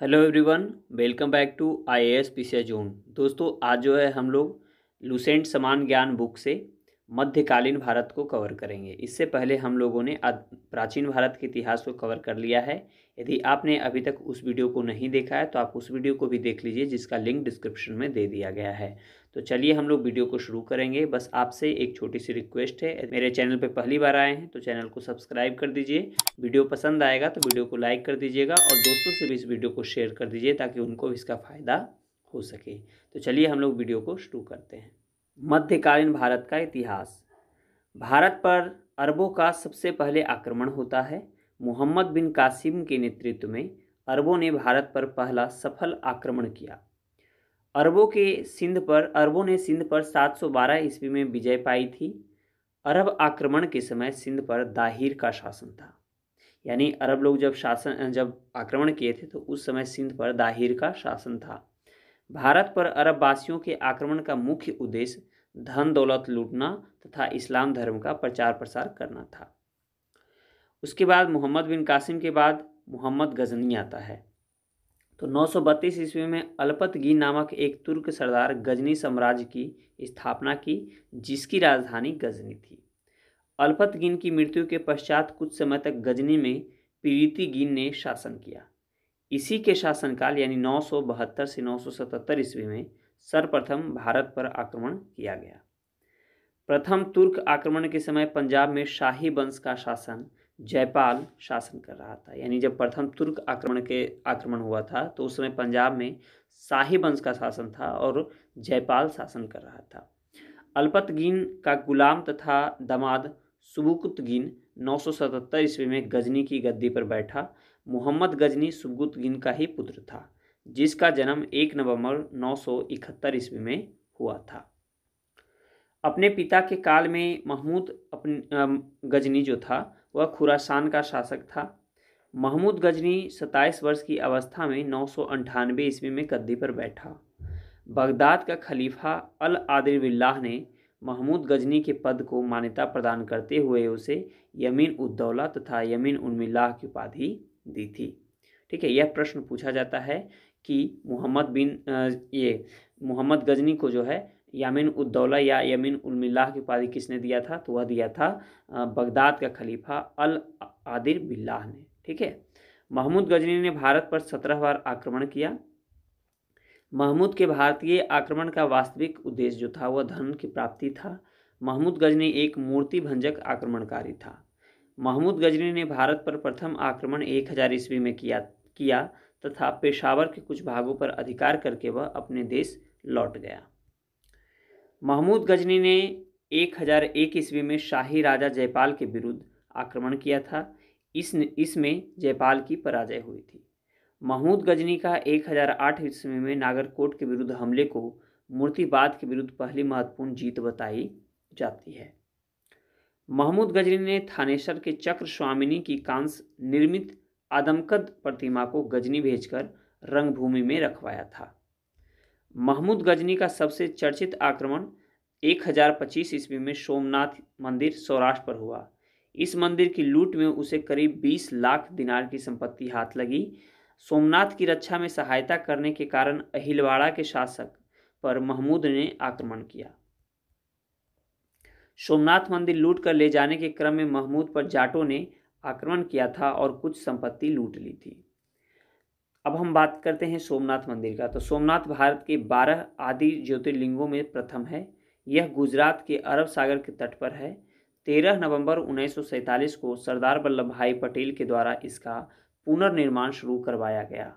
hello everyone welcome back to I A S P zone दोस्तों आज जो है हम लोग लूसेंट समान ज्ञान बुक से मध्यकालीन भारत को कवर करेंगे इससे पहले हम लोगों ने प्राचीन भारत के इतिहास को कवर कर लिया है यदि आपने अभी तक उस वीडियो को नहीं देखा है तो आप उस वीडियो को भी देख लीजिए जिसका लिंक डिस्क्रिप्शन में दे दिया गया है तो चलिए हम लोग वीडियो को शुरू करेंगे बस आपसे एक छोटी सी रिक्वेस्ट है मेरे चैनल पर पहली बार आए हैं तो चैनल को सब्सक्राइब कर दीजिए वीडियो पसंद आएगा तो वीडियो को लाइक कर दीजिएगा और दोस्तों से भी इस वीडियो को शेयर कर दीजिए ताकि उनको इसका फ़ायदा हो सके तो चलिए हम लोग वीडियो को शुरू करते हैं मध्यकालीन भारत का इतिहास भारत पर अरबों का सबसे पहले आक्रमण होता है मोहम्मद बिन कासिम के नेतृत्व में अरबों ने भारत पर पहला सफल आक्रमण किया अरबों के सिंध पर अरबों ने सिंध पर 712 ईस्वी में विजय पाई थी अरब आक्रमण के समय सिंध पर दाहिर का शासन था यानी अरब लोग जब शासन जब आक्रमण किए थे तो उस समय सिंध पर दाहिर का शासन था भारत पर अरब वासियों के आक्रमण का मुख्य उद्देश्य धन दौलत लूटना तथा इस्लाम धर्म का प्रचार प्रसार करना था उसके बाद मोहम्मद बिन कासिम के बाद मोहम्मद गजनी आता है तो 932 ईस्वी में अलपतगी नामक एक तुर्क सरदार गजनी साम्राज्य की स्थापना की जिसकी राजधानी गजनी थी अल्पतगिन की मृत्यु के पश्चात कुछ समय तक गजनी में गिन ने शासन किया इसी के शासनकाल यानी नौ से नौ ईस्वी में सर्वप्रथम भारत पर आक्रमण किया गया प्रथम तुर्क आक्रमण के समय पंजाब में शाही वंश का शासन जयपाल शासन कर रहा था यानी जब प्रथम तुर्क आक्रमण के आक्रमण हुआ था तो उस समय पंजाब में शाही वंश का शासन था और जयपाल शासन कर रहा था अल्पतगीन का गुलाम तथा दमाद सुबुकुतगीन 977 ईस्वी में गजनी की गद्दी पर बैठा मोहम्मद गजनी सुबुकुतगीन का ही पुत्र था जिसका जन्म 1 नवंबर 971 ईस्वी में हुआ था अपने पिता के काल में महमूद अपनी गजनी जो था वह खुरासान का शासक था महमूद गजनी 27 वर्ष की अवस्था में नौ ईस्वी में गद्दी पर बैठा बगदाद का खलीफा अल आदिल्लाह ने महमूद गजनी के पद को मान्यता प्रदान करते हुए उसे यमीन उद्दौला तथा यमीन उन्मिल्लाह की उपाधि दी थी ठीक है यह प्रश्न पूछा जाता है कि मोहम्मद बिन ये मोहम्मद गजनी को जो है यामिन उद्दौला या यमीन उलमिल्लाह की उपाधि किसने दिया था तो वह दिया था बगदाद का खलीफा अल आदिर बिल्लाह ने ठीक है महमूद गजनी ने भारत पर सत्रह बार आक्रमण किया महमूद के भारतीय आक्रमण का वास्तविक उद्देश्य जो था वह धन की प्राप्ति था महमूद गजनी एक मूर्ति भंजक आक्रमणकारी था महमूद गजनी ने भारत पर प्रथम आक्रमण एक हजार ईस्वी में किया किया तथा पेशावर के कुछ भागों पर अधिकार करके वह अपने देश लौट गया महमूद गजनी ने 1001 हजार ईस्वी में शाही राजा जयपाल के विरुद्ध आक्रमण किया था इस इसमें जयपाल की पराजय हुई थी महमूद गजनी का 1008 हजार ईस्वी में नागरकोट के विरुद्ध हमले को मूर्तिवाद के विरुद्ध पहली महत्वपूर्ण जीत बताई जाती है महमूद गजनी ने थानेसर के चक्र स्वामिनी की कांस निर्मित आदमकद प्रतिमा को गजनी भेजकर रंगभूमि में रखवाया था महमूद गजनी का सबसे चर्चित आक्रमण 1025 ईस्वी में सोमनाथ मंदिर सौराष्ट्र पर हुआ इस मंदिर की लूट में उसे करीब 20 लाख दिनार की संपत्ति हाथ लगी सोमनाथ की रक्षा में सहायता करने के कारण अहिलवाड़ा के शासक पर महमूद ने आक्रमण किया सोमनाथ मंदिर लूट कर ले जाने के क्रम में महमूद पर जाटों ने आक्रमण किया था और कुछ संपत्ति लूट ली थी अब हम बात करते हैं सोमनाथ मंदिर का तो सोमनाथ भारत के बारह आदि ज्योतिर्लिंगों में प्रथम है यह गुजरात के अरब सागर के तट पर है तेरह नवंबर उन्नीस को सरदार वल्लभ भाई पटेल के द्वारा इसका पुनर्निर्माण शुरू करवाया गया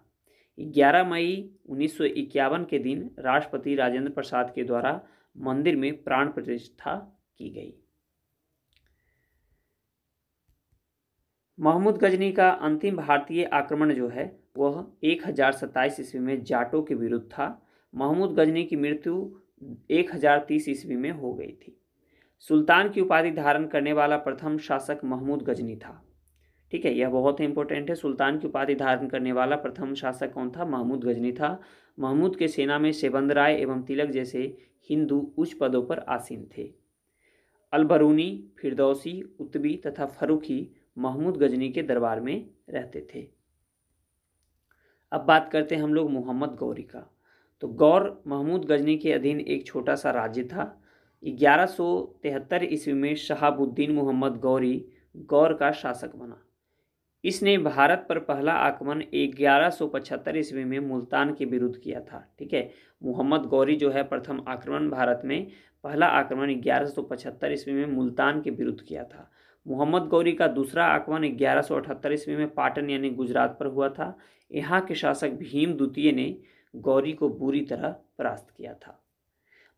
11 मई उन्नीस के दिन राष्ट्रपति राजेंद्र प्रसाद के द्वारा मंदिर में प्राण प्रतिष्ठा की गई महमूद गजनी का अंतिम भारतीय आक्रमण जो है वह एक हज़ार सत्ताईस ईस्वी में जाटों के विरुद्ध था महमूद गजनी की मृत्यु एक हज़ार तीस ईस्वी में हो गई थी सुल्तान की उपाधि धारण करने वाला प्रथम शासक महमूद गजनी था ठीक है यह बहुत ही इंपॉर्टेंट है सुल्तान की उपाधि धारण करने वाला प्रथम शासक कौन था महमूद गजनी था महमूद के सेना में सेबंद राय एवं तिलक जैसे हिंदू उच्च पदों पर आसीन थे अलबरूनी फिरदौसी उत्तबी तथा फरूखी महमूद गजनी के दरबार में रहते थे अब बात करते हैं हम लोग मोहम्मद गौरी का तो गौर महमूद गजनी के अधीन एक छोटा सा राज्य था ग्यारह सौ तिहत्तर ईस्वी में शहाबुद्दीन मोहम्मद गौरी गौर का शासक बना इसने भारत पर पहला आक्रमण ग्यारह सौ पचहत्तर ईस्वी में मुल्तान के विरुद्ध किया था ठीक है मोहम्मद गौरी जो है प्रथम आक्रमण भारत में पहला आक्रमण ग्यारह सौ पचहत्तर ईस्वी में मुल्तान के विरुद्ध किया था मोहम्मद गौरी का दूसरा आक्रमण ग्यारह सौ अठहत्तर ईस्वी में पाटन यानी गुजरात पर हुआ था यहाँ के शासक भीम द्वितीय ने गौरी को बुरी तरह परास्त किया था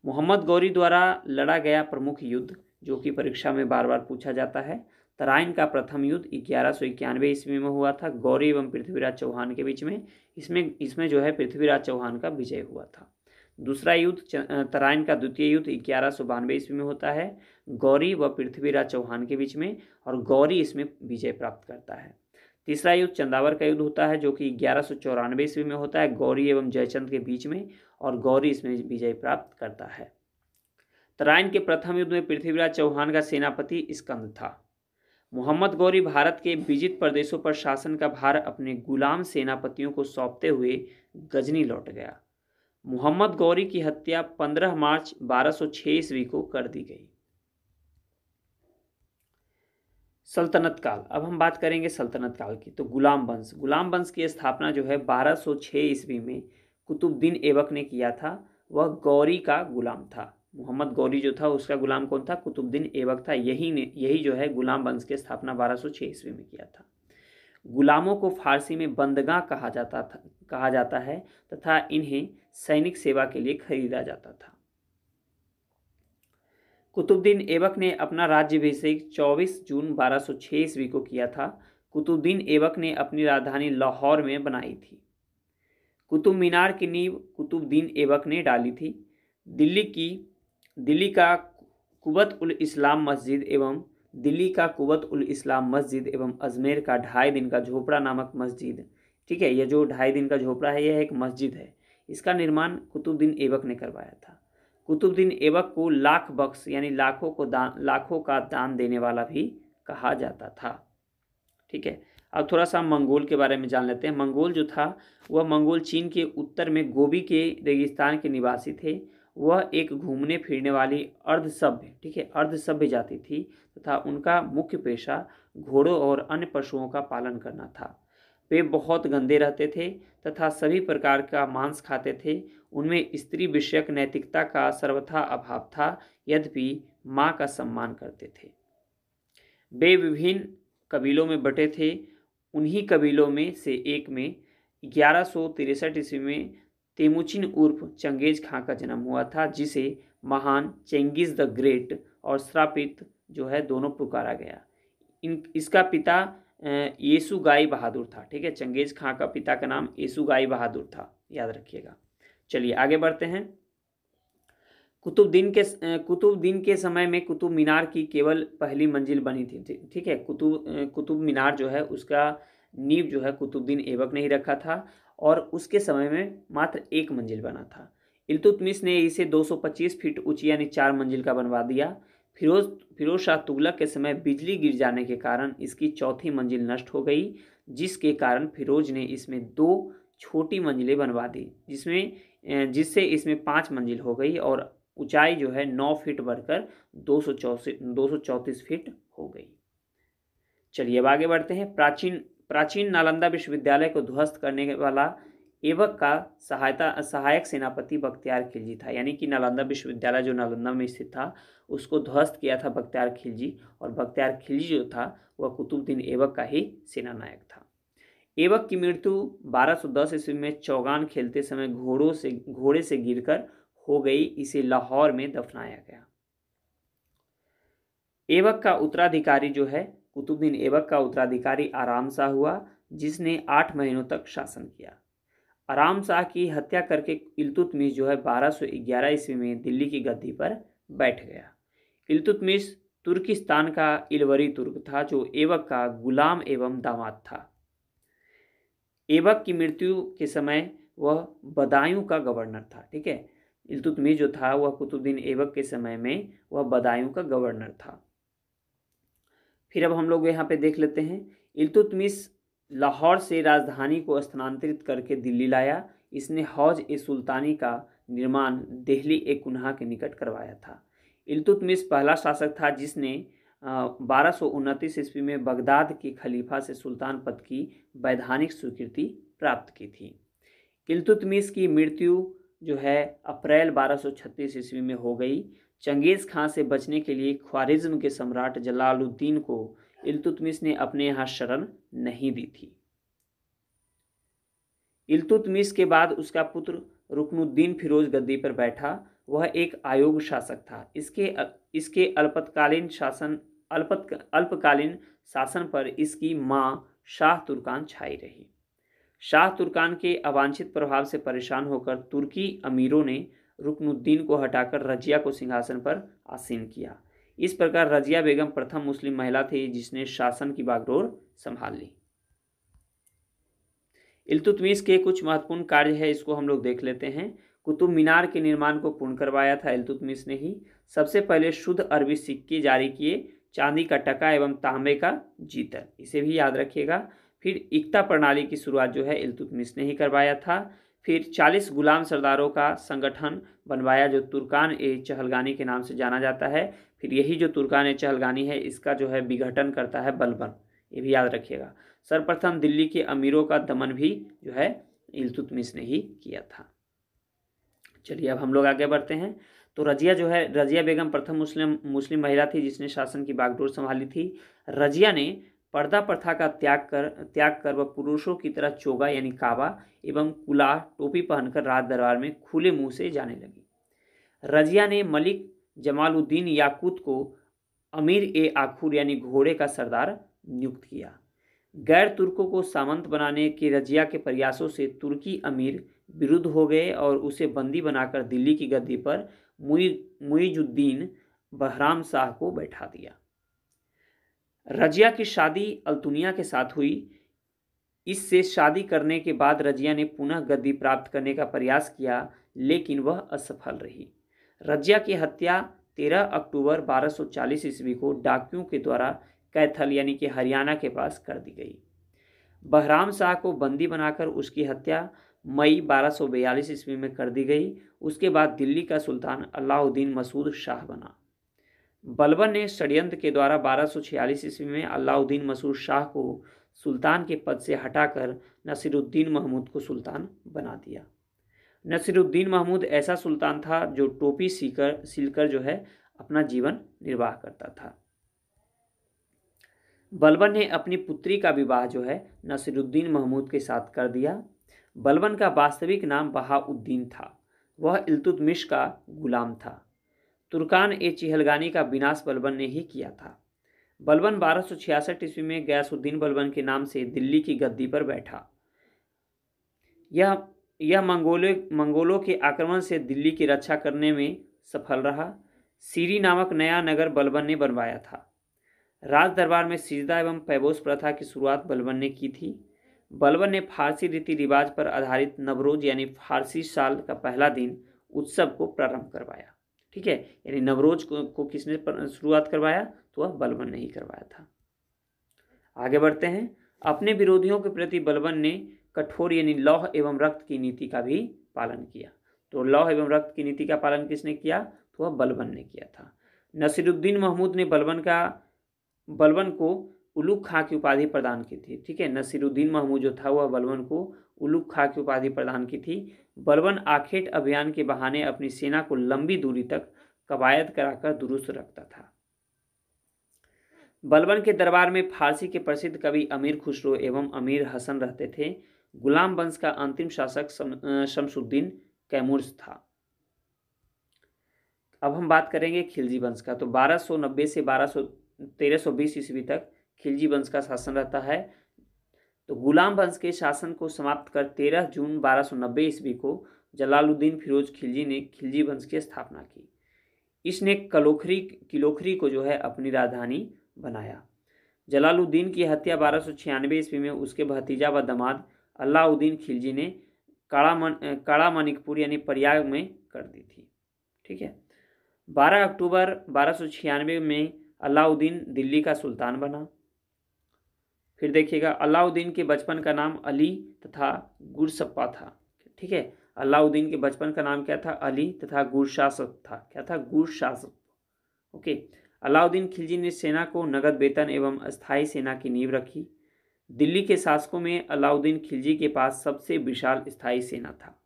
मोहम्मद गौरी द्वारा लड़ा गया प्रमुख युद्ध जो कि परीक्षा में बार बार पूछा जाता है तराइन का प्रथम युद्ध ग्यारह सौ इक्यानवे ईस्वी में हुआ था गौरी एवं पृथ्वीराज चौहान के बीच में इसमें इसमें जो है पृथ्वीराज चौहान का विजय हुआ था दूसरा युद्ध तराइन का द्वितीय युद्ध ग्यारह सौ बानवे ईस्वी में होता है गौरी व पृथ्वीराज चौहान के बीच में और गौरी इसमें विजय प्राप्त करता है तीसरा युद्ध चंदावर का युद्ध होता है जो कि ग्यारह सौ चौरानवे ईस्वी में होता है गौरी एवं जयचंद के बीच में और गौरी इसमें विजय प्राप्त करता है तराइन के प्रथम युद्ध में पृथ्वीराज चौहान का सेनापति स्कंद था मोहम्मद गौरी भारत के विजित प्रदेशों पर शासन का भार अपने गुलाम सेनापतियों को सौंपते हुए गजनी लौट गया मोहम्मद गौरी की हत्या 15 मार्च 1206 ईस्वी को कर दी गई सल्तनत काल अब हम बात करेंगे सल्तनत काल की तो गुलाम वंश गुलाम वंश की स्थापना जो है 1206 ईस्वी में कुतुबद्दीन ऐबक ने किया था वह गौरी का गुलाम था मोहम्मद गौरी जो था उसका गुलाम कौन था कुतुबद्दीन ऐबक था यही ने यही जो है गुलाम वंश की स्थापना 1206 ईस्वी में किया था गुलामों को फारसी में बंदगा कहा जाता था कहा जाता है तथा इन्हें सैनिक सेवा के लिए खरीदा जाता था कुतुबुद्दीन ऐबक ने अपना राज्यभिषेक 24 जून 1206 ईस्वी को किया था कुतुबुद्दीन ऐबक ने अपनी राजधानी लाहौर में बनाई थी कुतुब मीनार की नींव कुतुबुद्दीन ऐबक ने डाली थी दिल्ली की दिल्ली का कुबत उल इस्लाम मस्जिद एवं दिल्ली का कुबत उल इस्लाम मस्जिद एवं अजमेर का ढाई दिन का झोपड़ा नामक मस्जिद ठीक है यह जो ढाई दिन का झोपड़ा है यह एक मस्जिद है इसका निर्माण कुतुबुद्दीन ऐबक ने करवाया था कुतुबुद्दीन ऐबक को लाख बक्स यानी लाखों को दान लाखों का दान देने वाला भी कहा जाता था ठीक है अब थोड़ा सा मंगोल के बारे में जान लेते हैं मंगोल जो था वह मंगोल चीन के उत्तर में गोभी के रेगिस्तान के निवासी थे वह एक घूमने फिरने वाली अर्धसभ्य ठीक है अर्धसभ्य जाति थी तथा उनका मुख्य पेशा घोड़ों और अन्य पशुओं का पालन करना था वे बहुत गंदे रहते थे तथा सभी प्रकार का मांस खाते थे उनमें स्त्री विषयक नैतिकता का सर्वथा अभाव था यद्यपि माँ का सम्मान करते थे वे विभिन्न कबीलों में बटे थे उन्हीं कबीलों में से एक में ग्यारह सौ तिरसठ ईस्वी में तेमुचिन उर्फ चंगेज खां का जन्म हुआ था जिसे महान चेंगिज द ग्रेट और श्रापित जो है दोनों पुकारा गया इन इसका पिता येसु गाई बहादुर था ठीक है चंगेज खां का पिता का नाम येसु गाई बहादुर था याद रखिएगा चलिए आगे बढ़ते हैं कुतुबुद्दीन के कुतुबुद्दीन के समय में कुतुब मीनार की केवल पहली मंजिल बनी थी ठीक है कुतुब कुतुब मीनार जो है उसका नींव जो है कुतुबुद्दीन ऐबक ने ही रखा था और उसके समय में मात्र एक मंजिल बना था इल्तुतमिश ने इसे 225 फीट ऊंची यानी चार मंजिल का बनवा दिया फिरोज फिरोज शाह तुगलक के समय बिजली गिर जाने के कारण इसकी चौथी मंजिल नष्ट हो गई जिसके कारण फिरोज ने इसमें दो छोटी मंजिलें बनवा दी जिसमें जिससे इसमें पाँच मंजिल हो गई और ऊंचाई जो है नौ फीट बढ़कर दो सौ दो सौ चौंतीस फीट हो गई चलिए अब आगे बढ़ते हैं प्राचीन प्राचीन नालंदा विश्वविद्यालय को ध्वस्त करने वाला एवक का सहायता सहायक सेनापति बख्तियार खिलजी था यानी कि नालंदा विश्वविद्यालय जो नालंदा में स्थित था उसको ध्वस्त किया था बख्तियार खिलजी और बख्तियार खिलजी जो था वह कुतुबुद्दीन एवक का ही सेनानायक था एवक की मृत्यु 1210 ईस्वी में चौगान खेलते समय घोड़ों से घोड़े से गिरकर हो गई इसे लाहौर में दफनाया गया एवक का उत्तराधिकारी जो है कुतुबुद्दीन एवक का उत्तराधिकारी आराम सा हुआ जिसने आठ महीनों तक शासन किया आराम शाह की हत्या करके इल्तुतमिश जो है 1211 ईस्वी में दिल्ली की गद्दी पर बैठ गया इल्तुतमिश तुर्किस्तान का इलवरी तुर्क था जो एवक का गुलाम एवं दामाद था एबक की मृत्यु के समय वह बदायूं का गवर्नर था ठीक है इल्तुतमिश जो था वह कुतुबुद्दीन एवक के समय में वह बदायूं का गवर्नर था फिर अब हम लोग यहाँ पे देख लेते हैं इल्तुतमिश लाहौर से राजधानी को स्थानांतरित करके दिल्ली लाया इसने हौज ए सुल्तानी का निर्माण दिल्ली ए कुन्हा के निकट करवाया था इलतुतमिश पहला शासक था जिसने बारह सौ उनतीस ईस्वी में बगदाद के खलीफा से सुल्तान पद की वैधानिक स्वीकृति प्राप्त की थी इलतुतमिश की मृत्यु जो है अप्रैल 1236 ईस्वी में हो गई चंगेज़ खां से बचने के लिए ख्वारिज्म के सम्राट जलालुद्दीन को इल्तुतमिस ने अपने यहाँ शरण नहीं दी थी इल्तुतमिस के बाद उसका पुत्र रुकनुद्दीन फिरोज गद्दी पर बैठा वह एक आयोग शासक था इसके इसके अल्पतकालीन शासन अल्पत अल्पकालीन शासन पर इसकी माँ शाह तुर्कान छाई रही शाह तुर्कान के अवांछित प्रभाव से परेशान होकर तुर्की अमीरों ने रुकनुद्दीन को हटाकर रजिया को सिंहासन पर आसीन किया इस प्रकार रजिया बेगम प्रथम मुस्लिम महिला थी जिसने शासन की बागडोर संभाल ली इल्तुतमिस के कुछ महत्वपूर्ण कार्य है इसको हम लोग देख लेते हैं कुतुब मीनार के निर्माण को पूर्ण करवाया था इल्तुतमिस ने ही सबसे पहले शुद्ध अरबी सिक्के जारी किए चांदी का टका एवं तांबे का जीतर इसे भी याद रखिएगा फिर एकता प्रणाली की शुरुआत जो है इल्तुतमिस ने ही करवाया था फिर चालीस गुलाम सरदारों का संगठन बनवाया जो तुर्कान ए चहलगानी के नाम से जाना जाता है फिर यही जो तुर्कान चहलगानी है इसका जो है विघटन करता है बलबन ये भी याद रखिएगा सर्वप्रथम दिल्ली के अमीरों का दमन भी जो है इलतुतमिस ने ही किया था चलिए अब हम लोग आगे बढ़ते हैं तो रजिया जो है रजिया बेगम प्रथम मुस्लिम मुस्लिम महिला थी जिसने शासन की बागडोर संभाली थी रजिया ने पर्दा प्रथा का त्याग कर त्याग कर वह पुरुषों की तरह चोगा यानी काबा एवं कुला टोपी पहनकर राज दरबार में खुले मुंह से जाने लगी रजिया ने मलिक जमालुद्दीन याकूत को अमीर ए आखूर यानी घोड़े का सरदार नियुक्त किया गैर तुर्कों को सामंत बनाने के रजिया के प्रयासों से तुर्की अमीर विरुद्ध हो गए और उसे बंदी बनाकर दिल्ली की गद्दी पर मुई मुईजुद्दीन बहराम शाह को बैठा दिया रजिया की शादी अल्तुनिया के साथ हुई इससे शादी करने के बाद रजिया ने पुनः गद्दी प्राप्त करने का प्रयास किया लेकिन वह असफल रही रजिया की हत्या 13 अक्टूबर 1240 ईस्वी को डाकियों के द्वारा कैथल यानी कि हरियाणा के पास कर दी गई बहराम शाह को बंदी बनाकर उसकी हत्या मई 1242 ईस्वी में कर दी गई उसके बाद दिल्ली का सुल्तान अलाउद्दीन मसूद शाह बना बलबन ने षडयंत्र के द्वारा 1246 ईस्वी में अलाउद्दीन मसूद शाह को सुल्तान के पद से हटाकर नसीरुद्दीन महमूद को सुल्तान बना दिया नसीरुद्दीन महमूद ऐसा सुल्तान था जो टोपी सीकर सिलकर जो है अपना जीवन निर्वाह करता था बलबन ने अपनी पुत्री का विवाह जो है नसीरुद्दीन महमूद के साथ कर दिया बलबन का वास्तविक नाम बहाउद्दीन था वह इल्तुतमिश का गुलाम था तुर्कान ए चिहलगानी का विनाश बलबन ने ही किया था बलबन बारह सौ छियासठ ईस्वी में गयासुद्दीन बलबन के नाम से दिल्ली की गद्दी पर बैठा यह यह मंगोल मंगोलों के आक्रमण से दिल्ली की रक्षा करने में सफल रहा सीरी नामक नया नगर बलबन ने बनवाया था राज दरबार में सीजदा एवं पैबोस प्रथा की शुरुआत बलबन ने की थी बलबन ने फारसी रीति रिवाज पर आधारित नवरोज यानी फारसी साल का पहला दिन उत्सव को प्रारंभ करवाया ठीक है यानी नवरोज को, को किसने शुरुआत करवाया तो वह बलबन ने ही करवाया था आगे बढ़ते हैं अपने विरोधियों के प्रति बलबन ने कठोर यानी लौह एवं रक्त की नीति का भी पालन किया तो लौह एवं रक्त की नीति का पालन किसने किया तो वह बलबन ने किया था नसीरुद्दीन महमूद ने बलबन का बलबन को उलूक खां की उपाधि प्रदान की थी ठीक है नसीरुद्दीन महमूद जो था वह बलबन को उलूक खां की उपाधि प्रदान की थी बलबन आखेट अभियान के बहाने अपनी सेना को लंबी दूरी तक कवायद कराकर दुरुस्त रखता था बलबन के दरबार में फारसी के प्रसिद्ध कवि अमीर खुसरो एवं अमीर हसन रहते थे गुलाम वंश का अंतिम शासक शमसुद्दीन कैमूर था अब हम बात करेंगे खिलजी वंश का तो 1290 से 1200 1320 ईस्वी तक खिलजी वंश का शासन रहता है तो गुलाम वंश के शासन को समाप्त कर 13 जून 1290 ईस्वी को जलालुद्दीन फिरोज खिलजी ने खिलजी वंश की स्थापना की इसने कलोखरी किलोखरी को जो है अपनी राजधानी बनाया जलालुद्दीन की हत्या बारह सौ ईस्वी में उसके भतीजा व दमाद अलाउद्दीन खिलजी ने काड़ा मन काड़ा मणिकपुर यानी प्रयाग में कर दी थी ठीक है 12 अक्टूबर छियानवे में अलाउद्दीन दिल्ली का सुल्तान बना फिर देखिएगा अलाउद्दीन के बचपन का नाम अली तथा गुरसप्पा था ठीक है अलाउद्दीन के बचपन का नाम क्या था अली तथा गुरशासक था क्या था गुरशासक ओके अलाउद्दीन खिलजी ने सेना को नगद वेतन एवं अस्थाई सेना की नींव रखी दिल्ली के शासकों में अलाउद्दीन खिलजी के पास सबसे विशाल स्थायी सेना था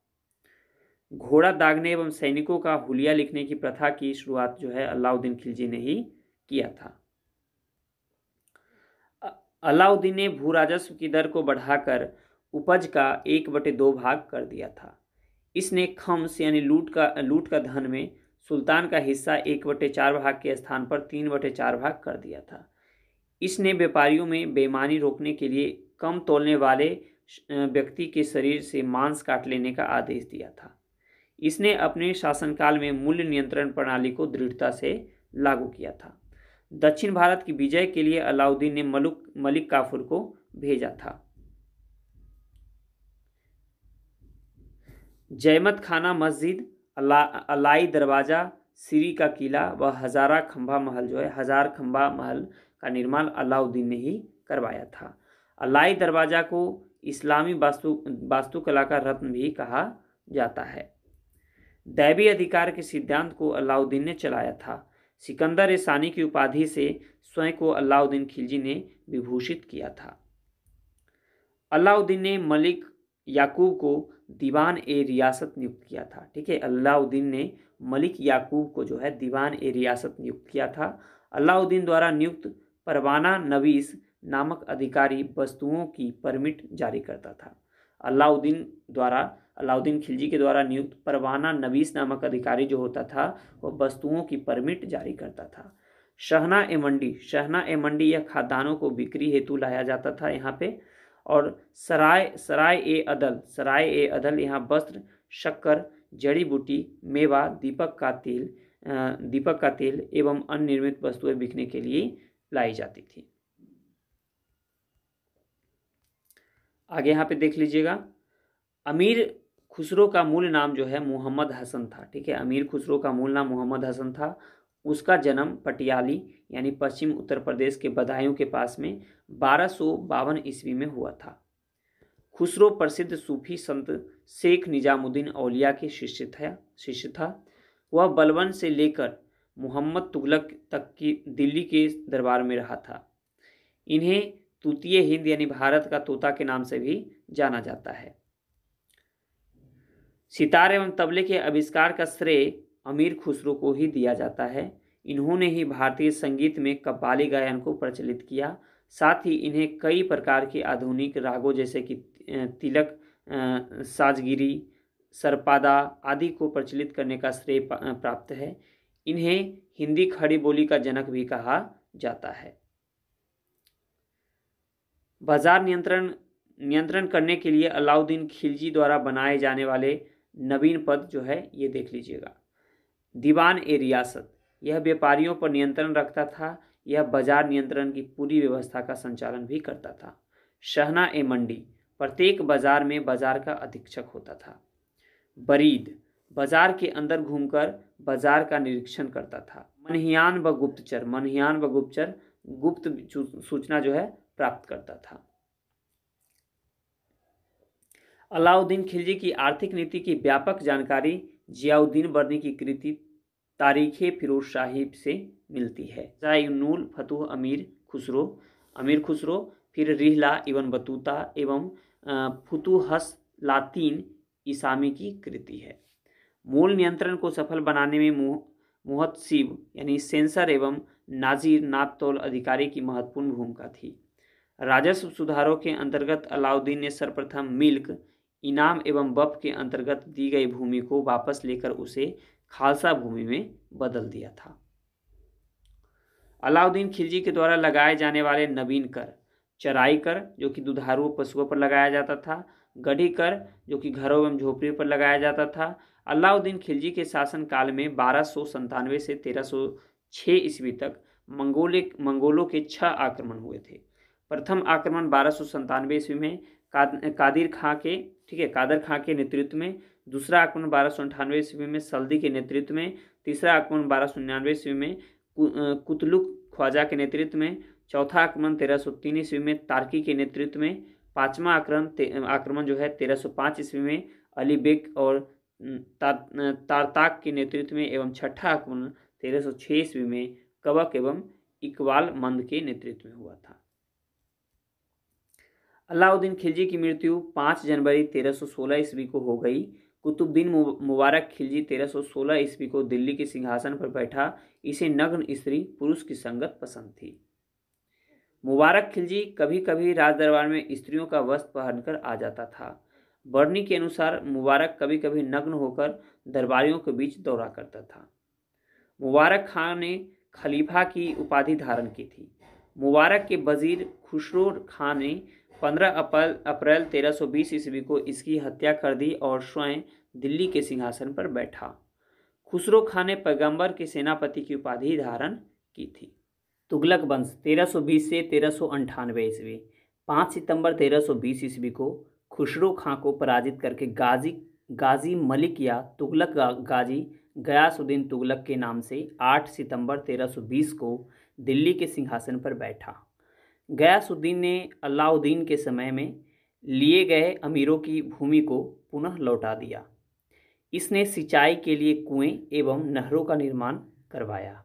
घोड़ा दागने एवं सैनिकों का हुलिया लिखने की प्रथा की शुरुआत जो है अलाउद्दीन खिलजी ने ही किया था अलाउद्दीन ने भू राजस्व की दर को बढ़ाकर उपज का एक बटे दो भाग कर दिया था इसने खम्स यानी लूट का लूट का धन में सुल्तान का हिस्सा एक बटे चार भाग के स्थान पर तीन बटे चार भाग कर दिया था इसने व्यापारियों में बेईमानी रोकने के लिए कम तोलने वाले व्यक्ति के शरीर से मांस काट लेने का आदेश दिया था इसने अपने शासनकाल में मूल्य नियंत्रण प्रणाली को दृढ़ता से लागू किया था दक्षिण भारत की विजय के लिए अलाउद्दीन ने मलुक मलिक काफुर को भेजा था जयमत खाना मस्जिद अला, अलाई दरवाज़ा सीरी का किला व हज़ारा खंभा महल जो है हज़ार खंभा महल का निर्माण अलाउद्दीन ने ही करवाया था अलाई दरवाज़ा को इस्लामी वास्तु वास्तुकला का रत्न भी कहा जाता है दैवी अधिकार के सिद्धांत को अलाउद्दीन ने चलाया था सिकंदर सानी की उपाधि से स्वयं को अलाउद्दीन खिलजी ने विभूषित किया था अलाउद्दीन ने मलिक याकूब को दीवान ए रियासत नियुक्त किया था ठीक है अलाउद्दीन ने मलिक याकूब को जो है दीवान ए रियासत नियुक्त किया था अलाउद्दीन द्वारा नियुक्त परवाना नवीस नामक अधिकारी वस्तुओं की परमिट जारी करता था अलाउद्दीन द्वारा अलाउद्दीन खिलजी के द्वारा नियुक्त परवाना नवीस नामक अधिकारी जो होता था वह वस्तुओं की परमिट जारी करता था शहना ए मंडी शहना ए मंडी यह खादानों को बिक्री हेतु लाया जाता था यहाँ पे और सराय सराय ए अदल सराय ए अदल यहाँ वस्त्र शक्कर जड़ी बूटी मेवा दीपक का तेल दीपक का तेल एवं अन्य निर्मित वस्तुएं बिकने के लिए लाई जाती थी आगे यहाँ पे देख लीजिएगा अमीर खुसरो का मूल नाम जो है मोहम्मद हसन था ठीक है अमीर खुसरो का मूल नाम मोहम्मद हसन था उसका जन्म पटियाली यानी पश्चिम उत्तर प्रदेश के बदायूं के पास में बारह सौ ईस्वी में हुआ था खुसरो प्रसिद्ध सूफी संत शेख निजामुद्दीन औलिया के शिष्य था शिष्य था वह बलवन से लेकर मोहम्मद तुगलक तक की दिल्ली के दरबार में रहा था इन्हें तूतीय हिंद यानी भारत का तोता के नाम से भी जाना जाता है सितार एवं तबले के आविष्कार का श्रेय अमीर खुसरो को ही दिया जाता है इन्होंने ही भारतीय संगीत में कपाली गायन को प्रचलित किया साथ ही इन्हें कई प्रकार के आधुनिक रागों जैसे कि तिलक साजगिरी सरपादा आदि को प्रचलित करने का श्रेय प्राप्त है इन्हें हिंदी खड़ी बोली का जनक भी कहा जाता है बाजार नियंत्रण नियंत्रण करने के लिए अलाउद्दीन खिलजी द्वारा बनाए जाने वाले नवीन पद जो है ये देख लीजिएगा दीवान ए रियासत यह व्यापारियों पर नियंत्रण रखता था यह बाजार नियंत्रण की पूरी व्यवस्था का संचालन भी करता था शहना ए मंडी प्रत्येक बाजार में बाजार का अधीक्षक होता था बरीद बाजार के अंदर घूमकर बाजार का निरीक्षण करता था मनहियान व गुप्तचर मनहियान व गुप्तचर गुप्त सूचना जो है प्राप्त करता था अलाउद्दीन खिलजी की आर्थिक नीति की व्यापक जानकारी जियाउद्दीन बर्नी की कृति तारीख फिरोज साहिब से मिलती है जायनूल फतुह अमीर खुसरो अमीर खुसरो फिर रिहला इवन बतूता एवं फतूहस लातीन ईसामी की कृति है मूल नियंत्रण को सफल बनाने में मुह मुहतसिब यानी सेंसर एवं नाजिर नापतोल अधिकारी की महत्वपूर्ण भूमिका थी राजस्व सुधारों के अंतर्गत अलाउद्दीन ने सर्वप्रथम मिल्क इनाम एवं बफ के अंतर्गत दी गई भूमि को वापस लेकर उसे खालसा भूमि में बदल दिया था अलाउद्दीन खिलजी के द्वारा लगाए जाने वाले नवीन कर चराई कर जो कि दुधारू पशुओं पर लगाया जाता था गढ़ी कर जो कि घरों एवं झोपड़ियों पर लगाया जाता था अलाउद्दीन खिलजी के शासनकाल में बारह सौ संतानवे से तेरह सौ छः ईस्वी तक मंगोले मंगोलों के छह आक्रमण हुए थे प्रथम आक्रमण बारह सौ संतानवे ईस्वी में कादिर खां के ठीक है कादर खां के नेतृत्व में दूसरा आक्रमण बारह सौ अंठानवे ईस्वी में सल्दी के नेतृत्व में तीसरा आक्रमण बारह सौ निन्यानवे ईस्वी में कुतलुक ख्वाजा के नेतृत्व में चौथा आक्रमण तेरह सौ तीन ईस्वी में तार्की के नेतृत्व में पांचवा आक्रमण आक्रमण जो है तेरह सौ पाँच ईस्वी में अली बेग और तारताक के नेतृत्व में एवं छठा आक्रमण तेरह सौ छः ईस्वी में कवक एवं इकबाल मंद के नेतृत्व में हुआ था अलाउद्दीन खिलजी की मृत्यु पाँच जनवरी तेरह सौ सोलह ईस्वी को हो गई कुतुबुद्दीन मुबारक खिलजी तेरह सौ सोलह ईस्वी को दिल्ली के सिंहासन पर बैठा इसे नग्न स्त्री पुरुष की संगत पसंद थी मुबारक खिलजी कभी कभी राजदरबार में स्त्रियों का वस्त्र पहनकर आ जाता था बर्नी के अनुसार मुबारक कभी कभी नग्न होकर दरबारियों के बीच दौरा करता था मुबारक खान ने खलीफा की उपाधि धारण की थी मुबारक के वजीर खुशरो खान ने 15 अप्रैल अप्रैल 1320 ईस्वी को इसकी हत्या कर दी और स्वयं दिल्ली के सिंहासन पर बैठा खुसरो खान ने पैगंबर के सेनापति की उपाधि धारण की थी तुगलक वंश 1320 से तेरह सौ ईस्वी पाँच सितंबर 1320 ईस्वी को खुशरो खां को पराजित करके गाजी गाजी मलिक या तुगलक गाजी गयासुद्दीन तुगलक के नाम से 8 सितंबर 1320 को दिल्ली के सिंहासन पर बैठा गयासुद्दीन ने अलाउद्दीन के समय में लिए गए अमीरों की भूमि को पुनः लौटा दिया इसने सिंचाई के लिए कुएं एवं नहरों का निर्माण करवाया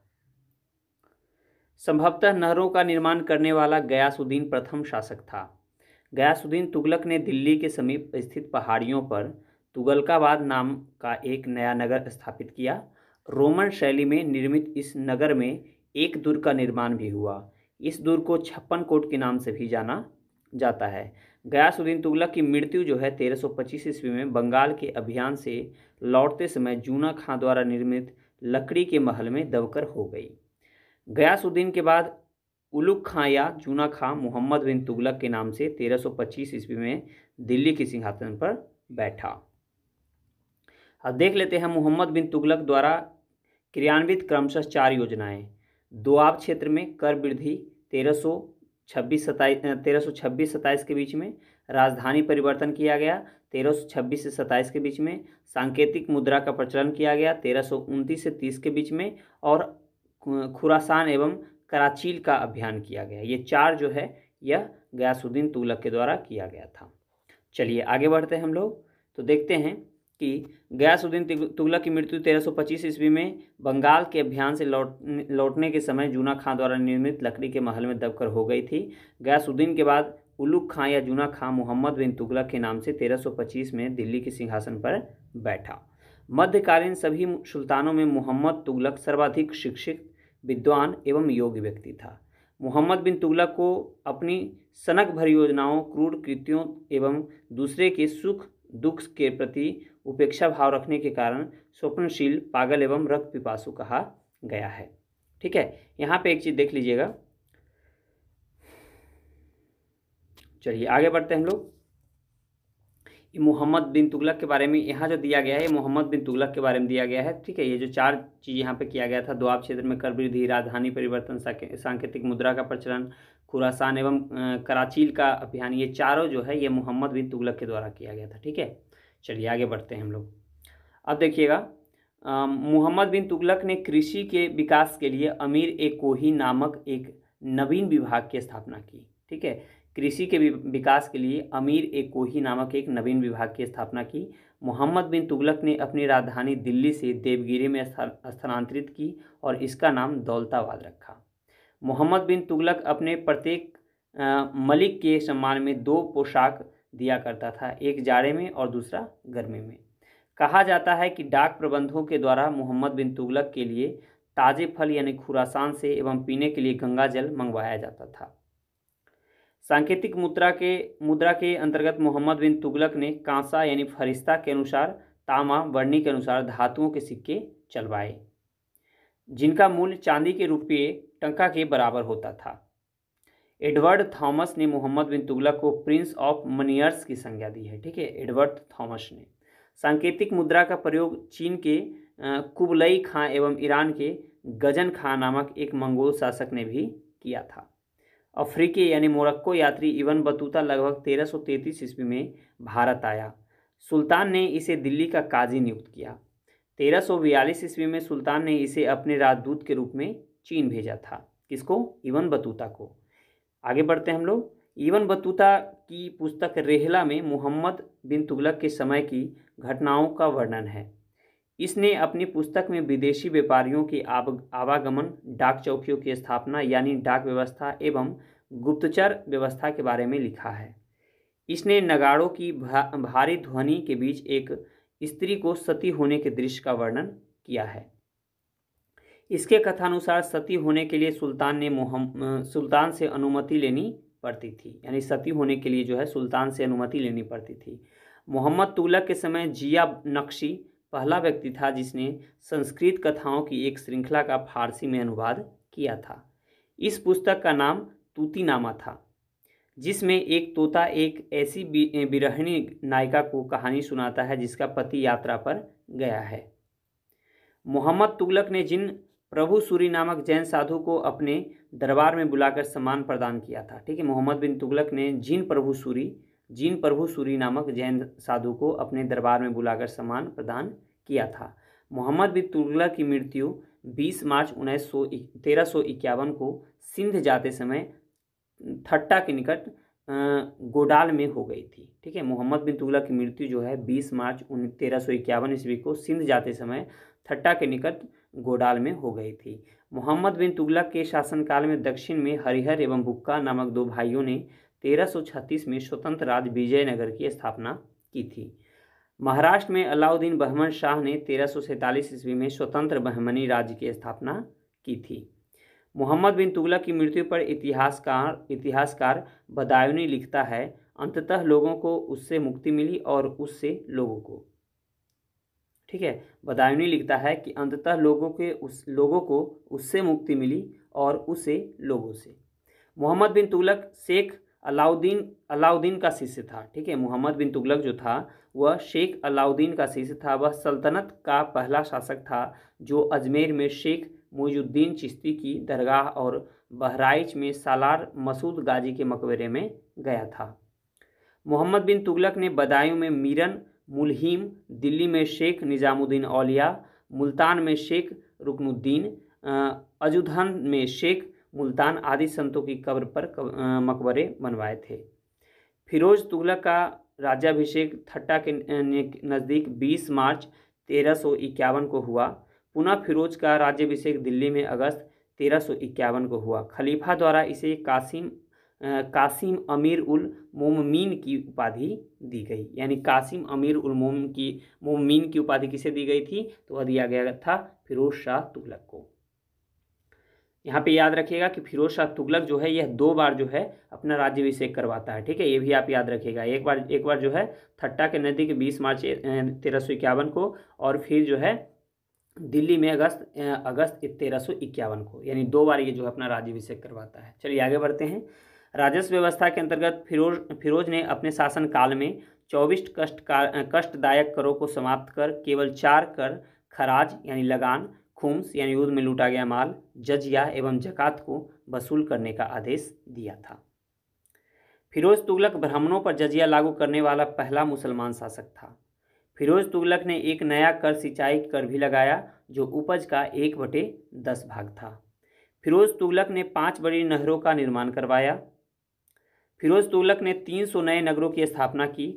संभवतः नहरों का निर्माण करने वाला गयासुद्दीन प्रथम शासक था गयासुद्दीन तुगलक ने दिल्ली के समीप स्थित पहाड़ियों पर तुगलकाबाद नाम का एक नया नगर स्थापित किया रोमन शैली में निर्मित इस नगर में एक दुर्ग का निर्माण भी हुआ इस दुर्ग को छप्पन कोट के नाम से भी जाना जाता है गयासुद्दीन तुगलक की मृत्यु जो है 1325 ईस्वी में बंगाल के अभियान से लौटते समय जूना खां द्वारा निर्मित लकड़ी के महल में दबकर हो गई गयासुद्दीन के बाद उलुक खां या जूना खां मोहम्मद बिन तुगलक के नाम से 1325 ईस्वी में दिल्ली के सिंहासन पर बैठा अब देख लेते हैं मोहम्मद बिन तुगलक द्वारा क्रियान्वित क्रमशः चार योजनाएं दोआब क्षेत्र में कर वृद्धि तेरह सौ छब्बीस सताईस तेरह सौ छब्बीस के बीच में राजधानी परिवर्तन किया गया तेरह सौ छब्बीस से सताईस के बीच में सांकेतिक मुद्रा का प्रचलन किया गया तेरह सौ उनतीस से तीस के बीच में और खुरासान एवं कराचील का अभियान किया गया ये चार जो है यह गयासुद्दीन तुगलक के द्वारा किया गया था चलिए आगे बढ़ते हैं हम लोग तो देखते हैं कि गयासुद्दीन तुगलक की मृत्यु 1325 ईस्वी में बंगाल के अभियान से लौट लौटने के समय जूना खां द्वारा निर्मित लकड़ी के महल में दबकर हो गई थी गयासुद्दीन के बाद उलुक खां या जूना खां मोहम्मद बिन तुगलक के नाम से 1325 में दिल्ली के सिंहासन पर बैठा मध्यकालीन सभी सुल्तानों में मोहम्मद तुगलक सर्वाधिक शिक्षित विद्वान एवं योग्य व्यक्ति था मोहम्मद बिन तुगलक को अपनी सनक भरी योजनाओं क्रूर कृतियों एवं दूसरे के सुख दुख के प्रति उपेक्षा भाव रखने के कारण स्वप्नशील पागल एवं रक्त पिपासु कहा गया है ठीक है यहाँ पे एक चीज़ देख लीजिएगा चलिए आगे बढ़ते हैं हम लोग मोहम्मद बिन तुगलक के बारे में यहाँ जो दिया गया है मोहम्मद बिन तुगलक के बारे में दिया गया है ठीक है ये जो चार चीज़ यहाँ पे किया गया था दोआब क्षेत्र में कर वृद्धि राजधानी परिवर्तन सांकेतिक मुद्रा का प्रचलन खुरासान एवं कराचील का अभियान ये चारों जो है ये मोहम्मद बिन तुगलक के द्वारा किया गया था ठीक है चलिए आगे बढ़ते हैं हम लोग अब देखिएगा मोहम्मद बिन तुगलक ने कृषि के विकास के लिए अमीर ए कोही नामक एक नवीन विभाग की स्थापना की ठीक है कृषि के विकास के लिए अमीर ए कोही नामक एक नवीन विभाग की स्थापना की मोहम्मद बिन तुगलक ने अपनी राजधानी दिल्ली से देवगिरी में स्थानांतरित की और इसका नाम दौलताबाद रखा मोहम्मद बिन तुगलक अपने प्रत्येक मलिक के सम्मान में दो पोशाक दिया करता था एक जाड़े में और दूसरा गर्मी में कहा जाता है कि डाक प्रबंधों के द्वारा मोहम्मद बिन तुगलक के लिए ताज़े फल यानी खुरासान से एवं पीने के लिए गंगा जल मंगवाया जाता था सांकेतिक मुद्रा के मुद्रा के अंतर्गत मोहम्मद बिन तुगलक ने कांसा यानी फरिश्ता के अनुसार तामा वर्णी के अनुसार धातुओं के सिक्के चलवाए जिनका मूल्य चांदी के रुपये टंका के बराबर होता था एडवर्ड थॉमस ने मोहम्मद बिन तुगलक को प्रिंस ऑफ मनियर्स की संज्ञा दी है ठीक है एडवर्ड थॉमस ने सांकेतिक मुद्रा का प्रयोग चीन के कुबलई खां एवं ईरान के गजन खां नामक एक मंगोल शासक ने भी किया था अफ्रीकी यानी मोरक्को यात्री इवन बतूता लगभग 1333 ईस्वी में भारत आया सुल्तान ने इसे दिल्ली का काजी नियुक्त किया 1342 ईस्वी में सुल्तान ने इसे अपने राजदूत के रूप में चीन भेजा था किसको इवन बतूता को आगे बढ़ते हैं हम लोग इवन बतूता की पुस्तक रेहला में मोहम्मद बिन तुगलक के समय की घटनाओं का वर्णन है इसने अपनी पुस्तक में विदेशी व्यापारियों के आवागमन डाक चौकियों की स्थापना यानी डाक व्यवस्था एवं गुप्तचर व्यवस्था के बारे में लिखा है इसने नगाड़ों की भा, भारी ध्वनि के बीच एक स्त्री को सती होने के दृश्य का वर्णन किया है इसके कथानुसार सती होने के लिए सुल्तान ने मोहम सुल्तान से अनुमति लेनी पड़ती थी यानी सती होने के लिए जो है सुल्तान से अनुमति लेनी पड़ती थी मोहम्मद तुगलक के समय जिया नक्शी पहला व्यक्ति था जिसने संस्कृत कथाओं की एक श्रृंखला का फारसी में अनुवाद किया था इस पुस्तक का नाम तूतीनामा था जिसमें एक तोता एक ऐसी बिरहणी नायिका को कहानी सुनाता है जिसका पति यात्रा पर गया है मोहम्मद तुगलक ने जिन प्रभु सूरी नामक जैन साधु को अपने दरबार में बुलाकर सम्मान प्रदान किया था ठीक है मोहम्मद बिन तुगलक ने जिन प्रभु सूरी जिन प्रभु सूरी नामक जैन साधु को अपने दरबार में बुलाकर सम्मान प्रदान किया था मोहम्मद बिन तुगला की मृत्यु 20 मार्च उन्नीस सौ तेरह सौ इक्यावन को सिंध जाते समय थट्टा के निकट गोडाल में हो गई थी ठीक है मोहम्मद बिन तुगला की मृत्यु जो है 20 मार्च उन्नीस तेरह सौ इक्यावन ईस्वी को सिंध जाते समय थट्टा के निकट गोडाल में हो गई थी मोहम्मद बिन तुगला के शासनकाल में दक्षिण में हरिहर एवं बुक्का नामक दो भाइयों ने 1336 में स्वतंत्र राज्य विजयनगर की स्थापना की थी महाराष्ट्र में अलाउद्दीन बहमन शाह ने तेरह ईस्वी में स्वतंत्र बहमनी राज्य की स्थापना की थी मोहम्मद बिन तुगलक की मृत्यु पर इतिहासकार इतिहासकार बदायूनी लिखता है अंततः लोगों को उससे मुक्ति मिली और उससे लोगों को ठीक है बदायूनी लिखता है कि अंततः लोगों के उस लोगों को उससे मुक्ति मिली और उसे लोगों से मोहम्मद बिन तुगलक शेख अलाउद्दीन अलाउद्दीन का शिष्य था ठीक है मोहम्मद बिन तुगलक जो था वह शेख अलाउद्दीन का शिष्य था वह सल्तनत का पहला शासक था जो अजमेर में शेख मुजुद्दीन चिश्ती की दरगाह और बहराइच में सालार मसूद गाजी के मकबरे में गया था मोहम्मद बिन तुगलक ने बदायूं में मीरन मुलहिम दिल्ली में शेख निज़ामुद्दीन औलिया मुल्तान में शेख रुकनुद्दीन अजुधन में शेख मुल्तान आदि संतों की कब्र पर मकबरे बनवाए थे फिरोज तुगलक का राज्याभिषेक थट्टा के नज़दीक 20 मार्च तेरह को हुआ पुनः फिरोज का राज्याभिषेक दिल्ली में अगस्त तेरह को हुआ खलीफा द्वारा इसे कासिम कासिम अमीर उल मोमिन की उपाधि दी गई यानी कासिम अमीर उल मोम की मोमिन की उपाधि किसे दी गई थी तो वह दिया गया था फिरोज शाह तुगलक को यहाँ पे याद रखिएगा कि फिरोज शाह तुगलक जो है यह दो बार जो है अपना राज्यभिषेक करवाता है ठीक है ये भी आप याद रखिएगा एक बार एक बार जो है थट्टा के नदी के बीस मार्च तेरह सौ इक्यावन को और फिर जो है दिल्ली में अगस्त अगस्त तेरह सौ इक्यावन को यानी दो बार ये जो है अपना राज्य राज्यभिषेक करवाता है चलिए आगे बढ़ते हैं राजस्व व्यवस्था के अंतर्गत फिरोज फिरोज ने अपने शासन काल में चौबीस कष्ट कष्टदायक करों को समाप्त कर केवल चार कर खराज यानी लगान खुम्स यानी युद्ध में लूटा गया माल जजिया एवं जक़ात को वसूल करने का आदेश दिया था फिरोज़ तुगलक ब्राह्मणों पर जजिया लागू करने वाला पहला मुसलमान शासक था फिरोज तुगलक ने एक नया कर सिंचाई कर भी लगाया जो उपज का एक बटे दस भाग था फिरोज तुगलक ने पांच बड़ी नहरों का निर्माण करवाया फिरोज तुगलक ने तीन सौ नए नगरों की स्थापना की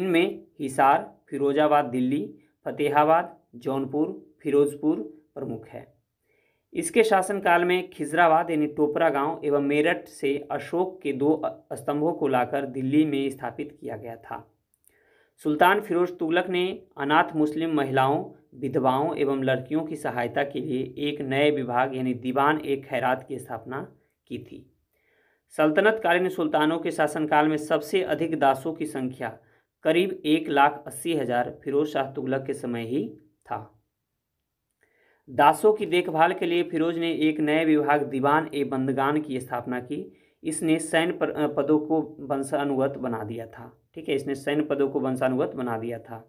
इनमें हिसार फिरोजाबाद दिल्ली फतेहाबाद जौनपुर फिरोजपुर प्रमुख है इसके शासनकाल में खिजराबाद यानी टोपरा गांव एवं मेरठ से अशोक के दो स्तंभों को लाकर दिल्ली में स्थापित किया गया था सुल्तान फिरोज तुगलक ने अनाथ मुस्लिम महिलाओं विधवाओं एवं लड़कियों की सहायता के लिए एक नए विभाग यानी दीवान एक खैरात की स्थापना की थी सल्तनतकालीन सुल्तानों के शासनकाल में सबसे अधिक दासों की संख्या करीब एक लाख अस्सी हज़ार फिरोज शाह तुगलक के समय ही था दासों की देखभाल के लिए फिरोज ने एक नए विभाग दीवान ए बंदगान की स्थापना की इसने सैन्य पदों को वंशानुगत बना दिया था ठीक है इसने सैन्य पदों को वंशानुगत बना दिया था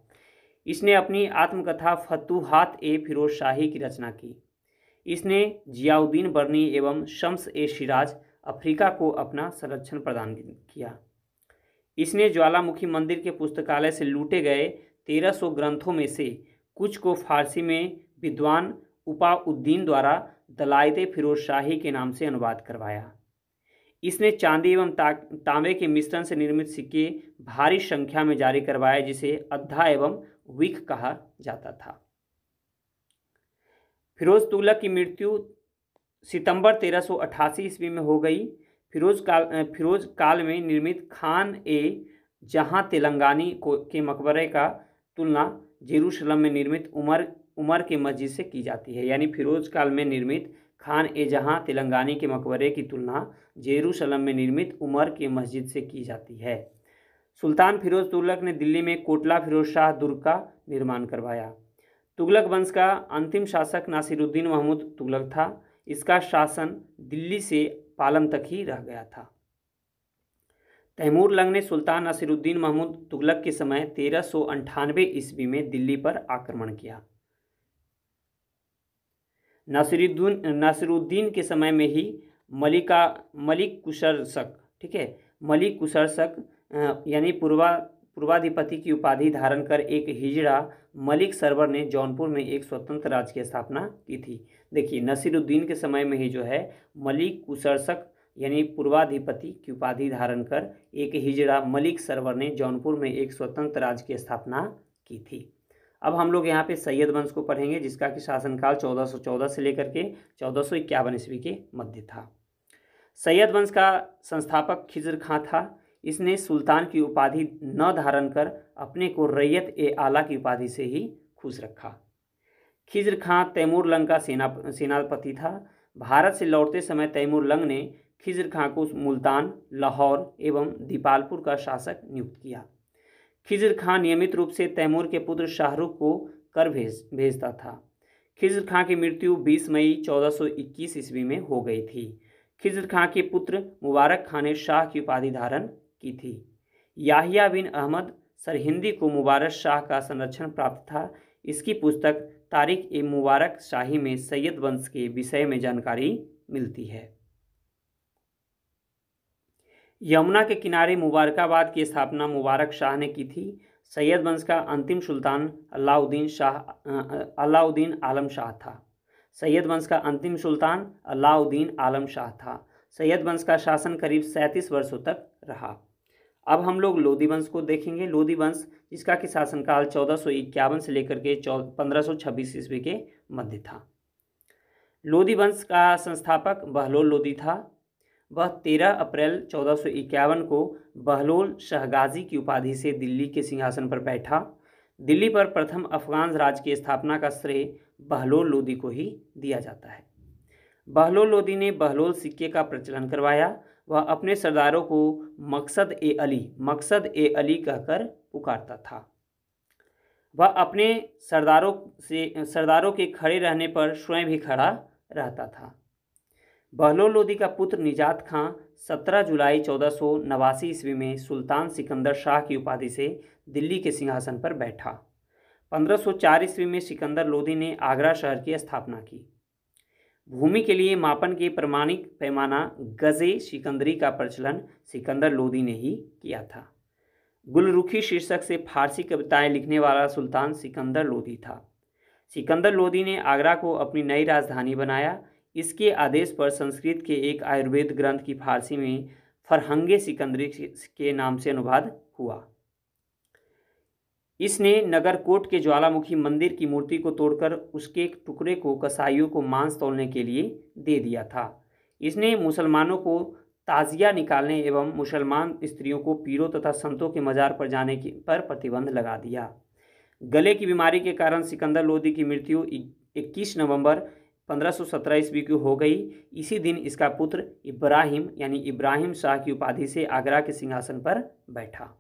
इसने अपनी आत्मकथा फतूहात ए फिरोज शाही की रचना की इसने जियाउद्दीन बर्नी एवं शम्स ए शिराज अफ्रीका को अपना संरक्षण प्रदान किया इसने ज्वालामुखी मंदिर के पुस्तकालय से लूटे गए तेरह सौ ग्रंथों में से कुछ को फारसी में विद्वान उपाउद्दीन द्वारा दलायत फिरोज शाही के नाम से अनुवाद करवाया इसने चांदी एवं ता, तांबे के मिश्रण से निर्मित सिक्के भारी संख्या में जारी करवाए जिसे अद्धा एवं विख कहा जाता था फिरोज तुगलक की मृत्यु सितंबर 1388 ईस्वी में हो गई फिरोज काल फिरोज काल में निर्मित खान ए जहां तेलंगानी को के मकबरे का तुलना जेरूशलम में निर्मित उमर उमर की मस्जिद से की जाती है यानी फिरोज काल में निर्मित खान ए जहाँ तेलंगानी के मकबरे की तुलना जेरूसलम में निर्मित उमर की मस्जिद से की जाती है सुल्तान फिरोज तुगलक ने दिल्ली में कोटला फिरोज शाह दुर्ग का निर्माण करवाया तुगलक वंश का अंतिम शासक नासिरुद्दीन महमूद तुगलक था इसका शासन दिल्ली से पालम तक ही रह गया था तैमूर लंग ने सुल्तान नासिरुद्दीन महमूद तुगलक के समय तेरह सौ ईस्वी में दिल्ली पर आक्रमण किया नासिरुद्दीन नासिरुद्दीन के समय में ही मलिका मलिक कुशरसक ठीक है मलिक कुशरसक यानी पूर्वा पूर्वाधिपति की उपाधि धारण कर एक हिजड़ा मलिक सरवर ने जौनपुर में एक स्वतंत्र राज्य की स्थापना की थी देखिए नसीरुद्दीन के समय में ही जो है मलिक कुशरसक यानी पूर्वाधिपति की उपाधि धारण कर एक हिजड़ा मलिक सरवर ने जौनपुर में एक स्वतंत्र राज्य की स्थापना की थी अब हम लोग यहाँ पे सैयद वंश को पढ़ेंगे जिसका कि शासनकाल 1414 से लेकर के चौदह सौ इक्यावन ईस्वी के मध्य था सैयद वंश का संस्थापक खिजर खां था इसने सुल्तान की उपाधि न धारण कर अपने को रैयत ए आला की उपाधि से ही खुश रखा खिजर खां तैमूर लंग का सेना सेनापति था भारत से लौटते समय तैमूर लंग ने खिजर खां को मुल्तान लाहौर एवं दीपालपुर का शासक नियुक्त किया खिजर खां नियमित रूप से तैमूर के पुत्र शाहरुख को कर भेज भेजता था खिजर खां की मृत्यु 20 मई 1421 ईस्वी में हो गई थी खिजर खां के पुत्र मुबारक खां ने शाह की उपाधि धारण की थी याहिया बिन अहमद सरहिंदी को मुबारक शाह का संरक्षण प्राप्त था इसकी पुस्तक तारिक ए मुबारक शाही में सैयद वंश के विषय में जानकारी मिलती है यमुना के किनारे मुबारकाबाद की स्थापना मुबारक शाह ने की थी सैयद वंश का अंतिम सुल्तान अलाउद्दीन शाह अलाउद्दीन आलम शाह था सैयद वंश का अंतिम सुल्तान अलाउद्दीन आलम शाह था सैयद वंश का शासन करीब सैंतीस वर्षों तक रहा अब हम लोग लोधी वंश को देखेंगे लोधी वंश जिसका कि शासनकाल चौदह से लेकर के चौ पंद्रह ईस्वी के मध्य था लोधी वंश का संस्थापक बहलोल लोधी था वह 13 अप्रैल चौदह को बहलोल शहगाजी की उपाधि से दिल्ली के सिंहासन पर बैठा दिल्ली पर प्रथम अफगान राज की स्थापना का श्रेय बहलोल लोदी को ही दिया जाता है बहलोल लोदी ने बहलोल सिक्के का प्रचलन करवाया वह अपने सरदारों को मकसद ए अली मकसद ए अली कहकर पुकारता था वह अपने सरदारों से सरदारों के खड़े रहने पर स्वयं भी खड़ा रहता था बहलोल लोधी का पुत्र निजात खां 17 जुलाई चौदह सौ नवासी ईस्वी में सुल्तान सिकंदर शाह की उपाधि से दिल्ली के सिंहासन पर बैठा 1504 ईस्वी में सिकंदर लोधी ने आगरा शहर की स्थापना की भूमि के लिए मापन के प्रमाणिक पैमाना गज़े सिकंदरी का प्रचलन सिकंदर लोधी ने ही किया था गुलरुखी शीर्षक से फारसी कविताएं लिखने वाला सुल्तान सिकंदर लोधी था सिकंदर लोधी ने आगरा को अपनी नई राजधानी बनाया इसके आदेश पर संस्कृत के एक आयुर्वेद ग्रंथ की फारसी में फरहंगे सिकंदरी के नाम से अनुवाद हुआ इसने नगरकोट के ज्वालामुखी मंदिर की मूर्ति को तोड़कर उसके एक टुकड़े को कसाईयों को मांस तोड़ने के लिए दे दिया था इसने मुसलमानों को ताज़िया निकालने एवं मुसलमान स्त्रियों को पीरों तथा संतों के मज़ार पर जाने की पर प्रतिबंध लगा दिया गले की बीमारी के कारण सिकंदर लोधी की मृत्यु 21 नवंबर पंद्रह ईस्वी की हो गई इसी दिन इसका पुत्र इब्राहिम यानी इब्राहिम शाह की उपाधि से आगरा के सिंहासन पर बैठा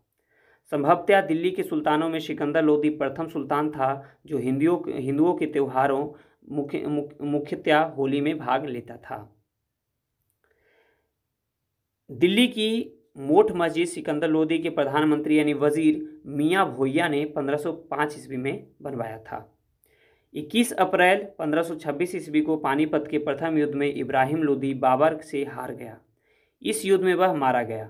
संभवतया दिल्ली के सुल्तानों में सिकंदर लोदी प्रथम सुल्तान था जो हिंदुओं हिंदुओं के त्यौहारों मुख्य मुख्यतया होली में भाग लेता था दिल्ली की मोठ मस्जिद सिकंदर लोदी के प्रधानमंत्री यानी वजीर मियाँ भोइया ने 1505 ईस्वी में बनवाया था 21 अप्रैल 1526 ईस्वी को पानीपत के प्रथम युद्ध में इब्राहिम लोदी बाबर से हार गया इस युद्ध में वह मारा गया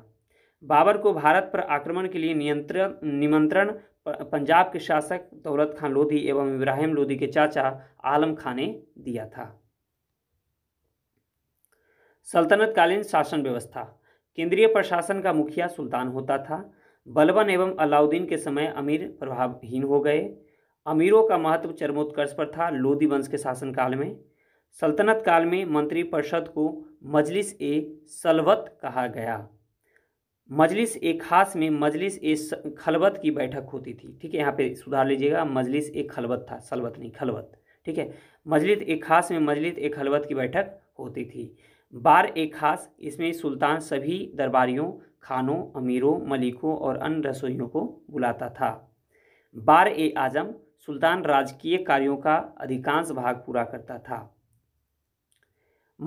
बाबर को भारत पर आक्रमण के लिए नियंत्रण निमंत्रण पंजाब के शासक दौलत खान लोधी एवं इब्राहिम लोधी के चाचा आलम खान ने दिया था सल्तनतकालीन शासन व्यवस्था केंद्रीय प्रशासन का मुखिया सुल्तान होता था बलबन एवं अलाउद्दीन के समय अमीर प्रभावहीन हो गए अमीरों का महत्व चरमोत्कर्ष पर था लोधी वंश के शासनकाल में सल्तनत काल में मंत्रिपरिषद को मजलिस ए सलवत कहा गया मजलिस ए खास में मजलिस ए खलबत की बैठक होती थी ठीक है यहाँ पे सुधार लीजिएगा मजलिस ए खलबत था सलबत नहीं खलबत ठीक है मजलिस ए खास में मजलिस ए खलबत की बैठक होती थी बार ए खास इसमें सुल्तान सभी दरबारियों खानों अमीरों मलिकों और अन्य रसोइयों को बुलाता था बार ए आजम सुल्तान राजकीय कार्यों का अधिकांश भाग पूरा करता था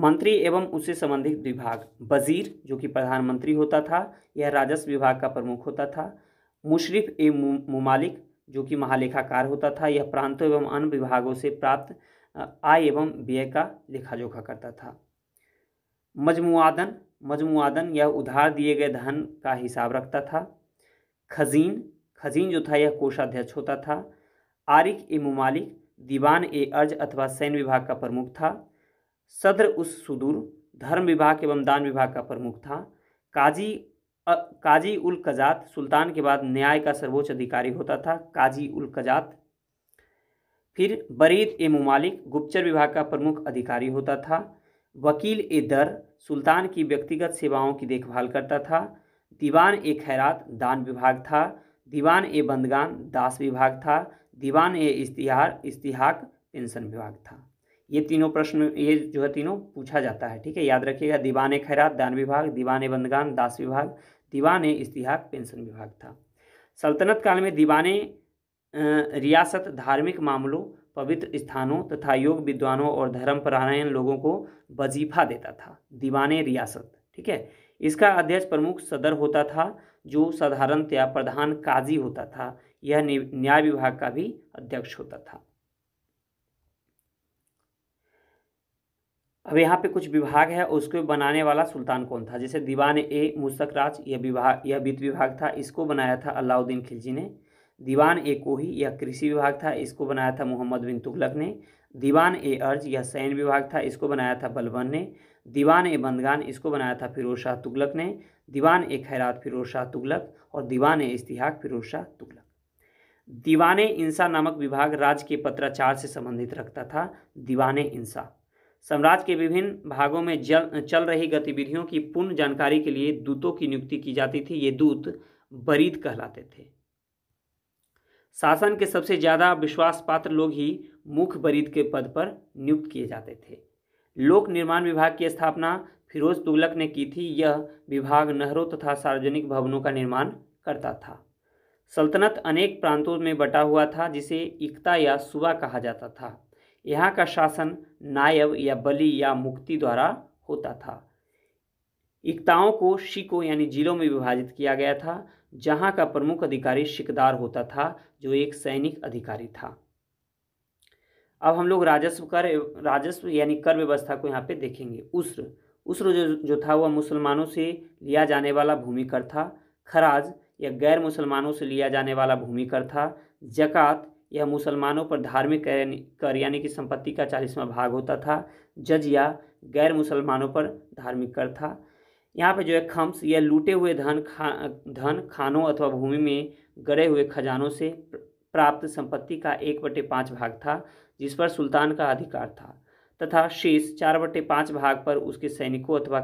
मंत्री एवं उससे संबंधित विभाग वजीर जो कि प्रधानमंत्री होता था यह राजस्व विभाग का प्रमुख होता था मुशरफ ए मुमालिक जो कि महालेखाकार होता था यह प्रांतों एवं अन्य विभागों से प्राप्त आय एवं व्यय का लेखा जोखा करता था मजमुआदन मजमुआदन यह उधार दिए गए धन का हिसाब रखता था खजीन खजीन जो था यह कोषाध्यक्ष होता था आरिक ए ममालिक दीवान ए अर्ज अथवा सैन्य विभाग का प्रमुख था सदर उस सुदूर धर्म विभाग एवं दान विभाग का प्रमुख था काजी अ, काजी उल कजात सुल्तान के बाद न्याय का सर्वोच्च अधिकारी होता था काजी उल कजात फिर बरीद ए ममालिक गुप्तचर विभाग का प्रमुख अधिकारी होता था वकील ए दर सुल्तान की व्यक्तिगत सेवाओं की देखभाल करता था दीवान ए खैरात दान विभाग था दीवान ए बंदगान दास विभाग था दीवान ए इश्तिहार इश्तिहाक पेंशन विभाग था ये तीनों प्रश्न ये जो है तीनों पूछा जाता है ठीक है याद रखिएगा दीवान खैरात दान विभाग दीवान बंदगान दास विभाग दीवान ए इश्तिहाक पेंशन विभाग था सल्तनत काल में दीवान रियासत धार्मिक मामलों पवित्र स्थानों तथा योग विद्वानों और धर्म परायण लोगों को वजीफा देता था दीवान रियासत ठीक है इसका अध्यक्ष प्रमुख सदर होता था जो साधारणतया प्रधान काजी होता था यह न्याय विभाग का भी अध्यक्ष होता था अब यहाँ पे कुछ विभाग है उसको बनाने वाला सुल्तान कौन था जैसे दीवान ए मुस्तक राज यह विभाग यह वित्त विभाग था इसको बनाया था अलाउद्दीन खिलजी ने दीवान ए कोही यह कृषि विभाग था इसको बनाया था मोहम्मद बिन तुगलक ने दीवान ए अर्ज यह सैन्य विभाग था इसको बनाया था बलबन ने दीवान ए बंदगान इसको बनाया था फिरोज शाह तुगलक ने दीवान ए खैरात फिरोज शाह तुगलक और दीवान ए इश्तिहाक फिरोज शाह तुगलक दीवाने इंसा नामक विभाग राज्य के पत्राचार से संबंधित रखता था दीवाने इंसा साम्राज्य के विभिन्न भागों में जल चल रही गतिविधियों की पूर्ण जानकारी के लिए दूतों की नियुक्ति की जाती थी ये दूत बरीद कहलाते थे शासन के सबसे ज़्यादा विश्वास पात्र लोग ही मुख बरीद के पद पर नियुक्त किए जाते थे लोक निर्माण विभाग की स्थापना फिरोज तुगलक ने की थी यह विभाग नहरों तथा सार्वजनिक भवनों का निर्माण करता था सल्तनत अनेक प्रांतों में बटा हुआ था जिसे इकता या सुबह कहा जाता था यहाँ का शासन नायब या बलि या मुक्ति द्वारा होता था इकताओं को शिको यानी जिलों में विभाजित किया गया था जहाँ का प्रमुख अधिकारी शिकदार होता था जो एक सैनिक अधिकारी था अब हम लोग राजस्व कर राजस्व यानी कर व्यवस्था को यहाँ पे देखेंगे उस्र उस्र जो जो था वह मुसलमानों से लिया जाने वाला भूमि कर था खराज यह गैर मुसलमानों से लिया जाने वाला भूमि कर था जक़ात यह मुसलमानों पर धार्मिक कर यानी कि संपत्ति का चालीसवा भाग होता था जजिया गैर मुसलमानों पर धार्मिक कर था यहाँ पर जो है खम्स यह लूटे हुए धन खा धन खानों अथवा भूमि में गड़े हुए खजानों से प्राप्त संपत्ति का एक बटे पाँच भाग था जिस पर सुल्तान का अधिकार था तथा शेष चार बटे पाँच भाग पर उसके सैनिकों अथवा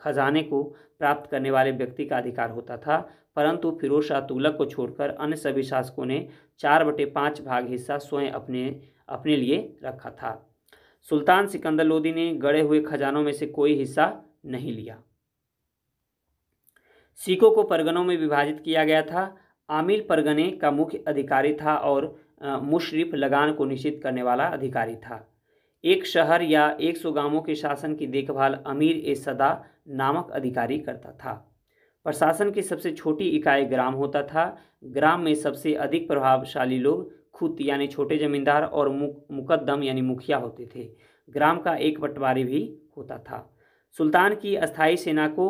खजाने को प्राप्त करने वाले व्यक्ति का अधिकार होता था परंतु फिरोज शाह तुगलक को छोड़कर अन्य सभी शासकों ने चार बटे पाँच भाग हिस्सा स्वयं अपने अपने लिए रखा था सुल्तान सिकंदर लोदी ने गड़े हुए खजानों में से कोई हिस्सा नहीं लिया सिखों को परगनों में विभाजित किया गया था आमिल परगने का मुख्य अधिकारी था और मुशरिफ लगान को निश्चित करने वाला अधिकारी था एक शहर या एक सौ गांवों के शासन की देखभाल अमीर ए सदा नामक अधिकारी करता था प्रशासन की सबसे छोटी इकाई ग्राम होता था ग्राम में सबसे अधिक प्रभावशाली लोग खुद यानी छोटे जमींदार और मुकदम यानी मुखिया होते थे ग्राम का एक पटवारी भी होता था सुल्तान की अस्थाई सेना को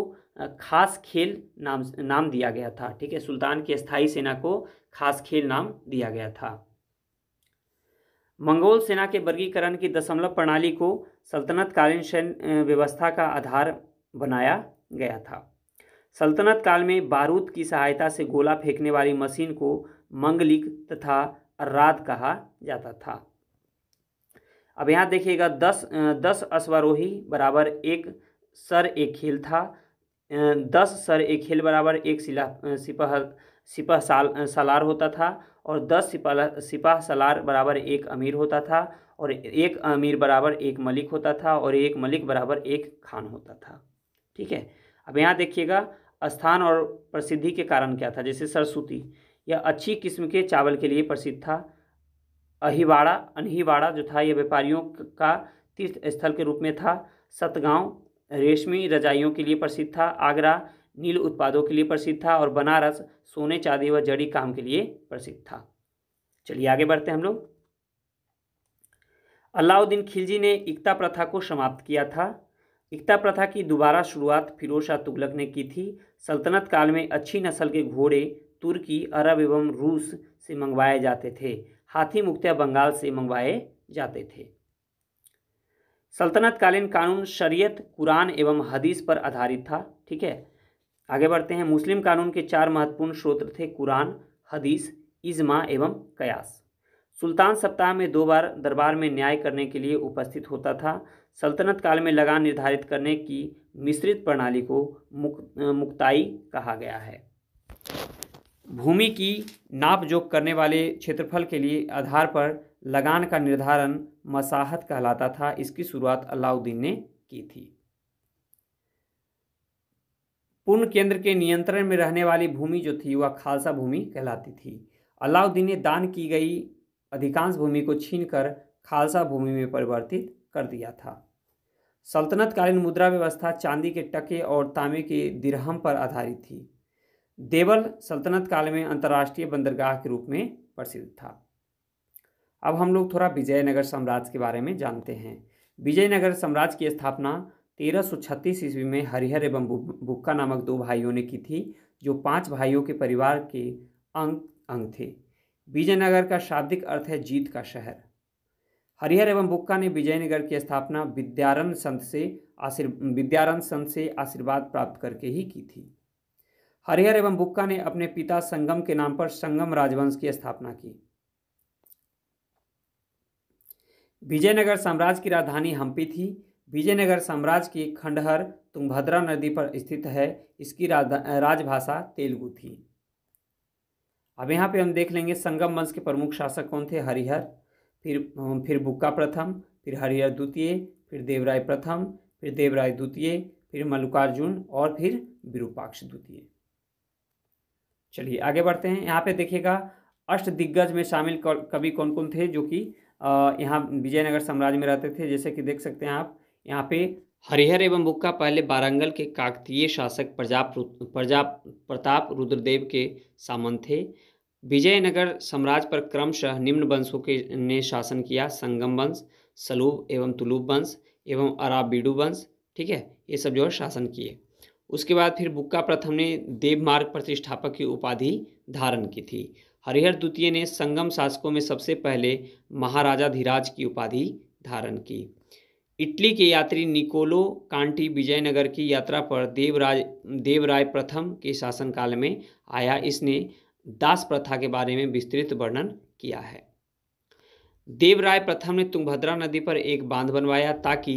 खास खेल नाम नाम दिया गया था ठीक है सुल्तान की अस्थाई सेना को खास खेल नाम दिया गया था मंगोल सेना के वर्गीकरण की दशमलव प्रणाली को सल्तनतकालीन सैन्य व्यवस्था का आधार बनाया गया था सल्तनत काल में बारूद की सहायता से गोला फेंकने वाली मशीन को मंगलिक तथा अर्राद कहा जाता था अब यहाँ देखिएगा दस दस अश्वारोही बराबर एक सर एक खेल था दस सर एक खेल बराबर एक सिला सिपह सिपह साल सलार होता था और दस सिपह सिपाह सलार बराबर एक अमीर होता था और एक अमीर बराबर एक मलिक होता था और एक मलिक बराबर एक खान होता था ठीक है अब यहाँ देखिएगा स्थान और प्रसिद्धि के कारण क्या था जैसे सरसूती यह अच्छी किस्म के चावल के लिए प्रसिद्ध था अहिवाड़ा अनहिवाड़ा जो था यह व्यापारियों का तीर्थ स्थल के रूप में था सतगांव रेशमी रजाइयों के लिए प्रसिद्ध था आगरा नील उत्पादों के लिए प्रसिद्ध था और बनारस सोने चांदी व जड़ी काम के लिए प्रसिद्ध था चलिए आगे बढ़ते हैं हम लोग अलाउद्दीन खिलजी ने इकता प्रथा को समाप्त किया था इकता प्रथा की दोबारा शुरुआत फिरोज शाह तुगलक ने की थी सल्तनत काल में अच्छी नस्ल के घोड़े तुर्की अरब एवं रूस से मंगवाए जाते थे हाथी मुख्तिया बंगाल से मंगवाए जाते थे सल्तनतकालीन कानून शरीयत कुरान एवं हदीस पर आधारित था ठीक है आगे बढ़ते हैं मुस्लिम कानून के चार महत्वपूर्ण स्रोत थे कुरान हदीस इजमा एवं कयास सुल्तान सप्ताह में दो बार दरबार में न्याय करने के लिए उपस्थित होता था सल्तनत काल में लगान निर्धारित करने की मिश्रित प्रणाली को मुक, मुक्ताई कहा गया है भूमि की नाप जोक करने वाले क्षेत्रफल के लिए आधार पर लगान का निर्धारण मसाहत कहलाता था इसकी शुरुआत अलाउद्दीन ने की थी पूर्ण केंद्र के नियंत्रण में रहने वाली भूमि जो थी वह खालसा भूमि कहलाती थी अलाउद्दीन ने दान की गई अधिकांश भूमि को छीनकर खालसा भूमि में परिवर्तित कर दिया था सल्तनतकालीन मुद्रा व्यवस्था चांदी के टके और तांबे के दिरहम पर आधारित थी देवल सल्तनत काल में अंतर्राष्ट्रीय बंदरगाह के रूप में प्रसिद्ध था अब हम लोग थोड़ा विजयनगर साम्राज्य के बारे में जानते हैं विजयनगर साम्राज्य की स्थापना 1336 ईस्वी में हरिहर एवं बुक्का नामक दो भाइयों ने की थी जो पांच भाइयों के परिवार के अंग अंग थे विजयनगर का शाब्दिक अर्थ है जीत का शहर हरिहर एवं बुक्का ने विजयनगर की स्थापना विद्यारण्य संत से आशीर् विद्यारण्य संत से आशीर्वाद प्राप्त करके ही की थी हरिहर एवं बुक्का ने अपने पिता संगम के नाम पर संगम राजवंश की स्थापना की विजयनगर साम्राज्य की राजधानी हम्पी थी विजयनगर साम्राज्य की खंडहर तुंगभद्रा नदी पर स्थित है इसकी राजभाषा तेलुगु थी अब यहाँ पे हम देख लेंगे संगम वंश के प्रमुख शासक कौन थे हरिहर फिर फिर बुक्का प्रथम फिर हरिहर द्वितीय फिर देवराय प्रथम फिर देवराय द्वितीय फिर मल्लिकार्जुन और फिर विरूपाक्ष द्वितीय चलिए आगे बढ़ते हैं यहाँ पे देखिएगा अष्ट दिग्गज में शामिल कवि कौन कौन थे जो कि यहाँ विजयनगर साम्राज्य में रहते थे जैसे कि देख सकते हैं आप यहाँ पे हरिहर एवं बुक्का पहले बारंगल के काकतीय शासक प्रजाप प्रजा प्रताप रुद्रदेव के सामंत थे विजयनगर साम्राज्य पर क्रमशः निम्न वंशों के ने शासन किया संगम वंश सलूब एवं तुलूब वंश एवं अराबीडू वंश ठीक है ये सब जो है शासन किए उसके बाद फिर बुक्का प्रथम ने देवमार्ग प्रतिष्ठापक की उपाधि धारण की थी हरिहर द्वितीय ने संगम शासकों में सबसे पहले महाराजा धीराज की उपाधि धारण की इटली के यात्री निकोलो कांटी विजयनगर की यात्रा पर देवराज देवराय प्रथम के शासनकाल में आया इसने दास प्रथा के बारे में विस्तृत वर्णन किया है देवराय प्रथम ने तुंगभद्रा नदी पर एक बांध बनवाया ताकि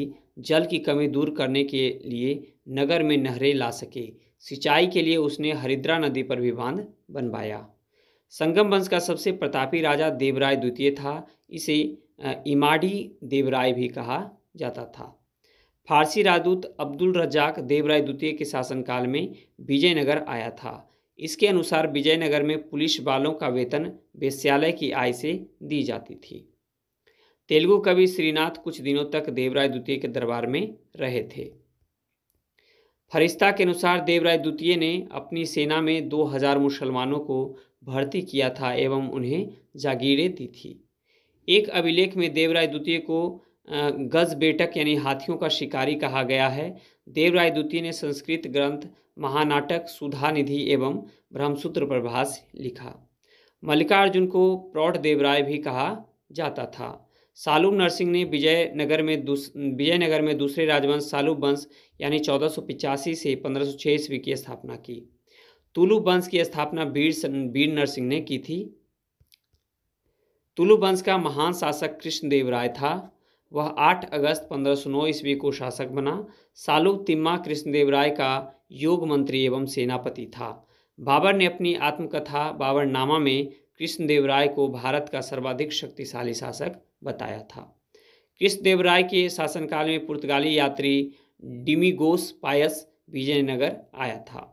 जल की कमी दूर करने के लिए नगर में नहरें ला सके सिंचाई के लिए उसने हरिद्रा नदी पर भी बांध बनवाया संगम वंश का सबसे प्रतापी राजा देवराय द्वितीय था इसे इमाडी देवराय भी कहा जाता था फारसी राजदूत अब्दुल रजाक देवराय द्वितीय के शासनकाल में विजयनगर आया था इसके अनुसार विजयनगर में पुलिस वालों का वेतन वेश्यालय की आय से दी जाती थी तेलुगु कवि श्रीनाथ कुछ दिनों तक देवराय द्वितीय के दरबार में रहे थे फरिश्ता के अनुसार देवराय द्वितीय ने अपनी सेना में 2000 मुसलमानों को भर्ती किया था एवं उन्हें जागीरें दी थी एक अभिलेख में देवराय द्वितीय को गज बेटक यानी हाथियों का शिकारी कहा गया है देवराय द्वितीय ने संस्कृत ग्रंथ महानाटक सुधा निधि एवं ब्रह्मसूत्र प्रभास लिखा मल्लिकार्जुन को प्रौढ़ देवराय भी कहा जाता था सालू नरसिंह ने विजय नगर में विजय नगर में दूसरे राजवंश सालू वंश यानी चौदह से पंद्रह सौ ईस्वी की स्थापना की तुलु वंश की स्थापना वीर वीर नरसिंह ने की थी तुलु वंश का महान शासक कृष्णदेव राय था वह 8 अगस्त नौ ईस्वी को शासक बना सालू तिम्मा कृष्णदेव राय का योग मंत्री एवं सेनापति था बाबर ने अपनी आत्मकथा बाबरनामा में कृष्णदेव राय को भारत का सर्वाधिक शक्तिशाली शासक बताया था कृष्णदेव राय के शासनकाल में पुर्तगाली यात्री डिमिगोस पायस विजयनगर आया था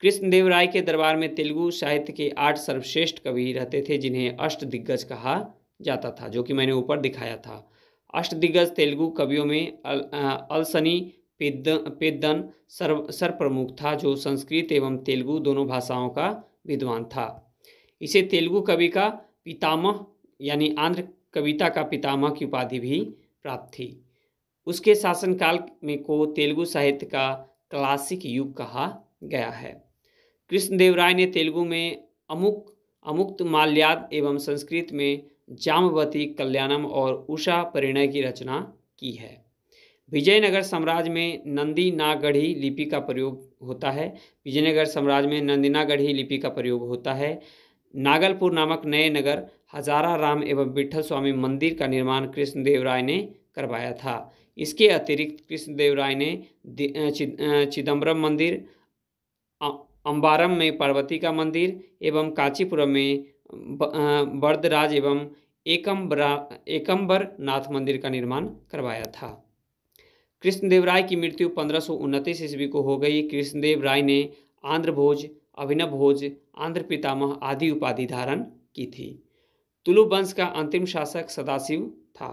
कृष्णदेव राय के दरबार में तेलुगु साहित्य के आठ सर्वश्रेष्ठ कवि रहते थे जिन्हें अष्ट दिग्गज कहा जाता था जो कि मैंने ऊपर दिखाया था अष्ट दिग्गज तेलुगु कवियों में अल, अलसनी पेद पेदन सर्व सर्वप्रमुख था जो संस्कृत एवं तेलुगु दोनों भाषाओं का विद्वान था इसे तेलुगु कवि का पितामह यानी आंध्र कविता का पितामह की उपाधि भी प्राप्त थी उसके शासनकाल में को तेलुगु साहित्य का क्लासिक युग कहा गया है कृष्णदेव राय ने तेलुगु में अमुक अमुक्त माल्याद एवं संस्कृत में जामवती कल्याणम और उषा परिणय की रचना की है विजयनगर साम्राज्य में नंदीनागढ़ी लिपि का प्रयोग होता है विजयनगर साम्राज्य में नंदीनागढ़ी लिपि का प्रयोग होता है नागलपुर नामक नए नगर हजारा राम एवं विठल स्वामी मंदिर का निर्माण कृष्णदेव राय ने करवाया था इसके अतिरिक्त कृष्णदेव राय ने चिदम्बरम मंदिर अम्बारम में पार्वती का मंदिर एवं कांचीपुरम में बर्दराज एवं एकम्बरा एकम्बर नाथ मंदिर का निर्माण करवाया था कृष्णदेव राय की मृत्यु पंद्रह ईस्वी को हो गई कृष्णदेव राय ने आंध्र भोज अभिनव भोज आंध्र पितामह आदि उपाधि धारण की थी तुलु वंश का अंतिम शासक सदाशिव था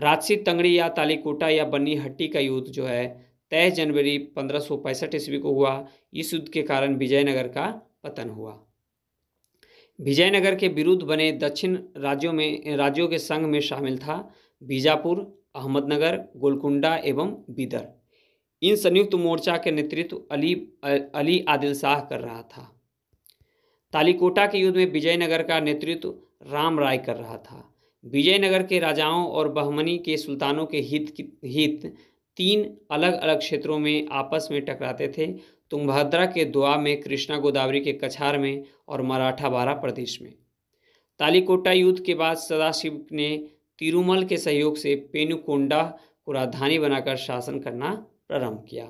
राजसी तंगड़ी या तालीकोटा या बन्नी हट्टी का युद्ध जो है तेईस जनवरी पंद्रह ईस्वी को हुआ इस युद्ध के कारण विजयनगर का पतन हुआ विजयनगर के विरुद्ध बने दक्षिण राज्यों में राज्यों के संघ में शामिल था बीजापुर अहमदनगर गोलकुंडा एवं बीदर इन संयुक्त मोर्चा के नेतृत्व अली अली आदिल शाह कर रहा था तालीकोटा के युद्ध में विजयनगर का नेतृत्व राम राय कर रहा था विजयनगर के राजाओं और बहमनी के सुल्तानों के हित हित तीन अलग अलग क्षेत्रों में आपस में टकराते थे तुंगभद्रा के दुआ में कृष्णा गोदावरी के कछार में और मराठा बारा प्रदेश में तालीकोटा युद्ध के बाद सदाशिव ने तिरुमल के सहयोग से पेनुकोंडा को राजधानी बनाकर शासन करना प्रारंभ किया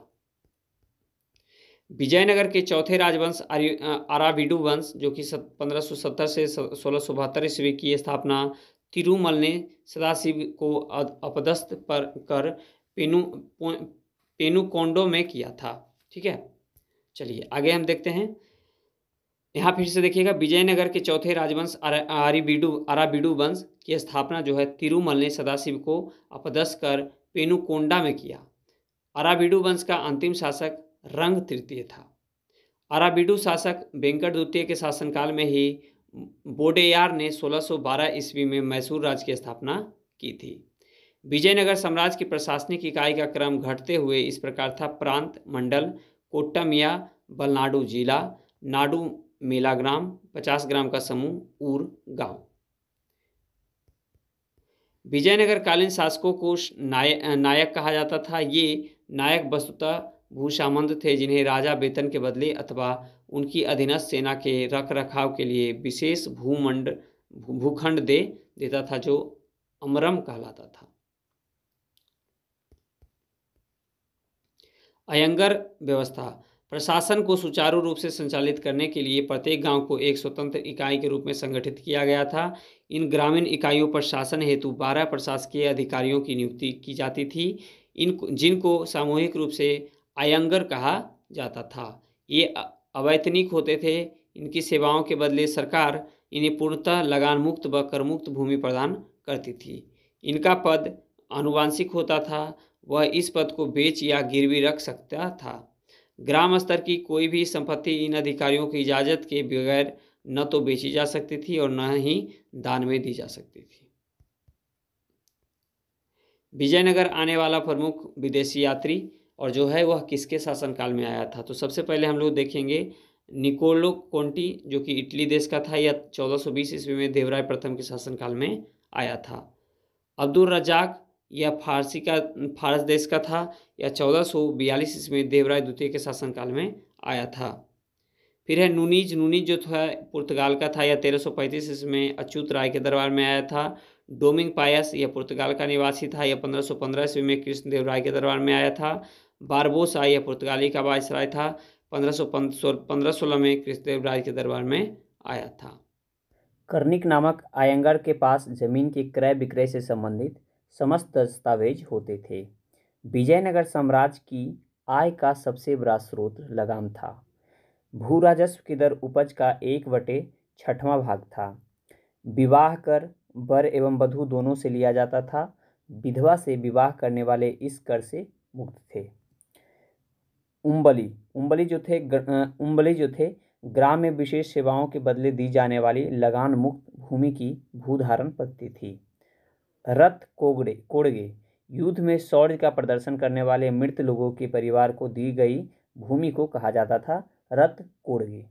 विजयनगर के चौथे राजवंश आराविडू वंश जो कि पंद्रह से सोलह बहत्तर ईस्वी की स्थापना तिरुमल ने सदाशिव को अपदस्त पर कर पेनु पेनुकोंडो में किया था ठीक है चलिए आगे हम देखते हैं यहाँ फिर से देखिएगा विजयनगर के चौथे राजवंश आरीबीडू आराबीडू वंश की स्थापना जो है तिरुमल ने सदाशिव को अपदस्थ कर पेनुकोंडा में किया आराबीडू वंश का अंतिम शासक रंग तृतीय था आराबीडू शासक वेंकट द्वितीय के शासनकाल में ही बोडेयार ने 1612 ईस्वी में मैसूर राज्य की स्थापना की थी विजयनगर साम्राज्य की प्रशासनिक इकाई का क्रम घटते हुए इस प्रकार था प्रांत मंडल कोट्टमिया बलनाडु जिला नाडू मेला ग्राम पचास ग्राम का समूह ऊर गांव विजयनगर कालीन शासकों को नाय, नायक कहा जाता था ये नायक वस्तुतः भूषामंद थे जिन्हें राजा वेतन के बदले अथवा उनकी अधीनस्थ सेना के रख रखाव के लिए विशेष भूमंड भूखंड दे देता था जो अमरम कहलाता था अयंगर व्यवस्था प्रशासन को सुचारू रूप से संचालित करने के लिए प्रत्येक गांव को एक स्वतंत्र इकाई के रूप में संगठित किया गया था इन ग्रामीण इकाइयों पर शासन हेतु बारह प्रशासकीय अधिकारियों की नियुक्ति की जाती थी इन जिनको सामूहिक रूप से आयंगर कहा जाता था ये अवैतनिक होते थे इनकी सेवाओं के बदले सरकार इन्हें पूर्णतः लगान मुक्त व करमुक्त भूमि प्रदान करती थी इनका पद आनुवांशिक होता था वह इस पद को बेच या गिरवी रख सकता था ग्राम स्तर की कोई भी संपत्ति इन अधिकारियों की इजाज़त के बगैर न तो बेची जा सकती थी और न ही दान में दी जा सकती थी विजयनगर आने वाला प्रमुख विदेशी यात्री और जो है वह किसके शासनकाल में आया था तो सबसे पहले हम लोग देखेंगे निकोलो कोंटी जो कि इटली देश का था या 1420 ईस्वी में देवराय प्रथम के शासनकाल में आया था अब्दुल रजाक यह फारसी का फारस देश का था यह चौदह सौ बयालीस ईस्वी देवराय द्वितीय के शासनकाल में आया था फिर है नूनीज नूनीज जो था पुर्तगाल का था यह तेरह सौ पैंतीस ईस्वी में अच्युत राय के दरबार में आया था डोमिंग पायस यह पुर्तगाल का निवासी था यह पंद्रह सौ पंद्रह ईस्वी में कृष्णदेव राय के दरबार में आया था बारबोसा यह पुर्तगाली का राय था पंद्रह सौ पंद्रह सोलह में कृष्णदेव राय के दरबार में आया था कर्णिक नामक आयंगर के पास जमीन के क्रय विक्रय से संबंधित समस्त दस्तावेज होते थे विजयनगर साम्राज्य की आय का सबसे बड़ा स्रोत लगाम था भू राजस्व की दर उपज का एक बटे छठवां भाग था विवाह कर वर एवं वधु दोनों से लिया जाता था विधवा से विवाह करने वाले इस कर से मुक्त थे उम्बली उम्बली जो थे उम्बली जो थे ग्राम में विशेष सेवाओं के बदले दी जाने वाली लगान मुक्त भूमि की भूधारण पद्धति थी रथ कोगड़े कोड़गे युद्ध में शौर्य का प्रदर्शन करने वाले मृत लोगों के परिवार को दी गई भूमि को कहा जाता था रथ कोड़गे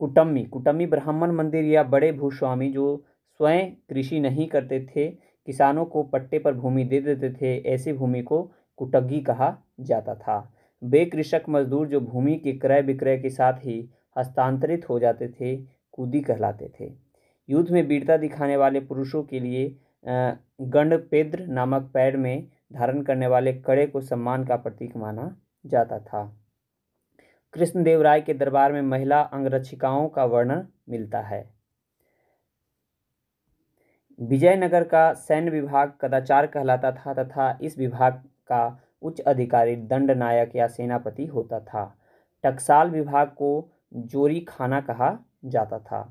कुटम्मी कुटम्मी ब्राह्मण मंदिर या बड़े भूस्वामी जो स्वयं कृषि नहीं करते थे किसानों को पट्टे पर भूमि दे देते थे ऐसी भूमि को कुटग्गी कहा जाता था वे कृषक मजदूर जो भूमि के क्रय विक्रय के साथ ही हस्तांतरित हो जाते थे कूदी कहलाते थे युद्ध में वीरता दिखाने वाले पुरुषों के लिए गंडपेद्र नामक पैर में धारण करने वाले कड़े को सम्मान का प्रतीक माना जाता था कृष्णदेव राय के दरबार में महिला अंगरक्षिकाओं का वर्णन मिलता है विजयनगर का सैन्य विभाग कदाचार कहलाता था तथा इस विभाग का उच्च अधिकारी दंड नायक या सेनापति होता था टकसाल विभाग को जोरी खाना कहा जाता था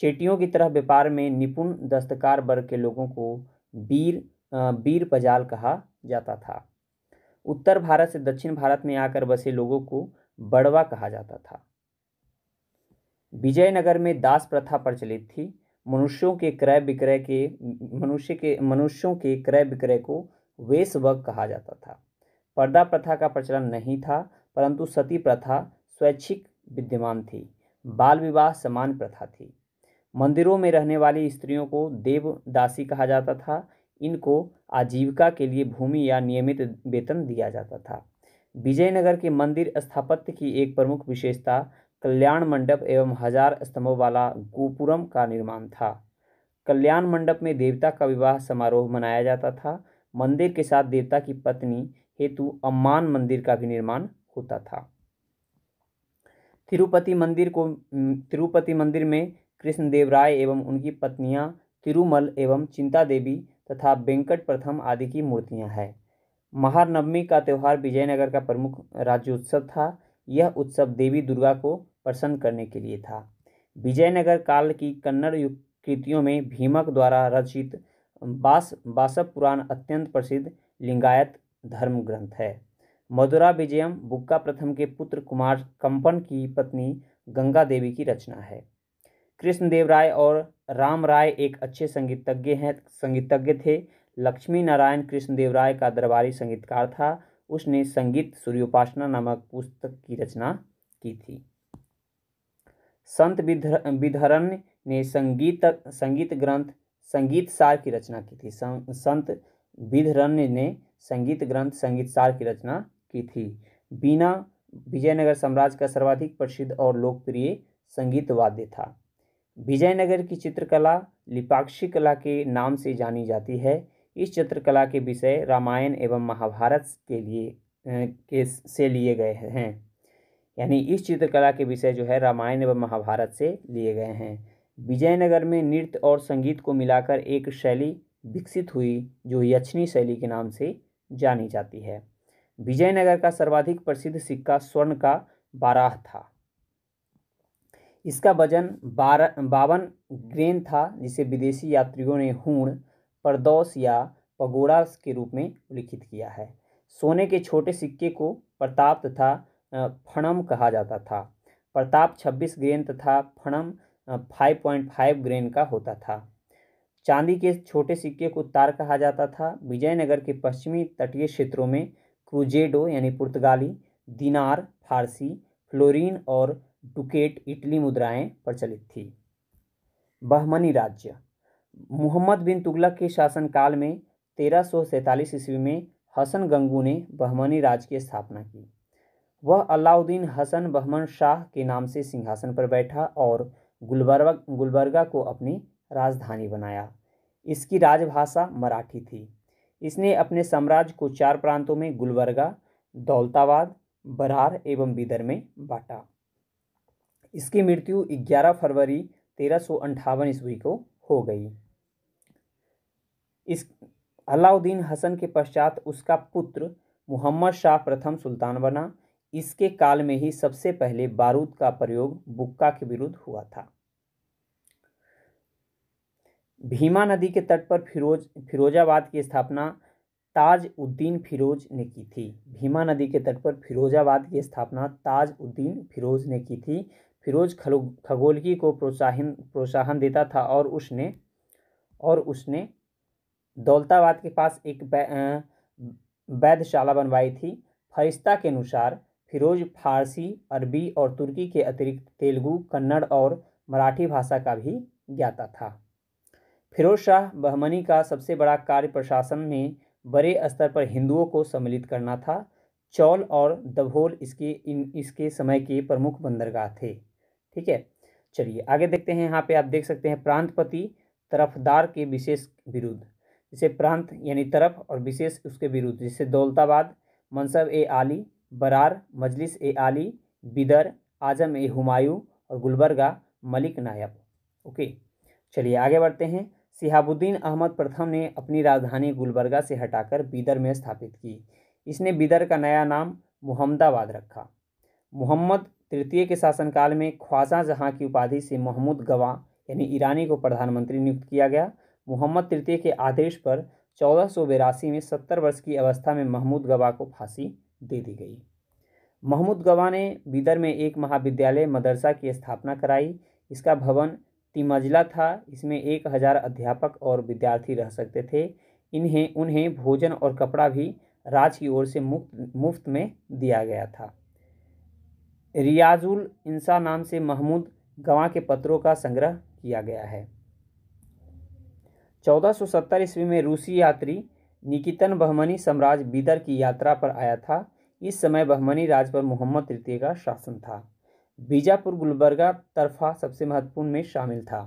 चेटियों की तरह व्यापार में निपुण दस्तकार वर्ग के लोगों को बीर बीर पजाल कहा जाता था उत्तर भारत से दक्षिण भारत में आकर बसे लोगों को बड़वा कहा जाता था विजयनगर में दास प्रथा प्रचलित थी मनुष्यों के क्रय विक्रय के मनुष्य के मनुष्यों के क्रय विक्रय को वर्ग कहा जाता था पर्दा प्रथा का प्रचलन नहीं था परंतु सती प्रथा स्वैच्छिक विद्यमान थी बाल विवाह समान प्रथा थी मंदिरों में रहने वाली स्त्रियों को देवदासी कहा जाता था इनको आजीविका के लिए भूमि या नियमित वेतन दिया जाता था विजयनगर के मंदिर स्थापत्य की एक प्रमुख विशेषता कल्याण मंडप एवं हजार स्तंभों वाला गोपुरम का निर्माण था कल्याण मंडप में देवता का विवाह समारोह मनाया जाता था मंदिर के साथ देवता की पत्नी हेतु अम्मान मंदिर का भी निर्माण होता था तिरुपति मंदिर को तिरुपति मंदिर में कृष्णदेव राय एवं उनकी पत्नियाँ तिरुमल एवं चिंता देवी तथा वेंकट प्रथम आदि की मूर्तियाँ हैं महानवमी का त्यौहार विजयनगर का प्रमुख राज्योत्सव था यह उत्सव देवी दुर्गा को प्रसन्न करने के लिए था विजयनगर काल की कन्नड़ कृतियों में भीमक द्वारा रचित बास बासव पुराण अत्यंत प्रसिद्ध लिंगायत धर्म ग्रंथ है मधुरा विजयम बुक्का प्रथम के पुत्र कुमार कंपन की पत्नी गंगा देवी की रचना है कृष्णदेव राय और राम राय एक अच्छे संगीतज्ञ हैं संगीतज्ञ थे लक्ष्मी नारायण कृष्णदेव राय का दरबारी संगीतकार था उसने संगीत सूर्योपासना नामक पुस्तक की रचना की थी संत विधर विधरण्य ने संगीत संगीत ग्रंथ संगीत सार की रचना की थी संत विधरण्य ने संगीत ग्रंथ संगीत सार की रचना की थी बीना विजयनगर साम्राज्य का सर्वाधिक प्रसिद्ध और लोकप्रिय संगीत वाद्य था विजयनगर की चित्रकला लिपाक्षी कला के नाम से जानी जाती है इस चित्रकला के विषय रामायण एवं महाभारत के लिए के से लिए गए हैं यानी इस चित्रकला के विषय जो है रामायण एवं महाभारत से लिए गए हैं विजयनगर में नृत्य और संगीत को मिलाकर एक शैली विकसित हुई जो यक्षिणी शैली के नाम से जानी जाती है विजयनगर का सर्वाधिक प्रसिद्ध सिक्का स्वर्ण का बाराह था इसका वजन बारह बावन ग्रेन था जिसे विदेशी यात्रियों ने हूण परदौस या पगोड़ा के रूप में उल्लिखित किया है सोने के छोटे सिक्के को प्रताप तथा फणम कहा जाता था प्रताप 26 ग्रेन तथा फणम 5.5 ग्रेन का होता था चांदी के छोटे सिक्के को तार कहा जाता था विजयनगर के पश्चिमी तटीय क्षेत्रों में क्रूजेडो यानी पुर्तगाली दिनार फारसी फ्लोरीन और डुकेट इटली मुद्राएं प्रचलित थी बहमनी राज्य मोहम्मद बिन तुगलक के शासनकाल में तेरह सौ सैंतालीस ईस्वी में हसन गंगू ने बहमनी राज्य की स्थापना की वह अलाउद्दीन हसन बहमन शाह के नाम से सिंहासन पर बैठा और गुलबर्ग गुलबर्गा को अपनी राजधानी बनाया इसकी राजभाषा मराठी थी इसने अपने साम्राज्य को चार प्रांतों में गुलबर्गा दौलताबाद बरार एवं बीदर में बांटा इसकी मृत्यु 11 फरवरी तेरह सौ अंठावन ईस्वी को हो गई इस अलाउद्दीन हसन के पश्चात उसका पुत्र मुहम्मद शाह प्रथम सुल्तान बना इसके काल में ही सबसे पहले बारूद का प्रयोग बुक्का के विरुद्ध हुआ था भीमा नदी के तट पर फिरोज फिरोजाबाद की स्थापना ताज उद्दीन फिरोज ने की थी भीमा नदी के तट पर फिरोजाबाद की स्थापना ताज उद्दीन फिरोज ने की थी फिरोज खगोलकी को प्रोत्साहन प्रोत्साहन देता था और उसने और उसने दौलताबाद के पास एक वैधशाला बनवाई थी फरिश्ता के अनुसार फिरोज फारसी अरबी और तुर्की के अतिरिक्त तेलुगु कन्नड़ और मराठी भाषा का भी ज्ञाता था फिरोज शाह बहमनी का सबसे बड़ा कार्य प्रशासन में बड़े स्तर पर हिंदुओं को सम्मिलित करना था चौल और दभोल इसके इन इसके समय के प्रमुख बंदरगाह थे ठीक है चलिए आगे देखते हैं यहाँ पे आप देख सकते हैं प्रांतपति तरफदार के विशेष विरुद्ध जिसे प्रांत यानी तरफ और विशेष उसके विरुद्ध जिसे दौलताबाद मनसब ए आली बरार मजलिस ए आली बिदर आजम ए हुमायूं और गुलबर्गा मलिक नायब ओके चलिए आगे बढ़ते हैं सिहाबुद्दीन अहमद प्रथम ने अपनी राजधानी गुलबर्गा से हटाकर बीदर में स्थापित की इसने बीदर का नया नाम मुहम्मदाबाद रखा मोहम्मद तृतीय के शासनकाल में ख्वाजा जहाँ की उपाधि से महमूद गवा यानी ईरानी को प्रधानमंत्री नियुक्त किया गया मोहम्मद तृतीय के आदेश पर चौदह में सत्तर वर्ष की अवस्था में महमूद गवा को फांसी दे दी गई महमूद गवा ने बिदर में एक महाविद्यालय मदरसा की स्थापना कराई इसका भवन तिमजिला था इसमें एक हज़ार अध्यापक और विद्यार्थी रह सकते थे इन्हें उन्हें भोजन और कपड़ा भी राज की ओर से मुफ्त मुफ्त में दिया गया था रियाजुल इंसा नाम से महमूद गवां के पत्रों का संग्रह किया गया है 1470 ईस्वी में रूसी यात्री निकितन बहमनी साम्राज्य बीदर की यात्रा पर आया था इस समय बहमनी राज पर मोहम्मद तृतीय का शासन था बीजापुर गुलबर्गा तरफा सबसे महत्वपूर्ण में शामिल था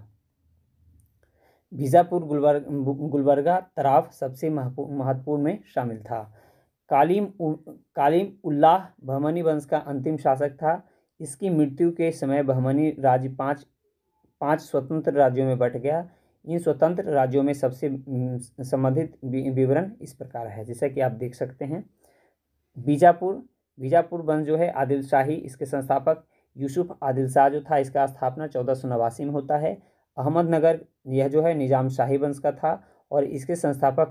बीजापुर गुलबर्ग गुलबर्गा तराफ सबसे महत्वपूर्ण में शामिल था कालीम कालीम उल्लाह बहमनी वंश का अंतिम शासक था इसकी मृत्यु के समय बहमनी राज्य पाँच पाँच स्वतंत्र राज्यों में बट गया इन स्वतंत्र राज्यों में सबसे संबंधित विवरण इस प्रकार है जैसा कि आप देख सकते हैं बीजापुर बीजापुर वंश जो है आदिल शाही इसके संस्थापक यूसुफ आदिल शाह जो था इसका स्थापना चौदह सौ नवासी में होता है अहमदनगर यह जो है निजाम शाही वंश का था और इसके संस्थापक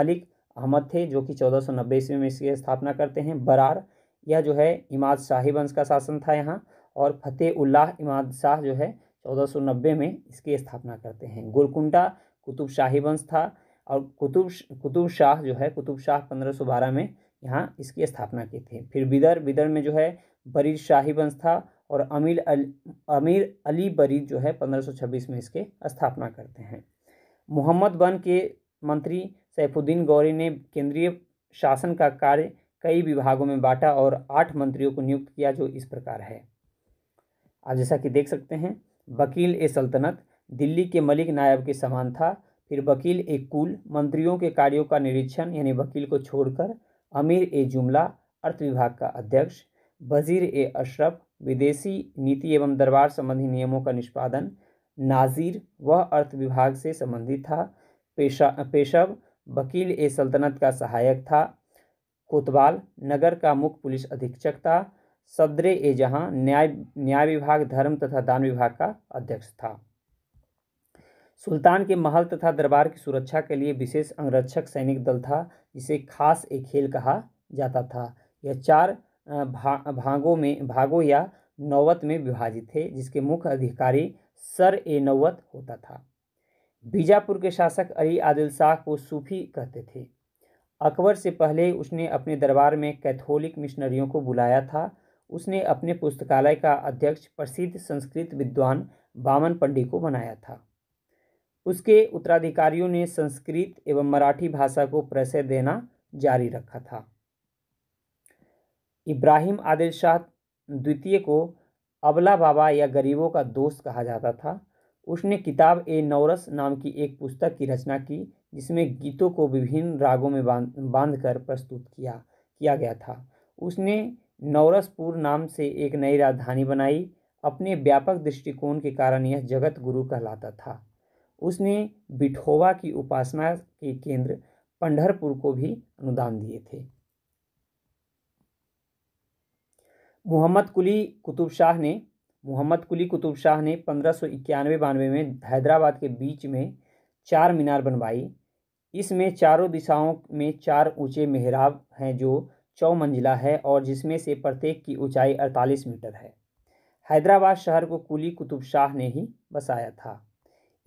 मलिक अहमद थे जो कि चौदह सौ नब्बे ईस्वी में इसकी स्थापना करते हैं बरार यह जो है इमाद शाही वंश का शासन था यहाँ और फतेह उल्लाह इमाद शाह जो है चौदह सौ नब्बे में इसकी स्थापना करते हैं गोलकुंडा कुतुब शाही वंश था और कुतुब कुतुब शाह जो है कुतुब शाह पंद्रह सौ बारह में यहाँ इसकी स्थापना की थी फिर बिदर बिदर में जो है बरीद शाही वंश था और अमीर अल अमीर अली बरीद जो है पंद्रह सौ छब्बीस में इसके स्थापना करते हैं मोहम्मद बन के मंत्री सैफुद्दीन गौरी ने केंद्रीय शासन का कार्य कई विभागों में बांटा और आठ मंत्रियों को नियुक्त किया जो इस प्रकार है आप जैसा कि देख सकते हैं वकील ए सल्तनत दिल्ली के मलिक नायब के समान था फिर वकील ए कुल मंत्रियों के कार्यों का निरीक्षण यानी वकील को छोड़कर अमीर ए जुमला अर्थ विभाग का अध्यक्ष वजीर ए अशरफ विदेशी नीति एवं दरबार संबंधी नियमों का निष्पादन नाजिर वह अर्थ विभाग से संबंधित था पेशा पेशव वकील ए सल्तनत का सहायक था कोतवाल नगर का मुख्य पुलिस अधीक्षक था सदरे ए जहाँ न्याय न्याय विभाग धर्म तथा दान विभाग का अध्यक्ष था सुल्तान के महल तथा दरबार की सुरक्षा के लिए विशेष अंगरक्षक सैनिक दल था जिसे खास ए खेल कहा जाता था यह चार भा, भागों में भागों या नौवत में विभाजित थे जिसके मुख्य अधिकारी सर ए नौवत होता था बीजापुर के शासक अली आदिल शाह को सूफी कहते थे अकबर से पहले उसने अपने दरबार में कैथोलिक मिशनरियों को बुलाया था उसने अपने पुस्तकालय का अध्यक्ष प्रसिद्ध संस्कृत विद्वान बामन पंडित को बनाया था उसके उत्तराधिकारियों ने संस्कृत एवं मराठी भाषा को प्रसय देना जारी रखा था इब्राहिम आदिल शाह द्वितीय को अबला बाबा या गरीबों का दोस्त कहा जाता था उसने किताब ए नौरस नाम की एक पुस्तक की रचना की जिसमें गीतों को विभिन्न रागों में बांध बांध कर प्रस्तुत किया किया गया था उसने नौरसपुर नाम से एक नई राजधानी बनाई अपने व्यापक दृष्टिकोण के कारण यह जगत गुरु कहलाता था उसने बिठोवा की उपासना के केंद्र पंडरपुर को भी अनुदान दिए थे मोहम्मद कुली कुतुब शाह ने मोहम्मद कुली कुतुब शाह ने पंद्रह सौ इक्यानवे बानवे में हैदराबाद के बीच में चार मीनार बनवाई इसमें चारों दिशाओं में चार ऊंचे मेहराब हैं जो चौमंजिला है और जिसमें से प्रत्येक की ऊंचाई 48 मीटर है हैदराबाद शहर को कुली कुतुब शाह ने ही बसाया था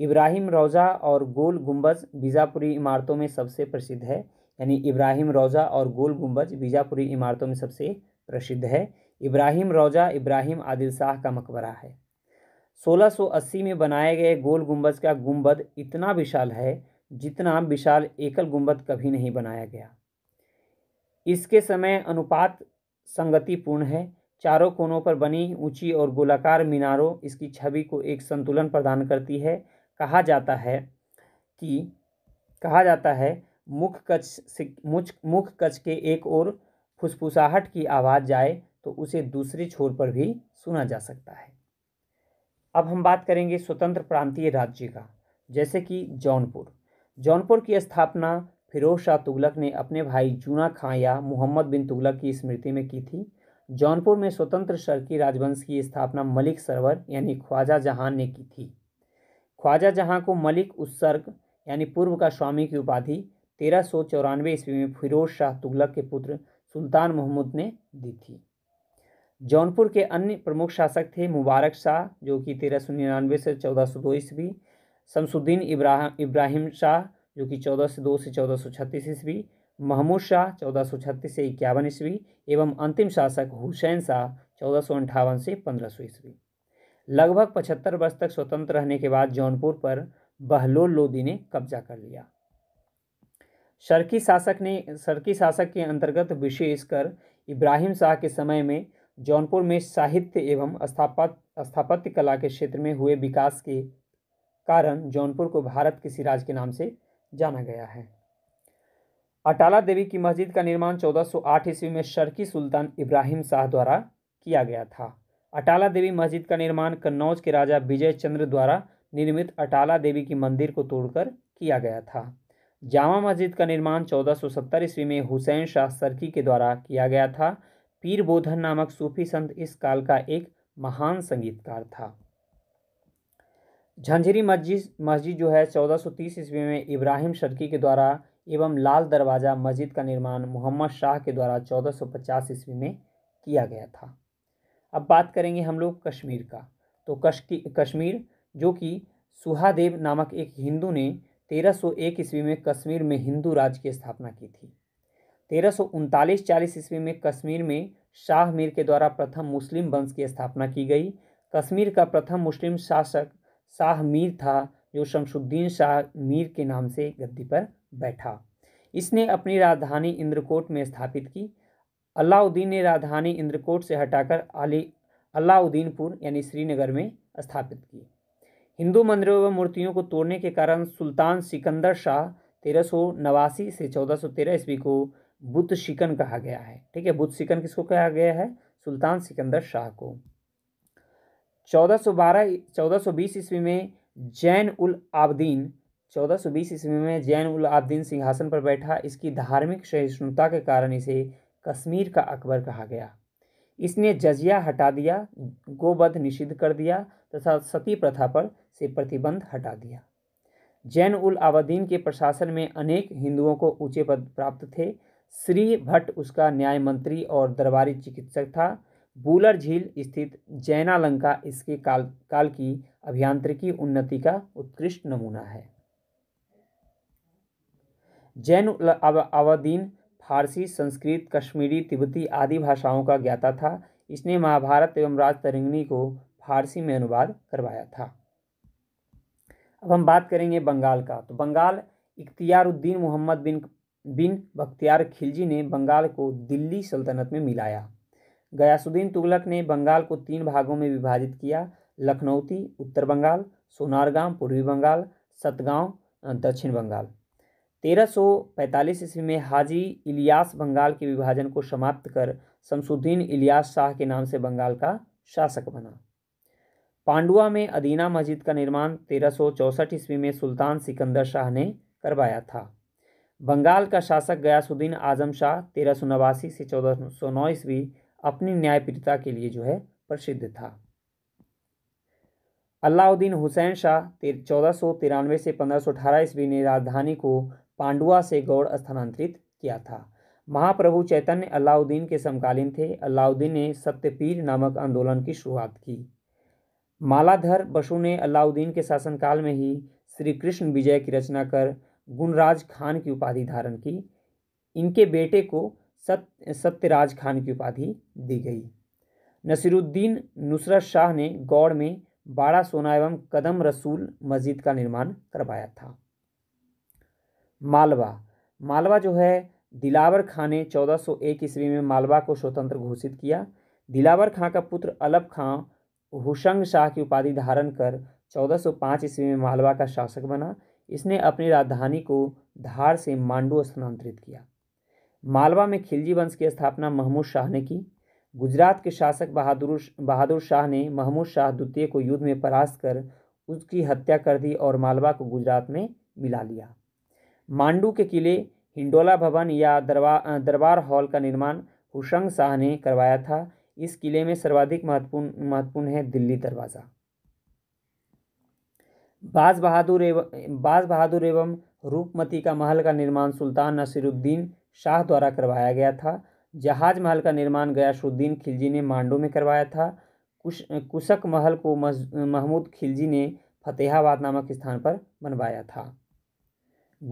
इब्राहिम रोज़ा और गोल गुंबज बीजापुरी इमारतों में सबसे प्रसिद्ध है यानी इब्राहिम रोज़ा और गोल गुंबज बीजापुरी इमारतों में सबसे प्रसिद्ध है इब्राहिम रोजा इब्राहिम आदिल शाह का मकबरा है 1680 में बनाए गए गोल गुंबद का गुंबद इतना विशाल है जितना विशाल एकल गुंबद कभी नहीं बनाया गया इसके समय अनुपात संगतिपूर्ण है चारों कोनों पर बनी ऊंची और गोलाकार मीनारों इसकी छवि को एक संतुलन प्रदान करती है कहा जाता है कि कहा जाता है मुख कच मुख कच्छ के एक ओर फुसफुसाहट की आवाज़ जाए तो उसे दूसरे छोर पर भी सुना जा सकता है अब हम बात करेंगे स्वतंत्र प्रांतीय राज्य का जैसे कि जौनपुर जौनपुर की स्थापना फिरोज शाह तुगलक ने अपने भाई जूना खां या मोहम्मद बिन तुगलक की स्मृति में की थी जौनपुर में स्वतंत्र शर्की राजवंश की स्थापना मलिक सरवर यानी ख्वाजा जहां ने की थी ख्वाजा जहां को मलिक उत्सर्ग यानी पूर्व का स्वामी की उपाधि तेरह सौ चौरानवे ईस्वी में फिरोज शाह तुगलक के पुत्र सुल्तान मोहम्मद ने दी थी जौनपुर के अन्य प्रमुख शासक थे मुबारक शाह जो कि तेरह सौ निन्यानवे से चौदह सौ दो ईस्वी शमसुद्दीन इब्राहिम इब्राहिम शाह जो कि चौदह सौ दो से चौदह सौ छत्तीस ईस्वी महमूद शाह चौदह सौ छत्तीस से इक्यावन ईस्वी एवं अंतिम शासक हुसैन शाह चौदह सौ अंठावन से पंद्रह सौ ईस्वी लगभग पचहत्तर वर्ष तक स्वतंत्र रहने के बाद जौनपुर पर बहलोल लोदी ने कब्जा कर लिया शर्की शासक ने शर्की शासक के अंतर्गत विशेषकर इब्राहिम शाह के समय में जौनपुर में साहित्य एवं स्थापत्य स्थापत्य कला के क्षेत्र में हुए विकास के कारण जौनपुर को भारत के सिराज के नाम से जाना गया है अटाला देवी की मस्जिद का निर्माण 1408 ईस्वी में शर्की सुल्तान इब्राहिम शाह द्वारा किया गया था अटाला देवी मस्जिद का निर्माण कन्नौज के राजा विजय चंद्र द्वारा निर्मित अटाला देवी की मंदिर को तोड़कर किया गया था जामा मस्जिद का निर्माण 1470 ईस्वी में हुसैन शाह सरकी के द्वारा किया गया था पीर बोधन नामक सूफी संत इस काल का एक महान संगीतकार था झंझरी मस्जिद मस्जिद जो है 1430 ईस्वी में इब्राहिम शर्की के द्वारा एवं लाल दरवाज़ा मस्जिद का निर्माण मोहम्मद शाह के द्वारा 1450 ईस्वी में किया गया था अब बात करेंगे हम लोग कश्मीर का तो कश्मीर जो कि सुहादेव नामक एक हिंदू ने 1301 ईस्वी में कश्मीर में हिंदू राज्य की स्थापना की थी तेरह सौ उनतालीस चालीस ईस्वी में कश्मीर में शाह मीर के द्वारा प्रथम मुस्लिम वंश की स्थापना की गई कश्मीर का प्रथम मुस्लिम शासक शाह मीर था जो शमशुद्दीन शाह मीर के नाम से गद्दी पर बैठा इसने अपनी राजधानी इंद्रकोट में स्थापित की अलाउद्दीन ने राजधानी इंद्रकोट से हटाकर अली अलाउद्दीनपुर यानी श्रीनगर में स्थापित की हिंदू मंदिरों व मूर्तियों को तोड़ने के कारण सुल्तान सिकंदर शाह तेरह सौ नवासी से चौदह सौ तेरह ईस्वी को बुत शिकन कहा गया है ठीक है बुत शिकन किसको कहा गया है सुल्तान सिकंदर शाह को 1412 1420 ईस्वी में जैन उल आबदीन 1420 ईस्वी में जैन उल आबदीन सिंहासन पर बैठा इसकी धार्मिक सहिष्णुता के कारण इसे कश्मीर का अकबर कहा गया इसने जजिया हटा दिया गोबध निषिद्ध कर दिया तथा सती प्रथा पर से प्रतिबंध हटा दिया जैन उल आबदीन के प्रशासन में अनेक हिंदुओं को ऊंचे पद प्राप्त थे श्री भट्ट उसका न्याय मंत्री और दरबारी चिकित्सक था बूलर झील स्थित जैनालंका इसके काल काल की अभियांत्रिकी उन्नति का उत्कृष्ट नमूना है जैन अवदीन फारसी संस्कृत कश्मीरी तिब्बती आदि भाषाओं का ज्ञाता था इसने महाभारत एवं राज को फारसी में अनुवाद करवाया था अब हम बात करेंगे बंगाल का तो बंगाल इख्तियारुद्दीन मोहम्मद बिन बिन बख्तियार खिलजी ने बंगाल को दिल्ली सल्तनत में मिलाया गयासुद्दीन तुगलक ने बंगाल को तीन भागों में विभाजित किया लखनऊती उत्तर बंगाल सोनारगाम पूर्वी बंगाल सतगांव दक्षिण बंगाल 1345 ईस्वी में हाजी इलियास बंगाल के विभाजन को समाप्त कर शमसुद्दीन इलियास शाह के नाम से बंगाल का शासक बना पांडुआ में अदीना मस्जिद का निर्माण तेरह ईस्वी में सुल्तान सिकंदर शाह ने करवाया था बंगाल का शासक गयासुद्दीन आजम शाह तेरह सौ नवासी से चौदह सौ नौ ईस्वी अपनी न्यायप्रियता के लिए जो है प्रसिद्ध था अलाउद्दीन हुसैन शाह चौदह सौ तिरानवे से पंद्रह सौ अठारह ईस्वी ने राजधानी को पांडुआ से गौड़ स्थानांतरित किया था महाप्रभु चैतन्य अलाउद्दीन के समकालीन थे अलाउद्दीन ने सत्यपीर नामक आंदोलन की शुरुआत की मालाधर बसु ने अलाउद्दीन के शासनकाल में ही श्री कृष्ण विजय की रचना कर गुणराज खान की उपाधि धारण की इनके बेटे को सत्य सत्यराज खान की उपाधि दी गई नसीरुद्दीन नुसरत शाह ने गौड़ में बाड़ा सोना एवं कदम रसूल मस्जिद का निर्माण करवाया था मालवा मालवा जो है दिलावर खां ने 1401 ईस्वी में मालवा को स्वतंत्र घोषित किया दिलावर खां का पुत्र अलब खां हुशंग शाह की उपाधि धारण कर 1405 ईस्वी में मालवा का शासक बना इसने अपनी राजधानी को धार से मांडू स्थानांतरित किया मालवा में खिलजी वंश की स्थापना महमूद शाह ने की गुजरात के शासक बहादुर बहादुर शाह ने महमूद शाह द्वितीय को युद्ध में परास्त कर उसकी हत्या कर दी और मालवा को गुजरात में मिला लिया मांडू के किले हिंडोला भवन या दरबार दरबार हॉल का निर्माण हुशंग शाह ने करवाया था इस किले में सर्वाधिक महत्वपूर्ण महत्वपूर्ण है दिल्ली दरवाज़ा बाज बहादुर एवं बाज बहादुर एवं रूपमती का महल का निर्माण सुल्तान नसीरुद्दीन शाह द्वारा करवाया गया था जहाज महल का निर्माण गयासुद्दीन खिलजी ने मांडो में करवाया था कुश कुशक महल को महमूद खिलजी ने फतेहाबाद नामक स्थान पर बनवाया था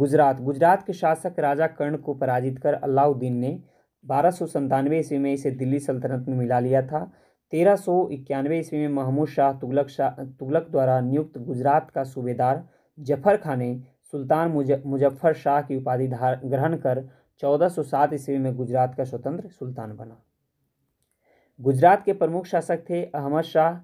गुजरात गुजरात के शासक राजा कर्ण को पराजित कर अलाउद्दीन ने बारह ईस्वी में इसे दिल्ली सल्तनत में मिला लिया था तेरह सौ इक्यानवे ईस्वी में महमूद शाह तुगलक शाह तुगलक द्वारा नियुक्त गुजरात का सूबेदार जफर खान ने सुल्तान मुजफ्फर शाह की उपाधि ग्रहण कर 1407 ईस्वी में गुजरात का स्वतंत्र सुल्तान बना गुजरात के प्रमुख शासक थे अहमद शाह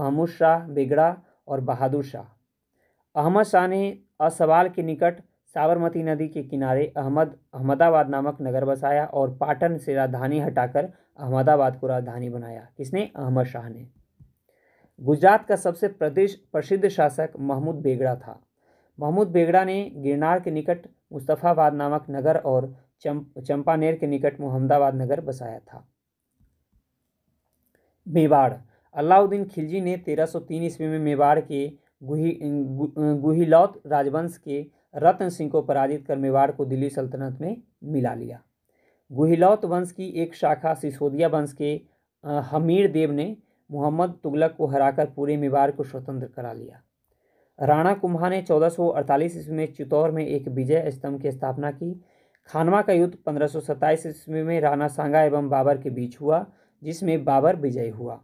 महमूद शाह बेगड़ा और बहादुर शाह अहमद शाह ने असवाल के निकट साबरमती नदी के किनारे अहमद अहमदाबाद नामक नगर बसाया और पाटन से राजधानी हटाकर अहमदाबाद को राजधानी बनाया किसने अहमद शाह ने गुजरात का सबसे प्रदेश प्रसिद्ध शासक महमूद बेगड़ा था महमूद बेगड़ा ने गिरनार के निकट मुस्तफ़ाबाद नामक नगर और चंपानेर के निकट मोहम्मदाबाद नगर बसाया था मेवाड़ अलाउद्दीन खिलजी ने 1303 ईस्वी में मेवाड़ के गुही गु, गुहिलौत राजवंश के रतन सिंह को पराजित कर मेवाड़ को दिल्ली सल्तनत में मिला लिया गुहिलौत वंश की एक शाखा सिसोदिया वंश के हमीर देव ने मोहम्मद तुगलक को हराकर पूरे मेवाड़ को स्वतंत्र करा लिया राणा कुम्हा ने 1448 ईस्वी में चित्तौर में एक विजय स्तंभ की स्थापना की खानवा का युद्ध पंद्रह सौ ईस्वी में राणा सांगा एवं बाबर के बीच हुआ जिसमें बाबर विजय हुआ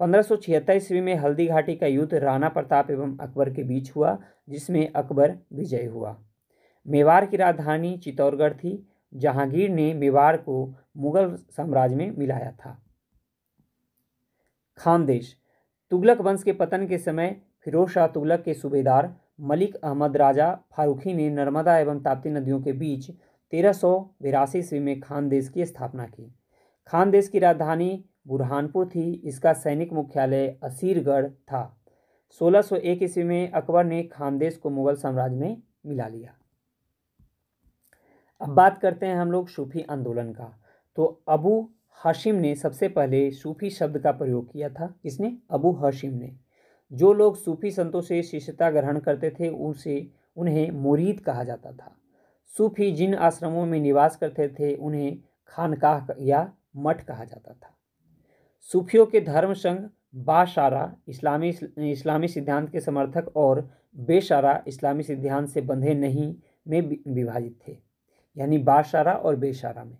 पंद्रह ईस्वी में हल्दी घाटी का युद्ध राणा प्रताप एवं अकबर के बीच हुआ जिसमें अकबर विजयी हुआ मेवाड़ की राजधानी चित्तौड़गढ़ थी जहांगीर ने मेवाड़ को मुगल साम्राज्य में मिलाया था खानदेश तुगलक वंश के पतन के समय फिरोज शाह तुगलक के सूबेदार मलिक अहमद राजा फारूखी ने नर्मदा एवं ताप्ती नदियों के बीच तेरह सौ ईस्वी में खानदेश की स्थापना की खानदेश की राजधानी बुरहानपुर थी इसका सैनिक मुख्यालय असीरगढ़ था 1601 ईस्वी में अकबर ने खानदेश को मुगल साम्राज्य में मिला लिया अब बात करते हैं हम लोग सूफी आंदोलन का तो अबू हाशिम ने सबसे पहले सूफी शब्द का प्रयोग किया था किसने अबू हाशिम ने जो लोग सूफी संतों से शिष्यता ग्रहण करते थे उनसे उन्हें मुरीद कहा जाता था सूफी जिन आश्रमों में निवास करते थे उन्हें खानकाह या मठ कहा जाता था सूफियों के धर्म संघ बाशारा इस्लामी इस्लामी सिद्धांत के समर्थक और बेशारा इस्लामी सिद्धांत से बंधे नहीं में विभाजित थे यानी बाशारा और बेशारा में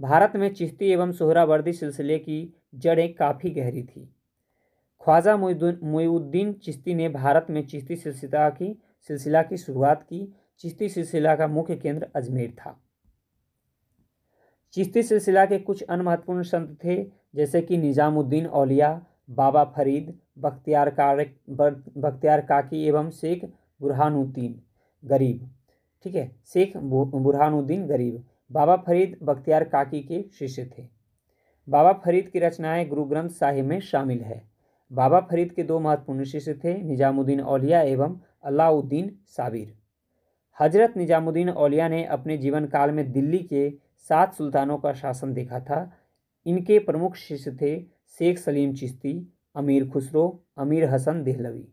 भारत में चिश्ती एवं सोहरावर्दी सिलसिले की जड़ें काफ़ी गहरी थी ख्वाजा मोयुद्दीन चिश्ती ने भारत में चिश्ती सिलसिला की सिलसिला की शुरुआत की चिश्ती सिलसिला का मुख्य केंद्र अजमेर था चिश्ती सिलसिला के कुछ अन्य महत्वपूर्ण संत थे जैसे कि निज़ामुद्दीन औलिया बाबा फरीद बख्तियार बख्तियार काकी एवं शेख बुरहानुद्दीन गरीब ठीक है शेख बुरहानुद्दीन गरीब बाबा फरीद बख्तियार काकी के शिष्य थे बाबा फरीद की रचनाएं गुरु ग्रंथ साहिब में शामिल है बाबा फरीद के दो महत्वपूर्ण शिष्य थे निजामुद्दीन औलिया एवं अलाउद्दीन साबिर हजरत निजामुद्दीन औलिया ने अपने जीवन काल में दिल्ली के सात सुल्तानों का शासन देखा था इनके प्रमुख शिष्य थे शेख सलीम चिश्ती अमीर खुसरो अमीर हसन देहलवी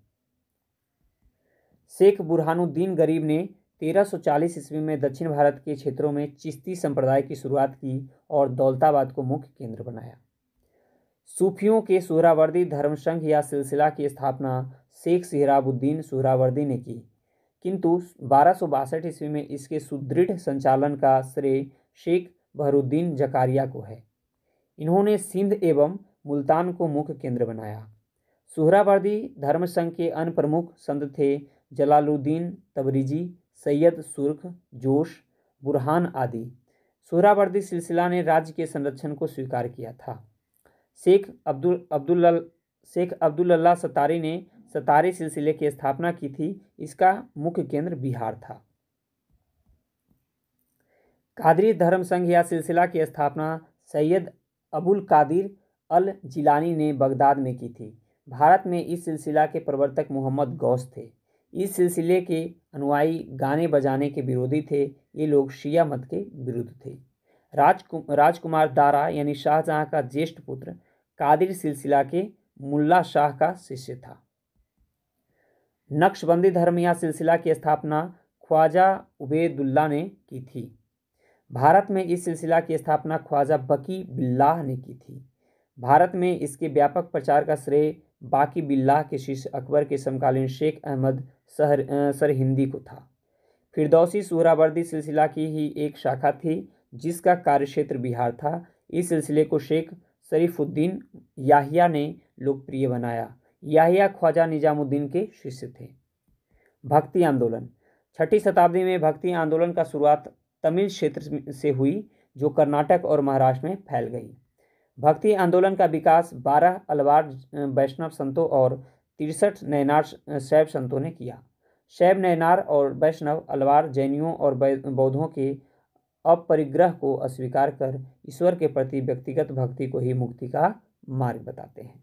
शेख बुरहानुद्दीन गरीब ने 1340 ईस्वी में दक्षिण भारत के क्षेत्रों में चिश्ती संप्रदाय की शुरुआत की और दौलताबाद को मुख्य केंद्र बनाया सूफियों के सुहरावर्दी धर्म संघ या सिलसिला की स्थापना शेख सिहराबुद्दीन सुहरावर्दी ने की किंतु बारह ईस्वी में इसके सुदृढ़ संचालन का श्रेय शेख बहरुद्दीन जकारिया को है इन्होंने सिंध एवं मुल्तान को मुख्य केंद्र बनाया सुहरावर्दी धर्म संघ के अन्य प्रमुख संत थे जलालुद्दीन तबरीजी सैयद सुर्ख जोश बुरहान आदि सुहरावर्दी सिलसिला ने राज्य के संरक्षण को स्वीकार किया था शेख अब्दुल अब्दुल्ल शेख अब्दुल्ला सतारी ने सतारी सिलसिले की स्थापना की थी इसका मुख्य केंद्र बिहार था कादरी धर्म संघ या सिलसिला की स्थापना सैयद अबुल कादिर अल जिलानी ने बगदाद में की थी भारत में इस सिलसिला के प्रवर्तक मोहम्मद गौस थे इस सिलसिले के अनुयायी गाने बजाने के विरोधी थे ये लोग शिया मत के विरुद्ध थे राजकु राजकुमार दारा यानी शाहजहाँ का ज्येष्ठ पुत्र कादिर सिलसिला के मुल्ला शाह का शिष्य था नक्शबंदी धर्म या सिलसिला की स्थापना ख्वाजा उबेदुल्ला ने की थी भारत में इस सिलसिला की स्थापना ख्वाजा बकी बिल्लाह ने की थी भारत में इसके व्यापक प्रचार का श्रेय बाकी बिल्लाह के शिष्य अकबर के समकालीन शेख अहमद सहर सर हिंदी को था फिरदौसी सुहरावर्दी सिलसिला की ही एक शाखा थी जिसका कार्यक्षेत्र बिहार था इस सिलसिले को शेख शरीफुद्दीन याहिया ने लोकप्रिय बनाया याहिया ख्वाजा निजामुद्दीन के शिष्य थे भक्ति आंदोलन छठी शताब्दी में भक्ति आंदोलन का शुरुआत तमिल क्षेत्र से हुई जो कर्नाटक और महाराष्ट्र में फैल गई भक्ति आंदोलन का विकास बारह अलवार वैष्णव संतों और तिरसठ नयनार शैव संतों ने किया शैव नयनार और वैष्णव अलवार जैनियों और बौद्धों के अपरिग्रह को अस्वीकार कर ईश्वर के प्रति व्यक्तिगत भक्ति को ही मुक्ति का मार्ग बताते हैं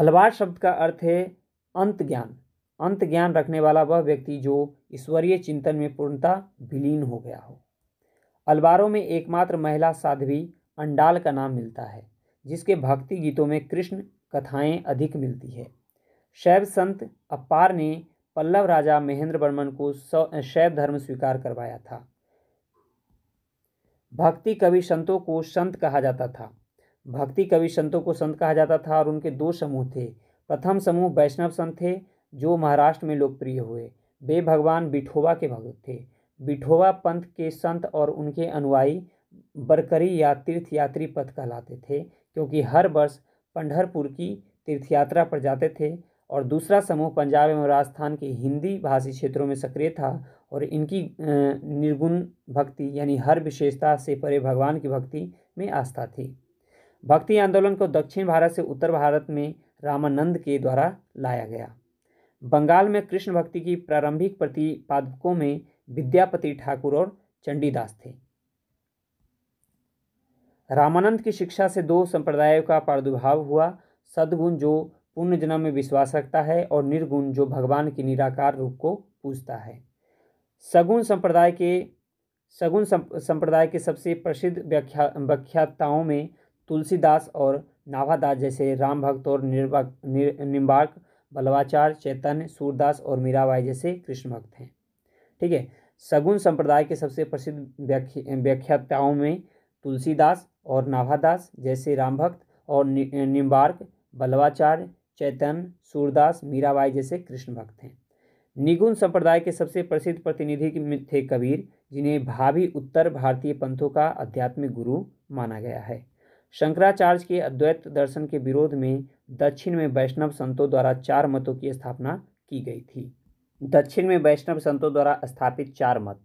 अलवार शब्द का अर्थ है अंत ज्ञान अंत ज्ञान रखने वाला वह व्यक्ति जो ईश्वरीय चिंतन में पूर्णता विलीन हो गया हो अलवारों में एकमात्र महिला साध्वी अंडाल का नाम मिलता है जिसके भक्ति गीतों में कृष्ण कथाएं अधिक मिलती है शैव संत अपार ने पल्लव राजा महेंद्र वर्मन को शैव धर्म स्वीकार करवाया था भक्ति कवि संतों को संत कहा जाता था भक्ति कवि संतों को संत कहा जाता था और उनके दो समूह थे प्रथम समूह वैष्णव संत थे जो महाराष्ट्र में लोकप्रिय हुए वे भगवान बिठोवा के भगत थे बिठोवा पंथ के संत और उनके अनुयायी बरकरी या तीर्थ यात्री पथ कहलाते थे क्योंकि हर वर्ष पंडरपुर की तीर्थ यात्रा पर जाते थे और दूसरा समूह पंजाब एवं राजस्थान के हिंदी भाषी क्षेत्रों में सक्रिय था और इनकी निर्गुण भक्ति यानी हर विशेषता से परे भगवान की भक्ति में आस्था थी भक्ति आंदोलन को दक्षिण भारत से उत्तर भारत में रामानंद के द्वारा लाया गया बंगाल में कृष्ण भक्ति की प्रारंभिक प्रतिपादकों में विद्यापति ठाकुर और चंडीदास थे रामानंद की शिक्षा से दो संप्रदायों का प्रादुर्भाव हुआ सद्गुण जो पुण्य जन्म में विश्वास रखता है और निर्गुण जो भगवान के निराकार रूप को पूजता है सगुण संप्रदाय के सगुण संप्रदाय के सबसे प्रसिद्ध व्याख्या व्याख्याताओं में तुलसीदास और नाभादास जैसे राम भक्त और निर्वाक निम्बार्क बल्लवाचार्य चैतन्य सूरदास और मीराबाई जैसे कृष्ण भक्त हैं ठीक है सगुन संप्रदाय के सबसे प्रसिद्ध व्याख्याताओं में तुलसीदास और नाभादास जैसे रामभक्त और नि, निम्बार्क बल्लवाचार्य चैतन्य सूरदास मीराबाई जैसे कृष्ण भक्त हैं निगुण संप्रदाय के सबसे प्रसिद्ध प्रतिनिधि थे कबीर जिन्हें भावी उत्तर भारतीय पंथों का आध्यात्मिक गुरु माना गया है शंकराचार्य के अद्वैत दर्शन के विरोध में दक्षिण में वैष्णव संतों द्वारा चार मतों की स्थापना की गई थी दक्षिण में वैष्णव संतों द्वारा स्थापित चार मत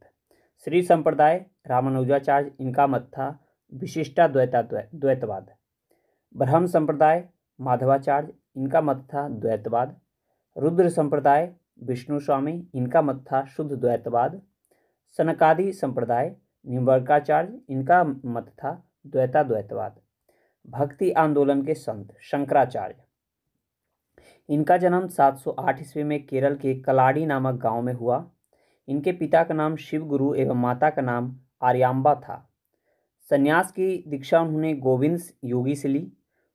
श्री संप्रदाय रामानुजाचार्य इनका मत था विशिष्टा द्वैता द्वैतवाद ब्रह्म संप्रदाय माधवाचार्य इनका मत था द्वैतवाद रुद्र संप्रदाय विष्णु स्वामी इनका मत था शुद्ध द्वैतवाद सनकादि संप्रदाय निम्बर्काचार्य इनका मत था द्वैता द्वैतवाद भक्ति आंदोलन के संत शंकराचार्य इनका जन्म 708 ईस्वी में केरल के कलाड़ी नामक गांव में हुआ इनके पिता का नाम शिवगुरु एवं माता का नाम आर्याम्बा था संन्यास की दीक्षा उन्होंने गोविंद योगी से ली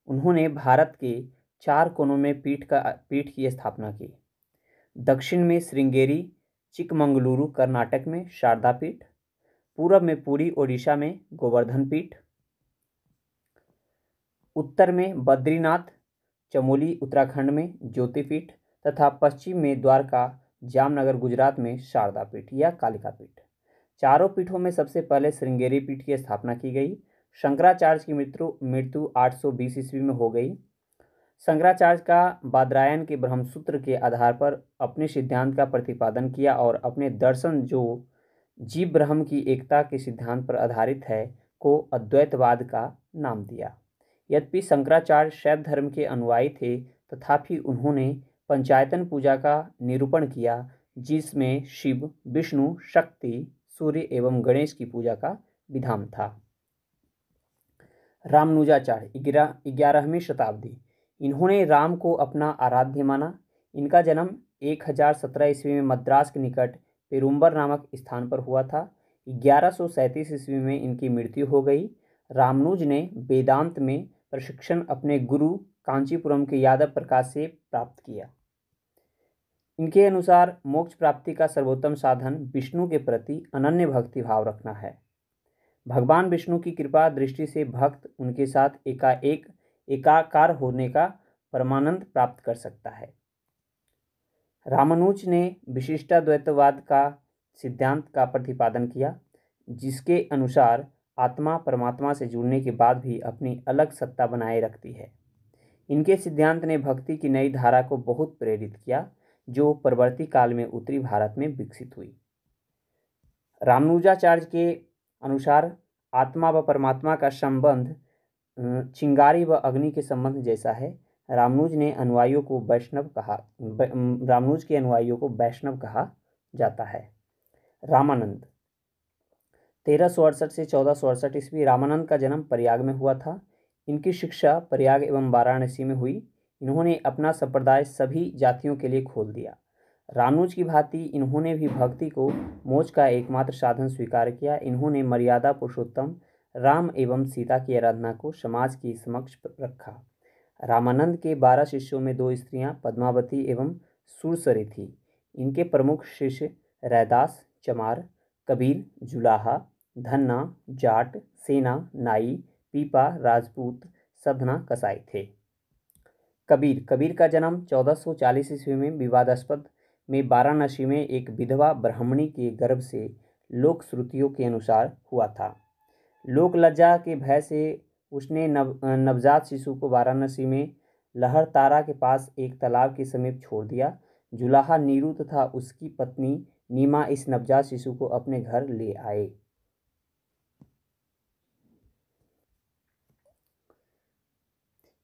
उन्होंने भारत के चार कोनों में पीठ का पीठ की स्थापना की दक्षिण में श्रृंगेरी चिकमंगलुरु कर्नाटक में शारदा पीठ पूर्व में पूरी ओडिशा में गोवर्धन पीठ उत्तर में बद्रीनाथ चमोली उत्तराखंड में ज्योतिपीठ तथा पश्चिम में द्वारका जामनगर गुजरात में शारदा पीठ या कालिका पीठ चारों पीठों में सबसे पहले श्रृंगेरी पीठ की स्थापना की गई शंकराचार्य की मृत्यु मृत्यु 820 ईस्वी में हो गई शंकराचार्य का बादरायन के ब्रह्मसूत्र के आधार पर अपने सिद्धांत का प्रतिपादन किया और अपने दर्शन जो जीव ब्रह्म की एकता के सिद्धांत पर आधारित है को अद्वैतवाद का नाम दिया यद्यपि शंकराचार्य शैव धर्म के अनुयायी थे तथापि उन्होंने पंचायतन पूजा का निरूपण किया जिसमें शिव विष्णु शक्ति सूर्य एवं गणेश की पूजा का विधान था रामनुजाचार्य ग्यारहवीं शताब्दी इन्होंने राम को अपना आराध्य माना इनका जन्म एक हजार सत्रह ईस्वी में मद्रास के निकट पेरुम्बर नामक स्थान पर हुआ था ग्यारह सौ सैंतीस ईस्वी में इनकी मृत्यु हो गई रामनुज ने वेदांत में प्रशिक्षण अपने गुरु कांचीपुरम के यादव प्रकाश से प्राप्त किया इनके अनुसार मोक्ष प्राप्ति का सर्वोत्तम साधन विष्णु के प्रति अनन्य भक्ति भाव रखना है भगवान विष्णु की कृपा दृष्टि से भक्त उनके साथ एकाएक एकाकार होने का परमानंद प्राप्त कर सकता है रामानुज ने विशिष्टाद्वैतवाद का सिद्धांत का प्रतिपादन किया जिसके अनुसार आत्मा परमात्मा से जुड़ने के बाद भी अपनी अलग सत्ता बनाए रखती है इनके सिद्धांत ने भक्ति की नई धारा को बहुत प्रेरित किया जो परवर्ती काल में उत्तरी भारत में विकसित हुई रामनुजाचार्य के अनुसार आत्मा व परमात्मा का संबंध चिंगारी व अग्नि के संबंध जैसा है रामनुज ने अनुयायियों को वैष्णव कहा रामनुज के अनुयायियों को वैष्णव कहा जाता है रामानंद तेरह सौ अड़सठ से चौदह सौ अड़सठ ईस्वी रामानंद का जन्म प्रयाग में हुआ था इनकी शिक्षा प्रयाग एवं वाराणसी में हुई इन्होंने अपना संप्रदाय सभी जातियों के लिए खोल दिया रामनुज की भांति इन्होंने भी भक्ति को मोज का एकमात्र साधन स्वीकार किया इन्होंने मर्यादा पुरुषोत्तम राम एवं सीता की आराधना को समाज के समक्ष रखा रामानंद के बारह शिष्यों में दो स्त्रियां पद्मावती एवं सुरसरी थीं इनके प्रमुख शिष्य रैदास चमार कबीर जुलाहा धन्ना जाट सेना नाई पीपा राजपूत सधना कसाई थे कबीर कबीर का जन्म 1440 ईस्वी में विवादास्पद में वाराणसी में एक विधवा ब्राह्मणी के गर्भ से लोक श्रुतियों के अनुसार हुआ था लोक लज्जा के भय से उसने नव नवजात शिशु को वाराणसी में लहर तारा के पास एक तालाब के समीप छोड़ दिया जुलाहा नीरू तथा उसकी पत्नी नीमा इस नवजात शिशु को अपने घर ले आए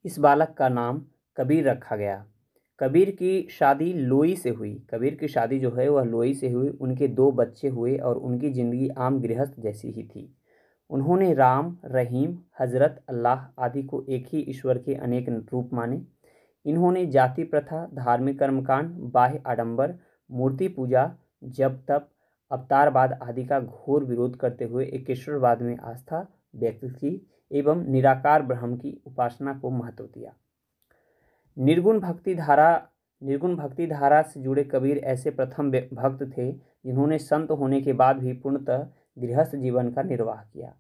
इस बालक का नाम कबीर रखा गया कबीर की शादी लोई से हुई कबीर की शादी जो है वह लोई से हुई उनके दो बच्चे हुए और उनकी ज़िंदगी आम गृहस्थ जैसी ही थी उन्होंने राम रहीम हजरत अल्लाह आदि को एक ही ईश्वर के अनेक रूप माने इन्होंने जाति प्रथा धार्मिक कर्मकांड बाह्य आडंबर मूर्ति पूजा जब तप अवतारवाद आदि का घोर विरोध करते हुए एकेश्वरवाद में आस्था व्यक्त की एवं निराकार ब्रह्म की उपासना को महत्व दिया निर्गुण भक्ति धारा निर्गुण भक्ति धारा से जुड़े कबीर ऐसे प्रथम भक्त थे जिन्होंने संत होने के बाद भी पूर्णतः गृहस्थ जीवन का निर्वाह किया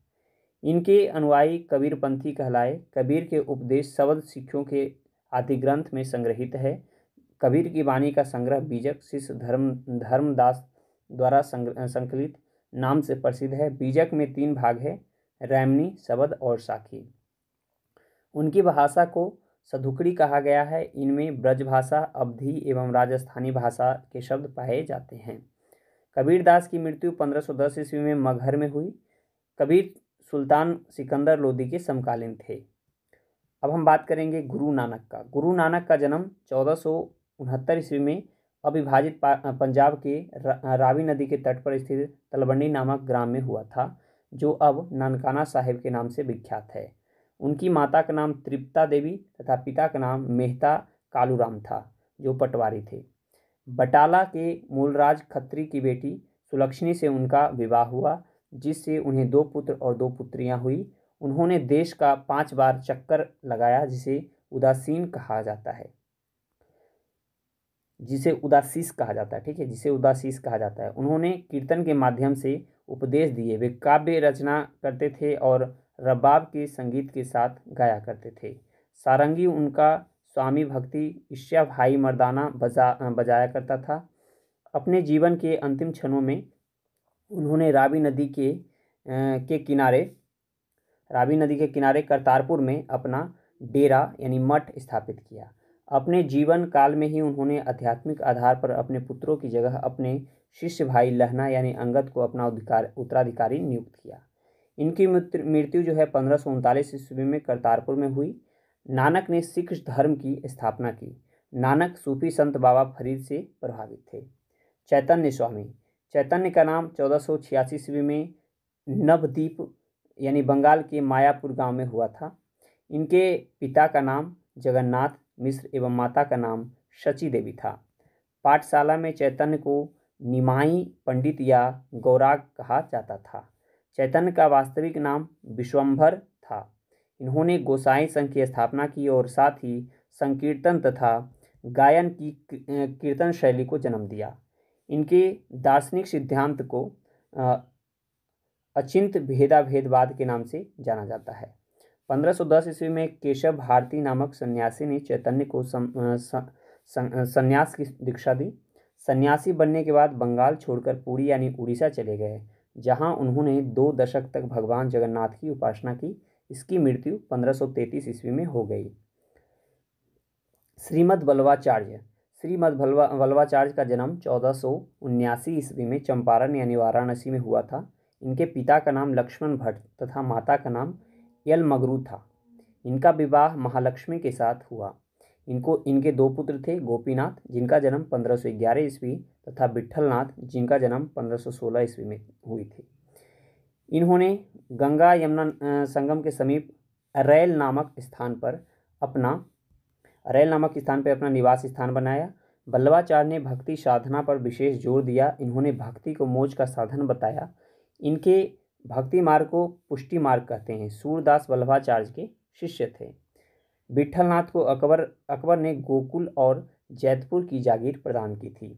इनके अनुयायी कबीरपंथी कहलाए कबीर के उपदेश शब्द सिखों के आदि ग्रंथ में संग्रहित है कबीर की वाणी का संग्रह बीजक शिष्य धर्म धर्मदास द्वारा संकलित नाम से प्रसिद्ध है बीजक में तीन भाग है रैमनी शबद और साखी उनकी भाषा को सधुकड़ी कहा गया है इनमें ब्रजभाषा अवधि एवं राजस्थानी भाषा के शब्द पाए जाते हैं कबीरदास की मृत्यु 1510 ईस्वी में मगहर में हुई कबीर सुल्तान सिकंदर लोदी के समकालीन थे अब हम बात करेंगे गुरु नानक का गुरु नानक का जन्म चौदह ईस्वी में अविभाजित पंजाब के रावी नदी के तट पर स्थित तलबंडी नामक ग्राम में हुआ था जो अब ननकाना साहिब के नाम से विख्यात है उनकी माता का नाम तृप्ता देवी तथा पिता का नाम मेहता कालूराम था जो पटवारी थे बटाला के मूलराज खत्री की बेटी सुलक्षणी से उनका विवाह हुआ जिससे उन्हें दो पुत्र और दो पुत्रियां हुई उन्होंने देश का पांच बार चक्कर लगाया जिसे उदासीन कहा जाता है जिसे उदासीस कहा जाता है ठीक है जिसे उदासीस कहा जाता है उन्होंने कीर्तन के माध्यम से उपदेश दिए वे काव्य रचना करते थे और रबाब के संगीत के साथ गाया करते थे सारंगी उनका स्वामी भक्ति ईश्या भाई मर्दाना बजा बजाया करता था अपने जीवन के अंतिम क्षणों में उन्होंने रावी नदी के के किनारे रावी नदी के किनारे करतारपुर में अपना डेरा यानी मठ स्थापित किया अपने जीवन काल में ही उन्होंने आध्यात्मिक आधार पर अपने पुत्रों की जगह अपने शिष्य भाई लहना यानी अंगद को अपना अधिकार उत्तराधिकारी नियुक्त किया इनकी मृत्यु जो है पंद्रह सौ उनतालीस ईस्वी में करतारपुर में हुई नानक ने सिख धर्म की स्थापना की नानक सूफी संत बाबा फरीद से प्रभावित थे चैतन्य स्वामी चैतन्य का नाम चौदह सौ छियासी ईस्वी में नवदीप यानी बंगाल के मायापुर गांव में हुआ था इनके पिता का नाम जगन्नाथ मिश्र एवं माता का नाम शची देवी था पाठशाला में चैतन्य को निमाई पंडित या गौराग कहा जाता था चैतन्य का वास्तविक नाम विश्वम्भर था इन्होंने गोसाई संघ की स्थापना की और साथ ही संकीर्तन तथा गायन की कीर्तन शैली को जन्म दिया इनके दार्शनिक सिद्धांत को अचिंत भेदा भेदवाद के नाम से जाना जाता है 1510 ईस्वी में केशव भारती नामक सन्यासी ने चैतन्य को संन्यास सन्यास की दीक्षा दी सन्यासी बनने के बाद बंगाल छोड़कर पूरी यानी उड़ीसा चले गए जहां उन्होंने दो दशक तक भगवान जगन्नाथ की उपासना की इसकी मृत्यु 1533 ईस्वी में हो गई श्रीमद बल्वाचार्य श्रीमद बल्वा बल्वाचार्य का जन्म चौदह ईस्वी में चंपारण यानी वाराणसी में हुआ था इनके पिता का नाम लक्ष्मण भट्ट तथा माता का नाम यल मगरू था इनका विवाह महालक्ष्मी के साथ हुआ इनको इनके दो पुत्र थे गोपीनाथ जिनका जन्म 1511 ईस्वी तथा विट्ठलनाथ जिनका जन्म 1516 ईस्वी में हुई थी इन्होंने गंगा यमुना संगम के समीप अरैल नामक स्थान पर अपना अरैल नामक स्थान पर अपना निवास स्थान बनाया बल्लवाचार्य ने भक्ति साधना पर विशेष जोर दिया इन्होंने भक्ति को मोज का साधन बताया इनके भक्ति मार्ग को पुष्टि मार्ग कहते हैं सूरदास वल्लभाचार्य के शिष्य थे विठलनाथ को अकबर अकबर ने गोकुल और जैतपुर की जागीर प्रदान की थी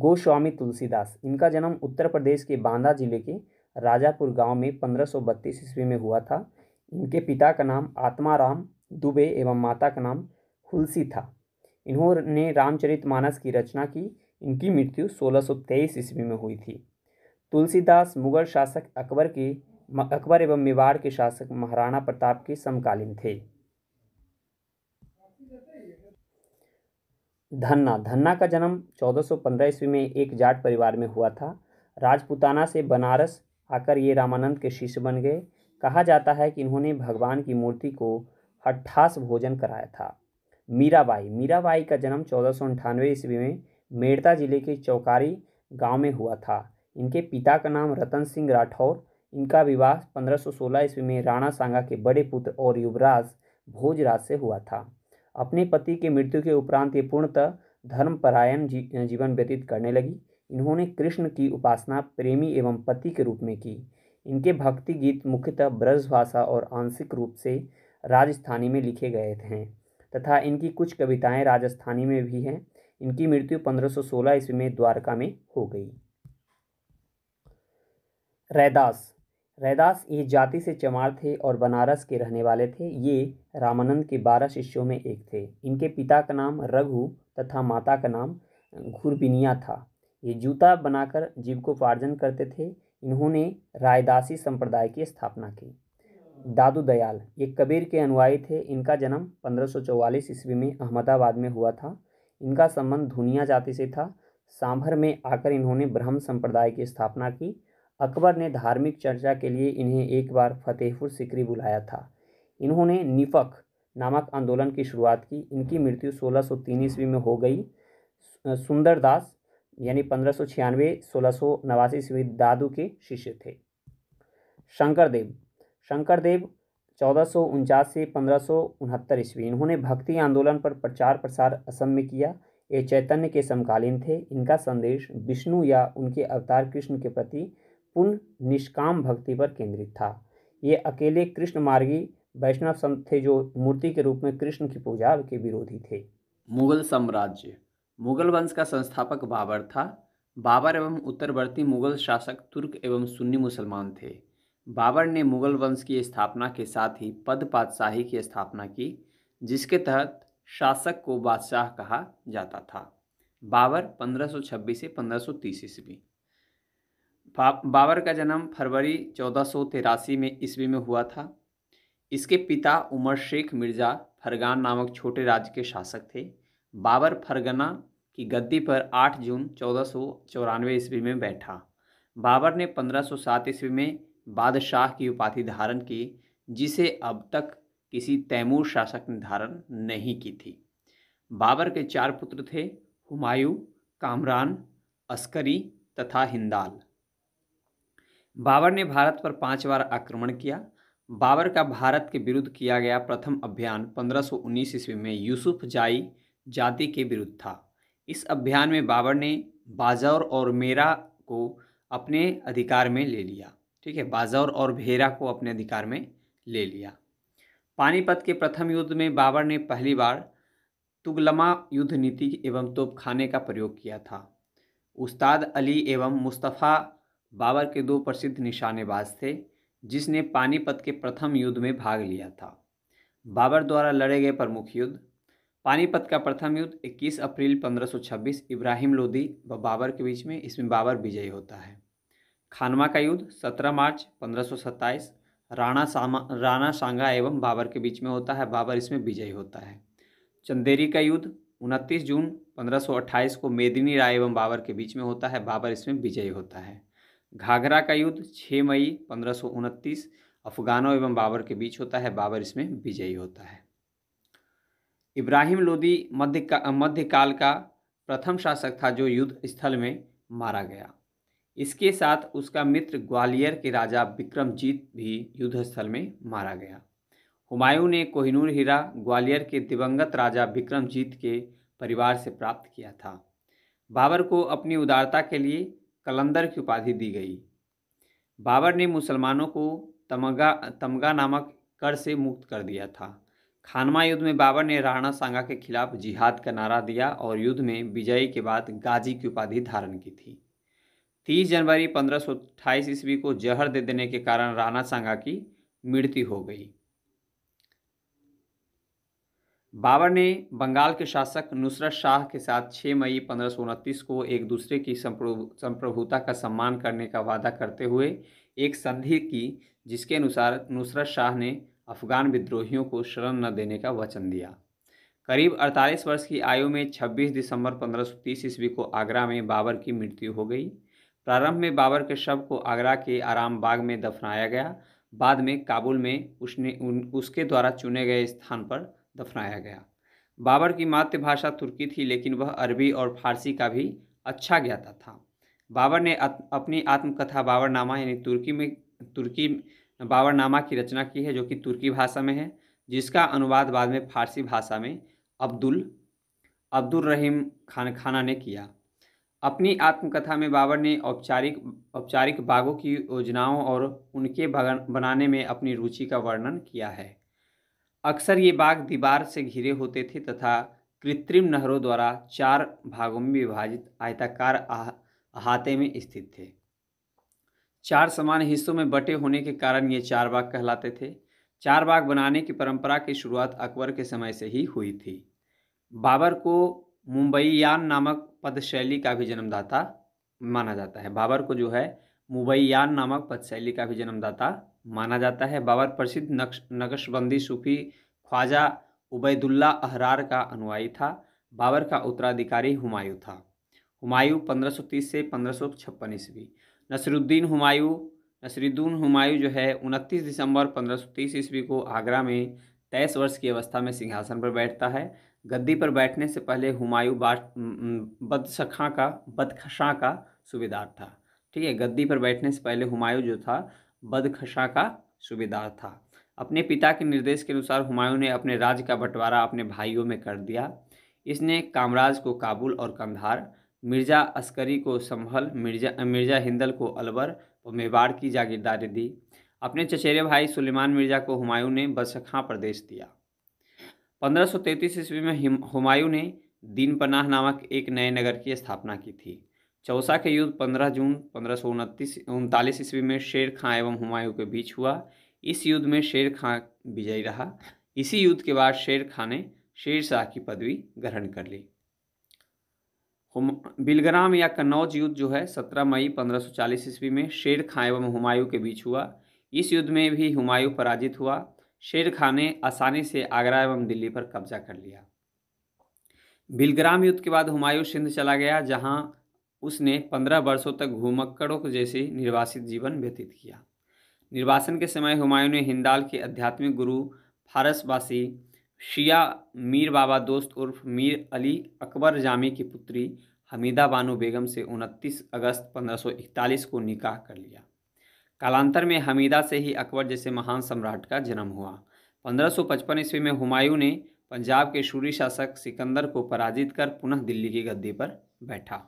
गोस्वामी तुलसीदास इनका जन्म उत्तर प्रदेश के बांदा जिले के राजापुर गांव में पंद्रह ईस्वी में हुआ था इनके पिता का नाम आत्माराम दुबे एवं माता का नाम हुलसी था इन्होंने रामचरित मानस की रचना की इनकी मृत्यु 1623 ईस्वी में हुई थी तुलसीदास मुगल शासक अकबर के अकबर एवं मेवाड़ के शासक महाराणा प्रताप के समकालीन थे धन्ना धन्ना का जन्म 1415 ईस्वी में एक जाट परिवार में हुआ था राजपुताना से बनारस आकर ये रामानंद के शिष्य बन गए कहा जाता है कि इन्होंने भगवान की मूर्ति को अट्ठास भोजन कराया था मीराबाई मीराबाई का जन्म चौदह ईस्वी में मेड़ता जिले के चौकारी गांव में हुआ था इनके पिता का नाम रतन सिंह राठौर इनका विवाह 1516 ईस्वी में राणा सांगा के बड़े पुत्र और युवराज भोजराज से हुआ था अपने पति के मृत्यु के उपरांत ये पूर्णतः धर्मपरायण जी, जीवन व्यतीत करने लगी इन्होंने कृष्ण की उपासना प्रेमी एवं पति के रूप में की इनके भक्ति गीत मुख्यतः ब्रजभाषा और आंशिक रूप से राजस्थानी में लिखे गए थे तथा इनकी कुछ कविताएं राजस्थानी में भी हैं इनकी मृत्यु 1516 ईस्वी में द्वारका में हो गई रैदास रैदास ये जाति से चमार थे और बनारस के रहने वाले थे ये रामानंद के बारह शिष्यों में एक थे इनके पिता का नाम रघु तथा माता का नाम घुरबिनिया था ये जूता बनाकर जीविकोपार्जन करते थे इन्होंने रायदासी संप्रदाय की स्थापना की दादू दयाल ये कबीर के अनुयायी थे इनका जन्म 1544 ईस्वी में अहमदाबाद में हुआ था इनका संबंध धुनिया जाति से था सांभर में आकर इन्होंने ब्रह्म संप्रदाय की स्थापना की अकबर ने धार्मिक चर्चा के लिए इन्हें एक बार फतेहपुर सिकरी बुलाया था इन्होंने निफक नामक आंदोलन की शुरुआत की इनकी मृत्यु 1603 ईस्वी में हो गई सुंदरदास यानी पंद्रह सौ छियानवे सोलह सौ नवासी ईस्वी दादू के शिष्य थे शंकरदेव शंकरदेव चौदह सौ उनचास से पंद्रह सौ उनहत्तर ईस्वी इन्होंने भक्ति आंदोलन पर प्रचार प्रसार असम में किया ये चैतन्य के समकालीन थे इनका संदेश विष्णु या उनके अवतार कृष्ण के प्रति पूर्ण निष्काम भक्ति पर केंद्रित था ये अकेले कृष्ण मार्गी वैष्णव संत थे जो मूर्ति के रूप में कृष्ण की पूजा के विरोधी थे मुगल साम्राज्य मुगल वंश का संस्थापक बाबर था बाबर एवं उत्तरवर्ती मुगल शासक तुर्क एवं सुन्नी मुसलमान थे बाबर ने मुगल वंश की स्थापना के साथ ही पद पातशाही की स्थापना की जिसके तहत शासक को बादशाह कहा जाता था बाबर 1526 से 1530 ईस्वी बाबर का जन्म फरवरी चौदह में ईस्वी में हुआ था इसके पिता उमर शेख मिर्ज़ा फरगान नामक छोटे राज्य के शासक थे बाबर फरगना की गद्दी पर 8 जून चौदह ईस्वी में बैठा बाबर ने 1507 ईस्वी में बादशाह की उपाधि धारण की जिसे अब तक किसी तैमूर शासक ने धारण नहीं की थी बाबर के चार पुत्र थे हुमायूं कामरान अस्करी तथा हिंदाल बाबर ने भारत पर पांच बार आक्रमण किया बाबर का भारत के विरुद्ध किया गया प्रथम अभियान 1519 ईस्वी में यूसुफ जाई जाति के विरुद्ध था इस अभियान में बाबर ने बाजौर और मेरा को अपने अधिकार में ले लिया ठीक है बाजौर और भेरा को अपने अधिकार में ले लिया पानीपत के प्रथम युद्ध में बाबर ने पहली बार तुगलमा युद्ध नीति एवं तोपखाने का प्रयोग किया था उस्ताद अली एवं मुस्तफ़ा बाबर के दो प्रसिद्ध निशानेबाज थे जिसने पानीपत के प्रथम युद्ध में भाग लिया था बाबर द्वारा लड़े गए प्रमुख युद्ध पानीपत का प्रथम युद्ध 21 अप्रैल 1526 इब्राहिम लोदी व बाबर के बीच में इसमें बाबर विजयी होता है खानवा का युद्ध 17 मार्च 1527 राणा सामा राणा सांगा एवं बाबर के बीच में होता है बाबर इसमें विजयी होता है चंदेरी का युद्ध 29 जून 1528 को मेदिनी राय एवं बाबर के बीच में होता है बाबर इसमें विजयी होता है घाघरा का युद्ध 6 मई पंद्रह अफगानों एवं बाबर के बीच होता है बाबर इसमें विजयी होता है इब्राहिम लोदी मध्य का मध्यकाल का प्रथम शासक था जो युद्ध स्थल में मारा गया इसके साथ उसका मित्र ग्वालियर के राजा विक्रमजीत भी युद्धस्थल में मारा गया हुमायूं ने कोहिनूर हीरा ग्वालियर के दिवंगत राजा विक्रमजीत के परिवार से प्राप्त किया था बाबर को अपनी उदारता के लिए कलंदर की उपाधि दी गई बाबर ने मुसलमानों को तमगा तमगा नामक कर से मुक्त कर दिया था खानमा युद्ध में बाबर ने राणा सांगा के खिलाफ जिहाद का नारा दिया और युद्ध में विजयी के बाद गाजी की उपाधि धारण की थी 30 जनवरी अट्ठाईस ईस्वी को जहर दे देने के कारण राणा सांगा की मृत्यु हो गई बाबर ने बंगाल के शासक नुसरत शाह के साथ 6 मई पंद्रह को एक दूसरे की संप्रभुता का सम्मान करने का वादा करते हुए एक संधि की जिसके अनुसार नुसरत शाह ने अफगान विद्रोहियों को शरण न देने का वचन दिया करीब 48 वर्ष की आयु में 26 दिसंबर पंद्रह ईस्वी को आगरा में बाबर की मृत्यु हो गई प्रारंभ में बाबर के शव को आगरा के आराम बाग में दफनाया गया बाद में काबुल में उसने उन उसके द्वारा चुने गए स्थान पर दफनाया गया बाबर की मातृभाषा तुर्की थी लेकिन वह अरबी और फारसी का भी अच्छा ज्ञाता था बाबर ने अपनी आत्मकथा बाबरनामा यानी तुर्की में तुर्की बाबरनामा की रचना की है जो कि तुर्की भाषा में है जिसका अनुवाद बाद में फारसी भाषा में अब्दुल अब्दुल रहीम खान खाना ने किया अपनी आत्मकथा में बाबर ने औपचारिक औपचारिक बागों की योजनाओं और उनके बनाने में अपनी रुचि का वर्णन किया है अक्सर ये बाग दीवार से घिरे होते थे तथा कृत्रिम नहरों द्वारा चार भागों में विभाजित आयताकार अहाते में स्थित थे चार समान हिस्सों में बटे होने के कारण ये चार बाग कहलाते थे चार बाग बनाने की परंपरा की शुरुआत अकबर के समय से ही हुई थी बाबर को मुंबईयान नामक पद शैली का भी जन्मदाता माना जाता है बाबर को जो है मुंबईयान नामक पद शैली का भी जन्मदाता माना जाता है बाबर प्रसिद्ध नक्श नक्शबंदी सूफी ख्वाजा उबैदुल्ला अहरार का अनुयायी था बाबर का उत्तराधिकारी हुमायूं था हुमायूं 1530 से पंद्रह ईस्वी नसरुद्दीन हुमायूं नसरुद्दीन हुमायूं जो है 29 दिसंबर 1530 ईस्वी को आगरा में तेईस वर्ष की अवस्था में सिंहासन पर बैठता है गद्दी पर बैठने से पहले हुमायूं बदशखा का बदखशा का सूबेदार था ठीक है गद्दी पर बैठने से पहले हुमायूं जो था बदखशा का सूबेदार था अपने पिता के निर्देश के अनुसार हुमायूं ने अपने राज्य का बंटवारा अपने भाइयों में कर दिया इसने कामराज को काबुल और कंधार मिर्ज़ा अस्करी को संभल मिर्जा मिर्ज़ा हिंदल को अलवर और मेवाड़ की जागीरदारी दी अपने चचेरे भाई सुलेमान मिर्ज़ा को हुमायूं ने बसखा प्रदेश दिया 1533 ईस्वी में हुमायूं ने दीनपनाह नामक एक नए नगर की स्थापना की थी चौसा के युद्ध 15 जून पंद्रह सौ उनतालीस ईस्वी में शेर खां एवं हुमायूं के बीच हुआ इस युद्ध में शेर खां विजयी रहा इसी युद्ध के बाद शेर खां ने शेर शाह की पदवी ग्रहण कर ली बिलग्राम या कन्नौज युद्ध जो है 17 मई 1540 ईस्वी में शेर खां एवं हुमायूं के बीच हुआ इस युद्ध में भी हुमायूं पराजित हुआ शेर खां ने आसानी से आगरा एवं दिल्ली पर कब्जा कर लिया बिलग्राम युद्ध के बाद हुमायूं सिंध चला गया जहां उसने पंद्रह वर्षों तक घूमक्कड़ों जैसे निर्वासित जीवन व्यतीत किया निर्वासन के समय हुमायूं ने हिंदाल के आध्यात्मिक गुरु फारसवासी शिया मीर बाबा दोस्त उर्फ मीर अली अकबर जामी की पुत्री हमीदा बानो बेगम से 29 अगस्त 1541 को निकाह कर लिया कालांतर में हमीदा से ही अकबर जैसे महान सम्राट का जन्म हुआ 1555 ईस्वी में हुमायूं ने पंजाब के शूरी शासक सिकंदर को पराजित कर पुनः दिल्ली के गद्दी पर बैठा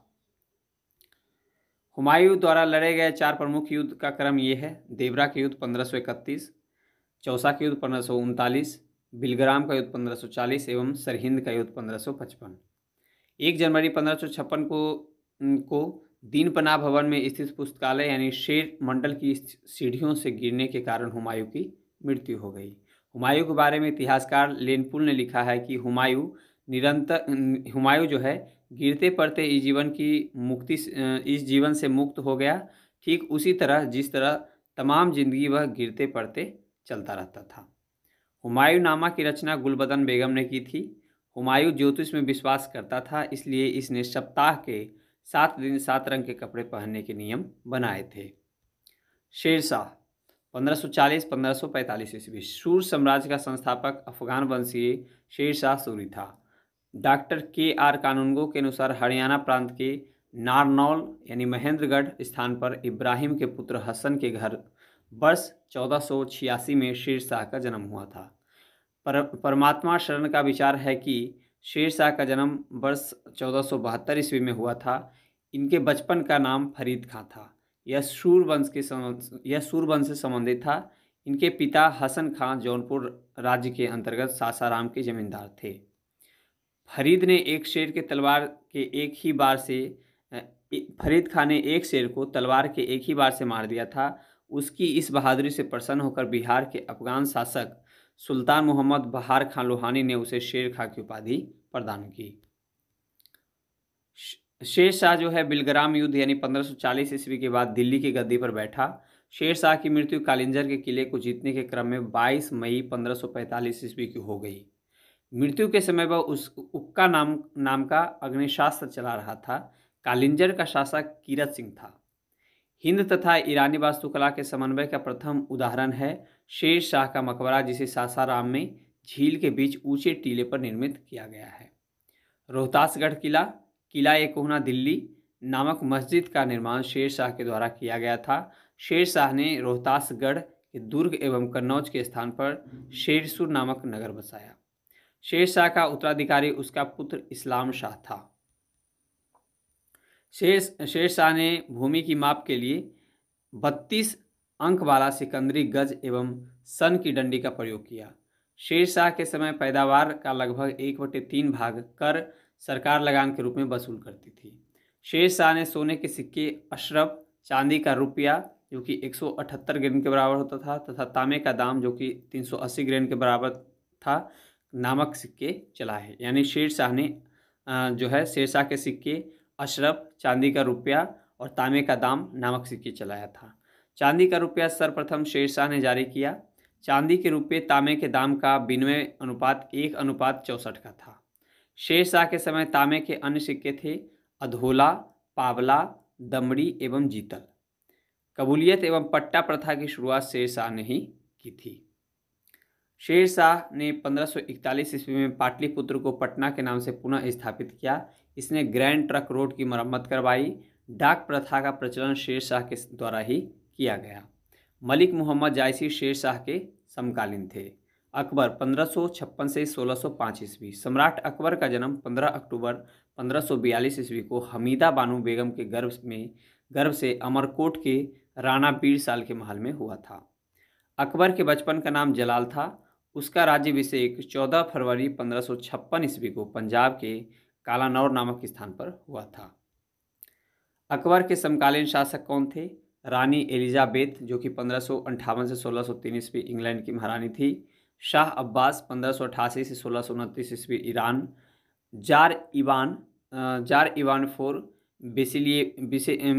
हुमायूं द्वारा लड़े गए चार प्रमुख युद्ध का क्रम ये है देवरा के युद्ध पंद्रह सौ इकतीस चौसा के युद्ध पंद्रह सौ उनतालीस बिलग्राम का युद्ध पंद्रह सौ चालीस एवं सरहिंद का युद्ध पंद्रह सौ पचपन एक जनवरी पंद्रह सौ छप्पन को को दीनपना भवन में स्थित पुस्तकालय यानी शेर मंडल की सीढ़ियों से गिरने के कारण हुमायूं की मृत्यु हो गई हुमायूं के बारे में इतिहासकार लेनपुल ने लिखा है कि हुमायूं निरंतर हुमायूं जो है गिरते पड़ते इस जीवन की मुक्ति इस जीवन से मुक्त हो गया ठीक उसी तरह जिस तरह तमाम जिंदगी वह गिरते पड़ते चलता रहता था हुमायूं नामा की रचना गुलबदन बेगम ने की थी हुमायूं ज्योतिष में विश्वास करता था इसलिए इसने सप्ताह के सात दिन सात रंग के कपड़े पहनने के नियम बनाए थे शेरशाह 1540-1545 ईस्वी सूर साम्राज्य का संस्थापक अफगान वंशीय शेरशाह सूरी था डॉक्टर के आर कानूनगो के अनुसार हरियाणा प्रांत के नारनौल यानी महेंद्रगढ़ स्थान पर इब्राहिम के पुत्र हसन के घर वर्ष चौदह में शेर शाह का जन्म हुआ था पर परमात्मा शरण का विचार है कि शेर शाह का जन्म वर्ष चौदह ईस्वी में हुआ था इनके बचपन का नाम फरीद खां था यह सूर वंश के यह सूर वंश से संबंधित था इनके पिता हसन खां जौनपुर राज्य के अंतर्गत सासाराम के जमींदार थे फरीद ने एक शेर के तलवार के एक ही बार से फरीद खान ने एक शेर को तलवार के एक ही बार से मार दिया था उसकी इस बहादुरी से प्रसन्न होकर बिहार के अफगान शासक सुल्तान मोहम्मद बहार खान लोहानी ने उसे शेर खां की उपाधि प्रदान की शेर शाह जो है बिलग्राम युद्ध यानी 1540 ईस्वी के बाद दिल्ली की गद्दी पर बैठा शेर शाह की मृत्यु कालिंजर के किले को जीतने के क्रम में 22 मई 1545 ईस्वी की हो गई मृत्यु के समय वह उस उक्का नाम नाम का अग्निशास्त्र चला रहा था कालिंजर का शासक कीरत सिंह था हिंद तथा ईरानी वास्तुकला के समन्वय का प्रथम उदाहरण है शेर शाह का मकबरा जिसे सासाराम में झील के बीच ऊंचे टीले पर निर्मित किया गया है रोहतासगढ़ किला किला ए कोहना दिल्ली नामक मस्जिद का निर्माण शेर शाह के द्वारा किया गया था शेर शाह ने रोहतासगढ़ के दुर्ग एवं कन्नौज के स्थान पर शेरसुर नामक नगर बसाया शेरशाह का उत्तराधिकारी उसका पुत्र इस्लाम शाह था शेर शाह ने भूमि की माप के लिए बत्तीस अंक वाला सिकंदरी गज एवं सन की डंडी का प्रयोग किया शेरशाह के समय पैदावार का लगभग एक बटे तीन भाग कर सरकार लगान के रूप में वसूल करती थी शेरशाह ने सोने के सिक्के अशरफ चांदी का रुपया जो कि 178 ग्रेन के बराबर होता था तथा तांबे का दाम जो कि 380 ग्रेन के बराबर था नामक सिक्के चलाए यानी शेर शाह ने जो है शेरशाह के सिक्के अशरफ चांदी का रुपया और तांबे का दाम नामक सिक्के चलाया था चांदी का रुपया सर्वप्रथम शेर शाह ने जारी किया चांदी के रुपये तांबे के दाम का बिनवे अनुपात एक अनुपात चौंसठ का था शेरशाह के समय तांबे के अन्य सिक्के थे अधोला पावला दमड़ी एवं जीतल कबूलियत एवं पट्टा प्रथा की शुरुआत शेर शाह ने ही की थी शेर शाह ने 1541 ईस्वी में पाटलिपुत्र को पटना के नाम से पुनः स्थापित किया इसने ग्रैंड ट्रक रोड की मरम्मत करवाई डाक प्रथा का प्रचलन शेर शाह के द्वारा ही किया गया मलिक मोहम्मद जायसी शेर शाह के समकालीन थे अकबर 1556 से 1605 ईस्वी सम्राट अकबर का जन्म 15 अक्टूबर 1542 ईस्वी को हमीदा बानो बेगम के गर्भ में गर्भ से अमरकोट के राणा पीर साल के महल में हुआ था अकबर के बचपन का नाम जलाल था उसका राज्यभिषेक 14 फरवरी पंद्रह ईस्वी को पंजाब के कालानौर नामक स्थान पर हुआ था अकबर के समकालीन शासक कौन थे रानी एलिजाबेथ जो कि पंद्रह से सोलह ईस्वी इंग्लैंड की महारानी थी शाह अब्बास पंद्रह से सोलह ईस्वी ईरान czar Ivan czar Ivan four बेसिलिये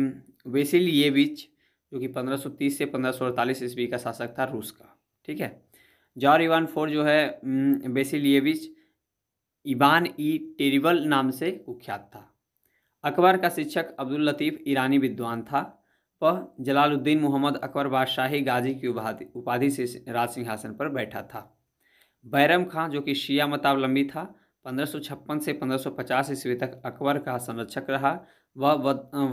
बेसिलिएविच जो कि 1530 से पंद्रह ईस्वी का शासक था रूस का ठीक है जॉर इवान फोर जो है बेसिलियविच इवान ई टेरिबल नाम से कुख्यात था अकबर का शिक्षक अब्दुल लतीफ़ ईरानी विद्वान था वह जलालुद्दीन मोहम्मद अकबर बादशाही गाजी की उपाधि से राज सिंहासन पर बैठा था बैरम खां जो कि शिया मतावलंबी था 1556 से 1550 ईस्वी तक अकबर का संरक्षक रहा वह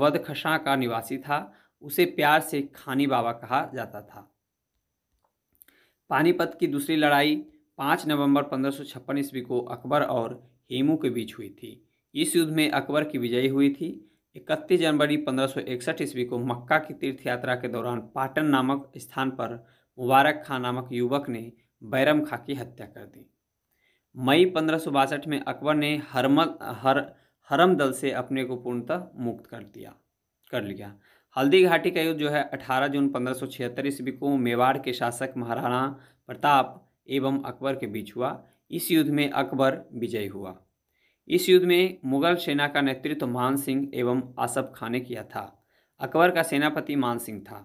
वदखशां का निवासी था उसे प्यार से खानी बाबा कहा जाता था पानीपत की दूसरी लड़ाई पाँच नवंबर पंद्रह ईस्वी को अकबर और हेमू के बीच हुई थी इस युद्ध में अकबर की विजयी हुई थी इकतीस जनवरी पंद्रह ईस्वी को मक्का की तीर्थ यात्रा के दौरान पाटन नामक स्थान पर मुबारक खां नामक युवक ने बैरम खां की हत्या कर दी मई पंद्रह में अकबर ने हरमल हर हरम दल से अपने को पूर्णतः मुक्त कर दिया कर लिया हल्दी घाटी का युद्ध जो है 18 जून पंद्रह सौ छिहत्तर ईस्वी को मेवाड़ के शासक महाराणा प्रताप एवं अकबर के बीच हुआ इस युद्ध में अकबर विजयी हुआ इस युद्ध में मुगल सेना का नेतृत्व मान सिंह एवं आसफ खान ने किया था अकबर का सेनापति मान सिंह था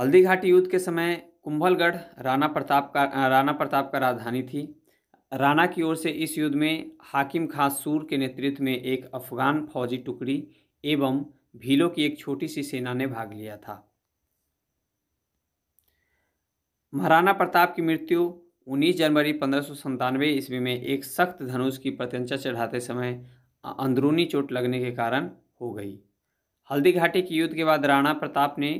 हल्दी घाटी युद्ध के समय कुंभलगढ़ राणा प्रताप का राणा प्रताप का राजधानी थी राणा की ओर से इस युद्ध में हाकिम खान सूर के नेतृत्व में एक अफगान फौजी टुकड़ी एवं भीलों की एक छोटी सी सेना ने भाग लिया था महाराणा प्रताप की मृत्यु 19 जनवरी पंद्रह ईस्वी में एक सख्त धनुष की प्रत्यंचा चढ़ाते समय अंदरूनी चोट लगने के कारण हो गई हल्दी घाटी के युद्ध के बाद राणा प्रताप ने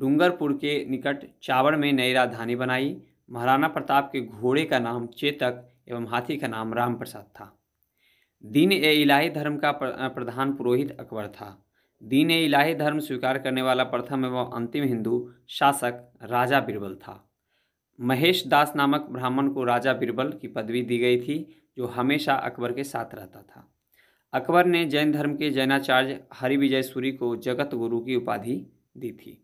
डूंगरपुर के निकट चावड़ में नई राजधानी बनाई महाराणा प्रताप के घोड़े का नाम चेतक एवं हाथी का नाम राम प्रसाद था दीन ए इलाही धर्म का प्रधान पुरोहित अकबर था दीन ए इलाही धर्म स्वीकार करने वाला प्रथम एवं अंतिम हिंदू शासक राजा बिरबल था महेश दास नामक ब्राह्मण को राजा बिरबल की पदवी दी गई थी जो हमेशा अकबर के साथ रहता था अकबर ने जैन धर्म के जैनाचार्य हरिविजय सूरी को जगत गुरु की उपाधि दी थी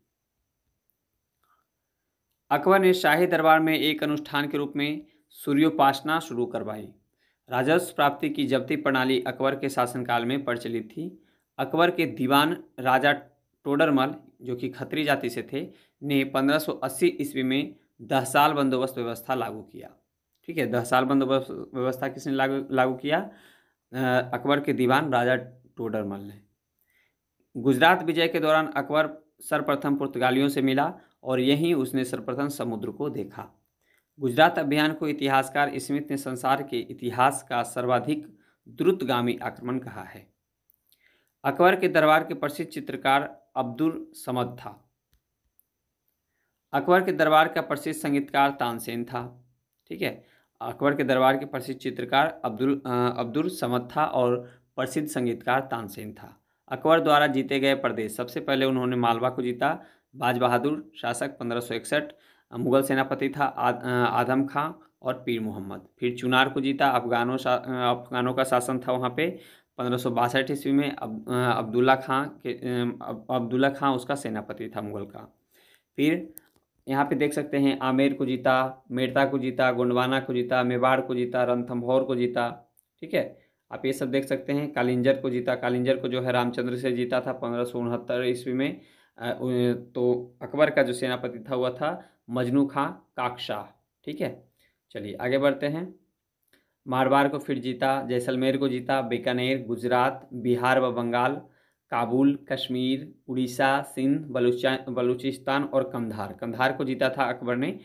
अकबर ने शाही दरबार में एक अनुष्ठान के रूप में सूर्योपासना शुरू करवाई राजस्व प्राप्ति की जब्ती प्रणाली अकबर के शासनकाल में प्रचलित थी अकबर के दीवान राजा टोडरमल जो कि खत्री जाति से थे ने 1580 ईस्वी में दहसाल बंदोबस्त व्यवस्था लागू किया ठीक है दहसाल बंदोबस्त व्यवस्था किसने लागू लागू किया अकबर के दीवान राजा टोडरमल ने गुजरात विजय के दौरान अकबर सर्वप्रथम पुर्तगालियों से मिला और यहीं उसने सर्वप्रथम समुद्र को देखा गुजरात अभियान को इतिहासकार स्मिथ ने संसार के इतिहास का सर्वाधिक द्रुतगामी आक्रमण कहा है अकबर के दरबार के प्रसिद्ध चित्रकार अब्दुल समद था अकबर के दरबार का प्रसिद्ध संगीतकार तानसेन था ठीक है अकबर के दरबार के प्रसिद्ध चित्रकार अब्दुल अब्दुल समद था और प्रसिद्ध संगीतकार तानसेन था अकबर द्वारा जीते गए प्रदेश सबसे पहले उन्होंने मालवा को जीता बाज बहादुर शासक पंद्रह मुगल सेनापति था आदम खां और पीर मोहम्मद फिर चुनार को जीता अफगानों अफगानों का शासन था वहाँ पे पंद्रह सौ बासठ ईस्वी में अब, अब्दुल्ला खां के अब्दुल्ला खां उसका सेनापति था मुगल का फिर यहाँ पे देख सकते हैं आमेर को जीता मेड़ता को जीता गोंडवाना को जीता मेवाड़ को जीता रनथम्भौर को जीता ठीक है आप ये सब देख सकते हैं कालिंजर को जीता कालिंजर को जो है रामचंद्र से जीता था पंद्रह सौ उनहत्तर ईस्वी में तो अकबर का जो सेनापति था हुआ था मजनू खां काकशाह ठीक है चलिए आगे बढ़ते हैं मारवाड़ को फिर जीता जैसलमेर को जीता बीकानेर गुजरात बिहार व बंगाल काबुल कश्मीर उड़ीसा सिंध बलूचा बलूचिस्तान और कंधार कंधार को जीता था अकबर ने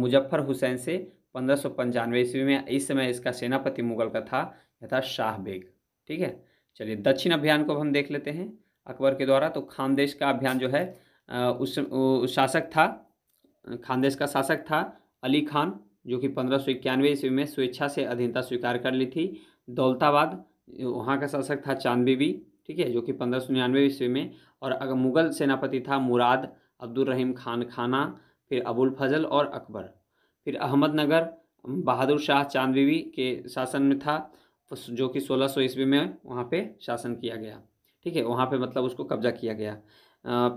मुजफ्फर हुसैन से पंद्रह सौ पंचानवे ईस्वी में इस समय इसका सेनापति मुगल का था यह था शाह बेग ठीक है चलिए दक्षिण अभियान को हम देख लेते हैं अकबर के द्वारा तो खानदेश का अभियान जो है उस शासक था खानदेश का शासक था अली खान जो कि पंद्रह सौ इक्यानवे ईस्वी में स्वेच्छा से अधीनता स्वीकार कर ली थी दौलताबाद वहाँ का शासक था चांद बीबी ठीक है जो कि पंद्रह सौ निन्यानवे ईस्वी में और अगर मुगल सेनापति था मुराद अब्दुल रहीम खान खाना फिर अबुल फजल और अकबर फिर अहमदनगर बहादुर शाह चांद बीबी के शासन में था जो कि सोलह सौ ईस्वी में वहाँ पर शासन किया गया ठीक है वहाँ पर मतलब उसको कब्जा किया गया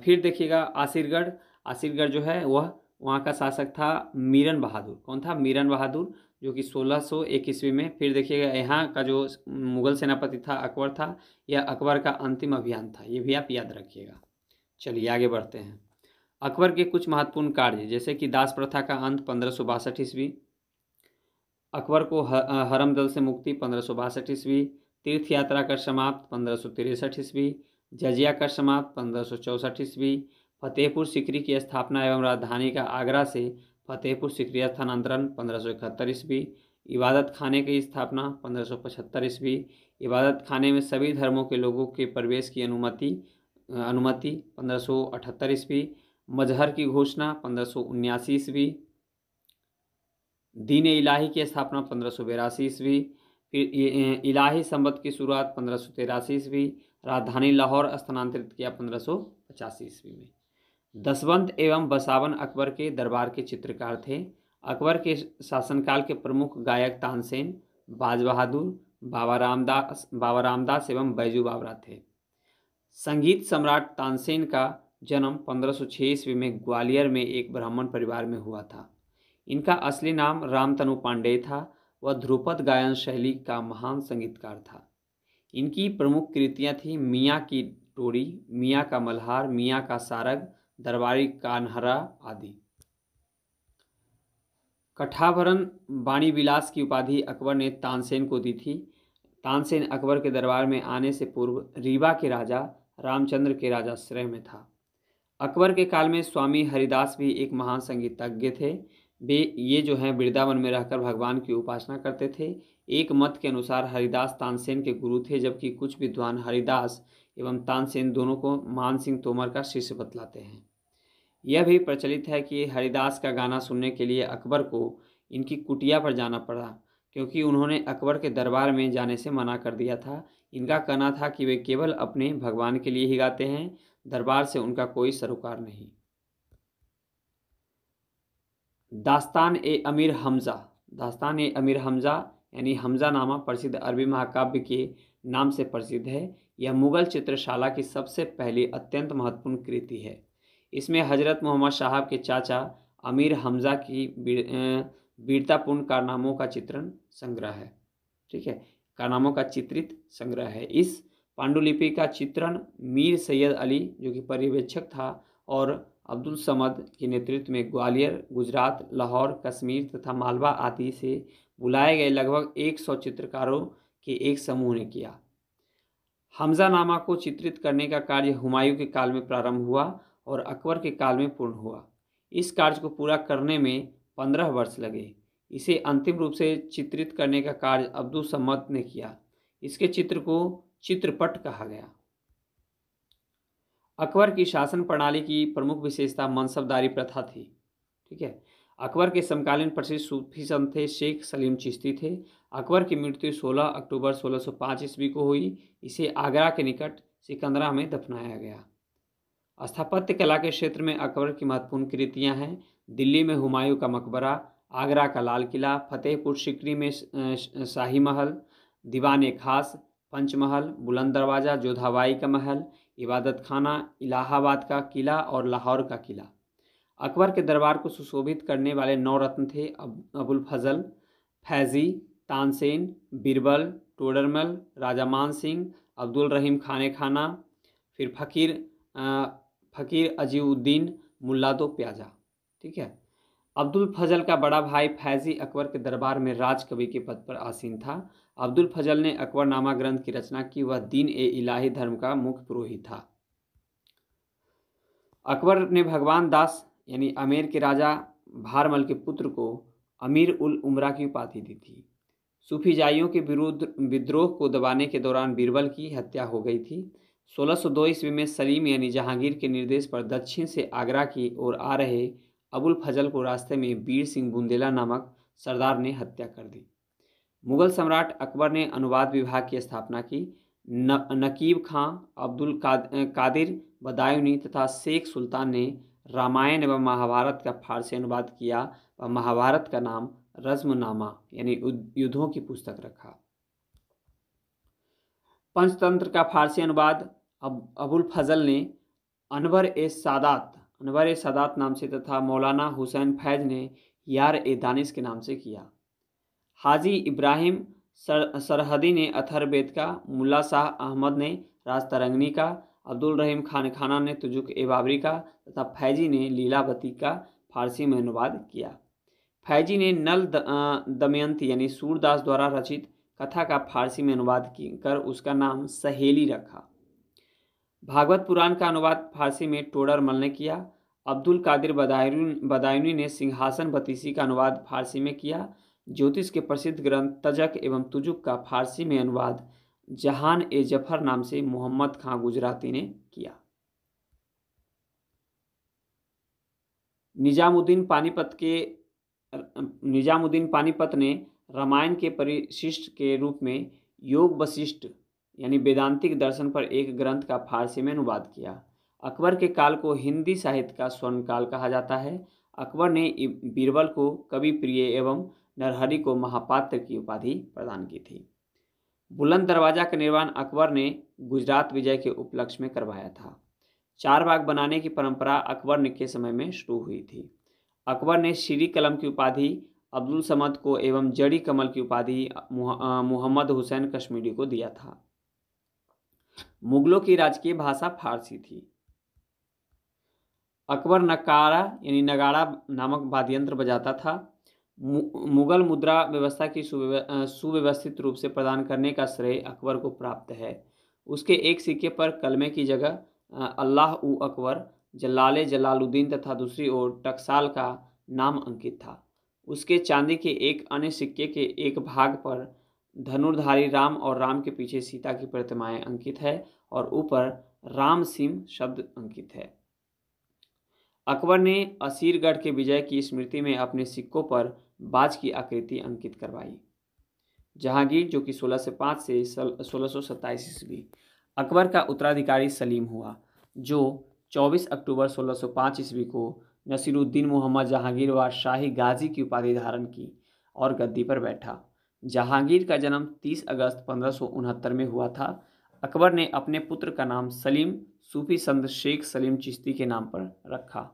फिर देखिएगा आसिरगढ़ आसिरगढ़ जो है वह वहाँ का शासक था मीरन बहादुर कौन था मीरन बहादुर जो कि सोलह सौ एक ईस्वी में फिर देखिएगा यहाँ का जो मुगल सेनापति था अकबर था यह अकबर का अंतिम अभियान था ये भी आप याद रखिएगा चलिए आगे बढ़ते हैं अकबर के कुछ महत्वपूर्ण कार्य जैसे कि दास प्रथा का अंत पंद्रह सौ बासठ ईस्वी अकबर को हरम दल से मुक्ति पंद्रह सौ बासठ ईस्वी तीर्थ यात्रा का समाप्त पंद्रह सौ तिरसठ ईस्वी जजिया का समाप्त पंद्रह सौ चौसठ ईस्वी फतेहपुर सिकरी की स्थापना एवं राजधानी का आगरा से फतेहपुर सिकरी स्थानांतरण पंद्रह सौ इकहत्तर ईस्वी इबादत खाने की स्थापना पंद्रह सौ पचहत्तर ईस्वी इबादत खाने में सभी धर्मों के लोगों के प्रवेश की अनुमति अनुमति पंद्रह सौ अठहत्तर ईस्वी मजहर की घोषणा पंद्रह सौ उन्यासी ईस्वी दीन इलाही की स्थापना पंद्रह सौ बिरासी ईस्वी फिर इलाही संबद्ध की शुरुआत पंद्रह सौ तिरासी ईस्वी राजधानी लाहौर स्थानांतरित किया पंद्रह सौ पचासी ईस्वी में दसवंत एवं बसावन अकबर के दरबार के चित्रकार थे अकबर के शासनकाल के प्रमुख गायक तानसेन बाज बहादुर बाबा रामदास बाबा रामदास एवं बैजू बाबरा थे संगीत सम्राट तानसेन का जन्म 1506 ईस्वी में ग्वालियर में एक ब्राह्मण परिवार में हुआ था इनका असली नाम रामतनु पांडे था वह ध्रुपद गायन शैली का महान संगीतकार था इनकी प्रमुख कृतियाँ थीं मियाँ की टोरी मियाँ का मल्हार मियाँ का सारग दरबारी कानहरा आदि कठाभरण वाणी विलास की उपाधि अकबर ने तानसेन को दी थी तानसेन अकबर के दरबार में आने से पूर्व रीवा के राजा रामचंद्र के राजा श्रेय में था अकबर के काल में स्वामी हरिदास भी एक महान संगीतज्ञ थे वे ये जो हैं वृंदावन में रहकर भगवान की उपासना करते थे एक मत के अनुसार हरिदास तानसेन के गुरु थे जबकि कुछ विद्वान हरिदास एवं तानसेन दोनों को मान सिंह तोमर का शिष्य बतलाते हैं यह भी प्रचलित है कि हरिदास का गाना सुनने के लिए अकबर को इनकी कुटिया पर जाना पड़ा क्योंकि उन्होंने अकबर के दरबार में जाने से मना कर दिया था इनका कहना था कि वे केवल अपने भगवान के लिए ही गाते हैं दरबार से उनका कोई सरोकार नहीं दास्तान ए अमीर हमज़ा दास्तान ए अमीर हमज़ा यानी हमज़ा नामा प्रसिद्ध अरबी महाकाव्य के नाम से प्रसिद्ध है यह मुगल चित्रशाला की सबसे पहली अत्यंत महत्वपूर्ण कृति है इसमें हज़रत मोहम्मद साहब के चाचा अमीर हमज़ा की वीरतापूर्ण कारनामों का चित्रण संग्रह है ठीक है कारनामों का चित्रित संग्रह है इस पांडुलिपि का चित्रण मीर सैयद अली जो कि पर्यवेक्षक था और अब्दुल समद के नेतृत्व में ग्वालियर गुजरात लाहौर कश्मीर तथा मालवा आदि से बुलाए गए लगभग 100 चित्रकारों के एक समूह ने किया हमजा नामा को चित्रित करने का कार्य हुमायूं के काल में प्रारंभ हुआ और अकबर के काल में पूर्ण हुआ इस कार्य को पूरा करने में पंद्रह वर्ष लगे इसे अंतिम रूप से चित्रित करने का कार्य अब्दुल सम्मत ने किया इसके चित्र को चित्रपट कहा गया अकबर की शासन प्रणाली की प्रमुख विशेषता मनसबदारी प्रथा थी ठीक है अकबर के समकालीन प्रसिद्ध सूफी संत थे शेख सलीम चिश्ती थे अकबर की मृत्यु 16 अक्टूबर 1605 ईस्वी को हुई इसे आगरा के निकट सिकंदरा में दफनाया गया स्थापत्य कला के क्षेत्र में अकबर की महत्वपूर्ण कृतियां हैं दिल्ली में हुमायूं का मकबरा आगरा का लाल किला फतेहपुर सिकरी में शाही महल दीवान खास पंचमहल बुलंद दरवाज़ा जोधाबाई का महल इबादत खाना इलाहाबाद का किला और लाहौर का किला अकबर के दरबार को सुशोभित करने वाले नौ रत्न थे अबुल फजल फैजी तानसेन बीरबल टोडरमल राजा मान सिंह अब्दुल रहीम खाने खाना फिर फ़कीर फ़कीर अजीउद्दीन मुल्लादो प्याजा ठीक है अब्दुल फजल का बड़ा भाई फैज़ी अकबर के दरबार में राजकवि के पद पर आसीन था अब्दुल फजल ने अकबर नामा ग्रंथ की रचना की वह दीन ए इलाही धर्म का मुख्य पुरोहित था अकबर ने भगवान दास यानी अमेर के राजा भारमल के पुत्र को अमीर उल उमरा की उपाधि दी थी सूफीजाइयों के विरुद्ध विद्रोह को दबाने के दौरान बीरबल की हत्या हो गई थी सोलह सौ दो ईस्वी में सलीम यानी जहांगीर के निर्देश पर दक्षिण से आगरा की ओर आ रहे अबुल फजल को रास्ते में वीर सिंह बुंदेला नामक सरदार ने हत्या कर दी मुगल सम्राट अकबर ने अनुवाद विभाग की स्थापना की न, नकीब खां अब्दुल काद, कादिर बदायूनी तथा शेख सुल्तान ने रामायण एवं महाभारत का फारसी अनुवाद किया व महाभारत का नाम रज्मनामा यानी युद्धों की पुस्तक रखा पंचतंत्र का फारसी अनुवाद अब अबुल फजल ने अनवर ए सादात अनवर ए सादात नाम से तथा मौलाना हुसैन फैज ने यार ए दानिश के नाम से किया हाजी इब्राहिम सर, सरहदी ने अथर बेद का मुल्ला शाह अहमद ने राज तरंगनी का अब्दुल रहीम खान खाना ने तुजुक ए बाबरी का तथा फैजी ने लीलावती का फारसी में अनुवाद किया फैजी ने नल दमयंती यानी सूरदास द्वारा रचित कथा का फारसी में अनुवाद कर उसका नाम सहेली रखा भागवत पुराण का अनुवाद फारसी में टोडरमल ने किया अब्दुल कादिर बदायूनी ने सिंहासन बतीसी का अनुवाद फारसी में किया ज्योतिष के प्रसिद्ध ग्रंथ तजक एवं तुजुक का फारसी में अनुवाद जहान ए जफर नाम से मोहम्मद खां गुजराती ने किया निजामुद्दीन पानीपत के निजामुद्दीन पानीपत ने रामायण के परिशिष्ट के रूप में योग वशिष्ठ यानी वेदांतिक दर्शन पर एक ग्रंथ का फारसी में अनुवाद किया अकबर के काल को हिंदी साहित्य का स्वर्ण काल कहा जाता है अकबर ने बीरबल को कवि प्रिय एवं नरहरि को महापात्र की उपाधि प्रदान की थी बुलंद दरवाज़ा का निर्माण अकबर ने गुजरात विजय के उपलक्ष्य में करवाया था चार बाग बनाने की परंपरा अकबर के समय में शुरू हुई थी अकबर ने श्री कलम की उपाधि अब्दुल समद को एवं जड़ी कमल की उपाधि मुहम्मद हुसैन कश्मीरी को दिया था मुगलों की राजकीय भाषा फारसी थी अकबर नकारा यानी नगाड़ा नामक वाद्यंत्र बजाता था मुगल मुद्रा व्यवस्था की सुव्यवस्थित रूप से प्रदान करने का श्रेय अकबर को प्राप्त है उसके एक सिक्के पर कलमे की जगह अल्लाह उ अकबर जलाल जलालुद्दीन तथा दूसरी ओर टकसाल का नाम अंकित था उसके चांदी के एक अन्य सिक्के के एक भाग पर धनुर्धारी राम और राम के पीछे सीता की प्रतिमाएं अंकित है और ऊपर राम सिम शब्द अंकित है अकबर ने असीरगढ़ के विजय की स्मृति में अपने सिक्कों पर बाज की आकृति अंकित करवाई जहांगीर जो कि 1605 से पाँच से सोलह सौ ईस्वी अकबर का उत्तराधिकारी सलीम हुआ जो 24 अक्टूबर 1605 ईस्वी को नसीरुद्दीन मोहम्मद जहांगीर व शाही गाजी की उपाधि धारण की और गद्दी पर बैठा जहांगीर का जन्म 30 अगस्त पंद्रह में हुआ था अकबर ने अपने पुत्र का नाम सलीम सूफी संत शेख सलीम चिश्ती के नाम पर रखा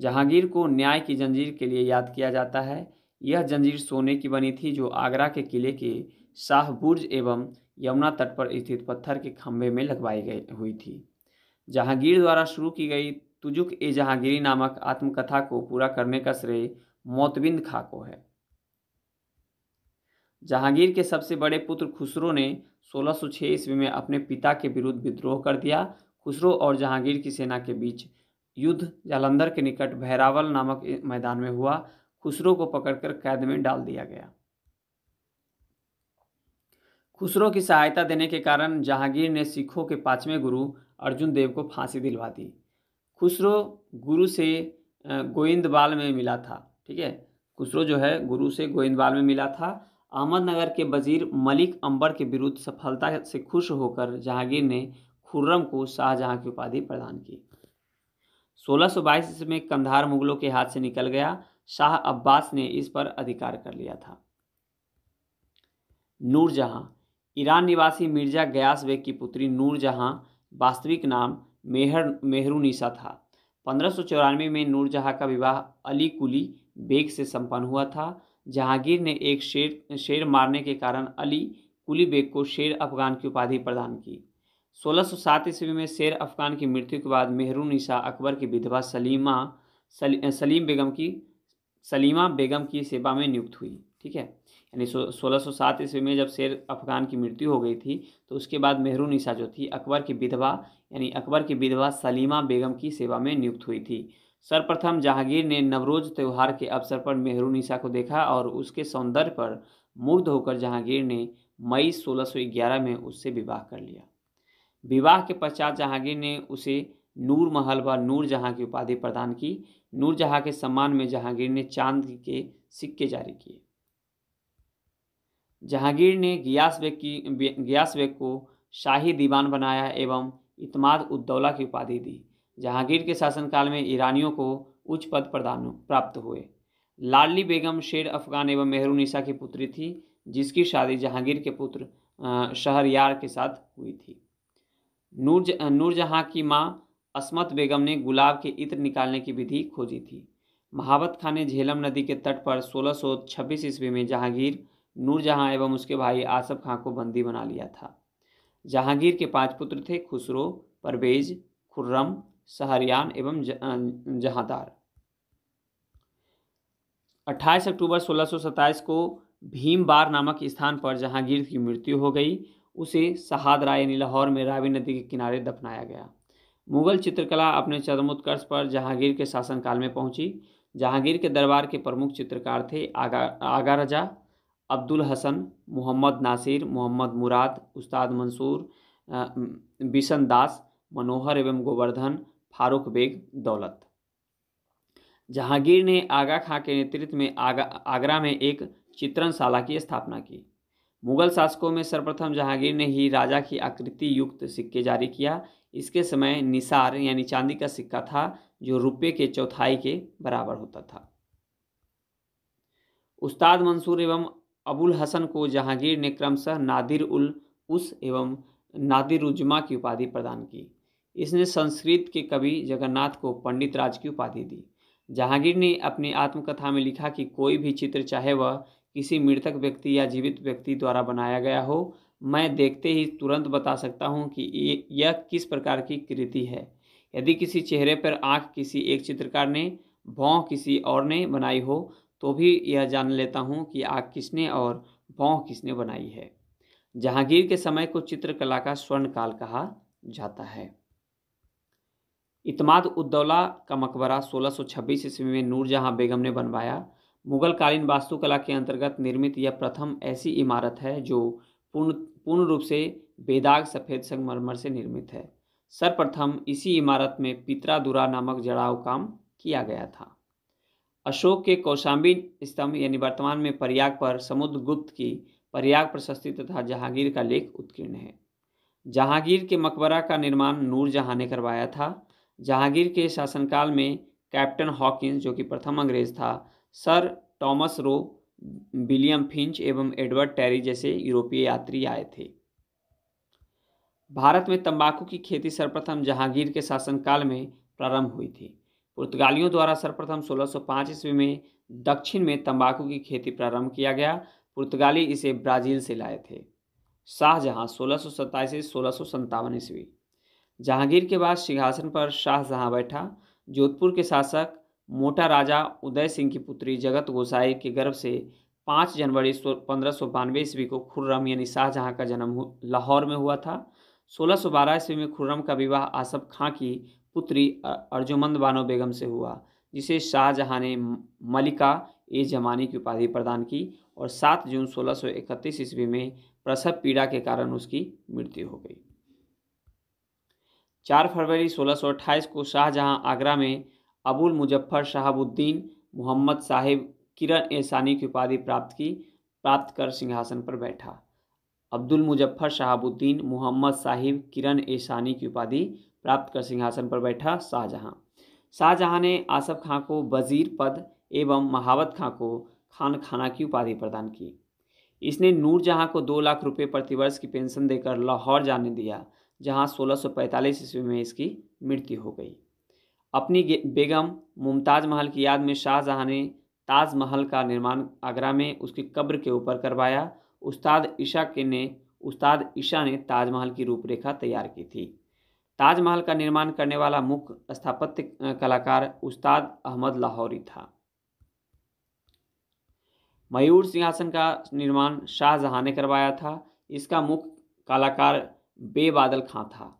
जहांगीर को न्याय की जंजीर के लिए याद किया जाता है यह जंजीर सोने की बनी थी जो आगरा के किले के शाहबुर्ज एवं यमुना तट पर स्थित पत्थर के खंभे में लगवाई गई हुई थी जहांगीर द्वारा शुरू की गई तुजुक ए जहांगीरी नामक आत्मकथा को पूरा करने का श्रेय मोतबिंद खा को है जहांगीर के सबसे बड़े पुत्र खुसरो ने 1606 ईस्वी में अपने पिता के विरुद्ध विद्रोह कर दिया खुसरो और जहांगीर की सेना के बीच युद्ध जालंधर के निकट भैरावल नामक मैदान में हुआ खुसरो को पकड़कर कैद में डाल दिया गया खुसरो की सहायता देने के कारण जहांगीर ने सिखों के पांचवें गुरु अर्जुन देव को फांसी दिलवा दी खुसरो गुरु से गोविंदवाल में मिला था ठीक है खुसरो जो है गुरु से गोविंदवाल में मिला था अहमदनगर के वजीर मलिक अंबर के विरुद्ध सफलता से खुश होकर जहांगीर ने खुर्रम को शाहजहां की उपाधि प्रदान की 1622 सौ ईस्वी में कंधार मुगलों के हाथ से निकल गया शाह अब्बास ने इस पर अधिकार कर लिया था नूरजहां ईरान निवासी मिर्जा गयास बेग की पुत्री नूरजहां वास्तविक नाम मेहर मेहरूनिसा था पंद्रह में नूरजहां का विवाह अली कुली बेग से संपन्न हुआ था जहांगीर ने एक शेर शेर मारने के कारण अली कुली बेग को शेर अफगान की उपाधि प्रदान की 1607 ईस्वी में शेर अफगान की मृत्यु के बाद मेहरू निशा अकबर की विधवा सलीमा सली सलीम बेगम की सलीमा बेगम की सेवा में नियुक्त हुई ठीक है यानी सोलह सौ सात ईस्वी में जब शेर अफगान की मृत्यु हो गई थी तो उसके बाद मेहरू निशा जो थी अकबर की विधवा यानी अकबर की विधवा सलीमा बेगम की सेवा में नियुक्त हुई थी सर्वप्रथम जहांगीर ने नवरोज त्यौहार के अवसर पर मेहरू निशा को देखा और उसके सौंदर्य पर मुग्ध होकर जहांगीर ने मई 1611 में उससे विवाह कर लिया विवाह के पश्चात जहांगीर ने उसे नूर महल व नूर जहाँ की उपाधि प्रदान की नूर जहाँ के सम्मान में जहांगीर ने चांद के सिक्के जारी किए जहांगीर ने गियास बेग की गियास बेग को शाही दीवान बनाया एवं इतमाद उद्दौला की उपाधि दी जहांगीर के शासनकाल में ईरानियों को उच्च पद प्रदान प्राप्त हुए लाडली बेगम शेर अफगान एवं मेहरू की पुत्री थी जिसकी शादी जहांगीर के पुत्र शहरयार के साथ हुई थी नूरज नूरजहाँ की माँ असमत बेगम ने गुलाब के इत्र निकालने की विधि खोजी थी महावत खान ने झेलम नदी के तट पर 1626 ईस्वी में जहांगीर नूरजहाँ एवं उसके भाई आसफ खां को बंदी बना लिया था जहांगीर के पांच पुत्र थे खुसरो परवेज खुर्रम सहरियान एवं जहादार 28 अक्टूबर 1627 को भीमबार नामक स्थान पर जहांगीर की मृत्यु हो गई उसे शहाद राय लाहौर में रावी नदी के किनारे दफनाया गया मुगल चित्रकला अपने चरमोत्कर्ष पर जहांगीर के शासनकाल में पहुंची जहांगीर के दरबार के प्रमुख चित्रकार थे आगा आगा रजा अब्दुल हसन मोहम्मद नासिर मोहम्मद मुराद उस्ताद मंसूर बिशन दास मनोहर एवं गोवर्धन फारूक बेग दौलत जहांगीर ने आगा खां के नेतृत्व में आगा आगरा में एक चित्रणशाला की स्थापना की मुगल शासकों में सर्वप्रथम जहांगीर ने ही राजा की आकृति युक्त सिक्के जारी किया इसके समय निसार यानी चांदी का सिक्का था जो रुपये के चौथाई के बराबर होता था उस्ताद मंसूर एवं अबुल हसन को जहांगीर ने क्रमशः नादिर उल उस एवं नादिर उजमा की उपाधि प्रदान की इसने संस्कृत के कवि जगन्नाथ को पंडित राज की उपाधि दी जहांगीर ने अपनी आत्मकथा में लिखा कि कोई भी चित्र चाहे वह किसी मृतक व्यक्ति या जीवित व्यक्ति द्वारा बनाया गया हो मैं देखते ही तुरंत बता सकता हूँ कि यह किस प्रकार की कृति है यदि किसी चेहरे पर आँख किसी एक चित्रकार ने भौं किसी और ने बनाई हो तो भी यह जान लेता हूँ कि आँख किसने और भौं किसने बनाई है जहांगीर के समय को चित्रकला का स्वर्ण काल कहा जाता है इतमाद उद्दौला का मकबरा 1626 ईस्वी में नूरजहाँ बेगम ने बनवाया मुगल कालीन वास्तुकला के अंतर्गत निर्मित यह प्रथम ऐसी इमारत है जो पूर्ण पूर्ण रूप से बेदाग सफ़ेद संगमरमर से निर्मित है सर्वप्रथम इसी इमारत में दुरा नामक जड़ाव काम किया गया था अशोक के कौशाम्बी स्तंभ यानी वर्तमान में प्रयाग पर समुद्रगुप्त की प्रयाग प्रशस्ति तथा जहांगीर का लेख उत्कीर्ण है जहांगीर के मकबरा का निर्माण नूरजहाँ ने करवाया था जहांगीर के शासनकाल में कैप्टन हॉकिंस जो कि प्रथम अंग्रेज था sir Thomas Roe William Finch एवं एडवर्ड टेरी जैसे यूरोपीय यात्री आए थे भारत में तंबाकू की खेती सर्वप्रथम जहांगीर के शासनकाल में प्रारंभ हुई थी पुर्तगालियों द्वारा सर्वप्रथम 1605 ईस्वी में दक्षिण में तंबाकू की खेती प्रारंभ किया गया पुर्तगाली इसे ब्राज़ील से लाए थे शाहजहाँ सोलह सौ सत्ताईस सोलह सौ ईस्वी जहांगीर के बाद सिंहासन पर शाहजहाँ बैठा जोधपुर के शासक मोटा राजा उदय सिंह की पुत्री जगत गोसाई के गर्भ से पाँच जनवरी पंद्रह सौ बानवे ईस्वी को खुर्रम यानी शाहजहाँ का जन्म लाहौर में हुआ था सोलह सौ बारह ईस्वी में खुर्रम का विवाह आसफ खां की पुत्री अर्जुमंद बानो बेगम से हुआ जिसे शाहजहाँ ने मलिका ए जमानी की उपाधि प्रदान की और सात जून सोलह सौ इकतीस ईस्वी में प्रसव पीड़ा के कारण उसकी मृत्यु हो गई चार फरवरी सोलह को शाहजहां आगरा में अबुल मुजफ्फर शहाबुद्दीन मोहम्मद साहिब किरण ए सानी की उपाधि प्राप्त की प्राप्त कर सिंहासन पर बैठा अब्दुल मुजफ्फर शहाबुद्दीन मोहम्मद साहिब किरण ए सानी की उपाधि प्राप्त कर सिंहासन पर बैठा शाहजहां शाहजहां ने आसफ खां को वजीर पद एवं महावत खां को खान खाना की उपाधि प्रदान की इसने नूरजहाँ को दो लाख रुपये प्रतिवर्ष की पेंशन देकर लाहौर जाने दिया जहां 1645 ईस्वी में इसकी मृत्यु हो गई अपनी बेगम मुमताज़ महल की याद में शाहजहाँ ने ताजमहल का निर्माण आगरा में उसकी कब्र के ऊपर करवाया उस्ताद ईशा के ने उस्ताद ईशा ने ताजमहल की रूपरेखा तैयार की थी ताजमहल का निर्माण करने वाला मुख्य स्थापत्य कलाकार उस्ताद अहमद लाहौरी था मयूर सिंहासन का निर्माण शाहजहाँ ने करवाया था इसका मुख्य कलाकार बे बादल खां था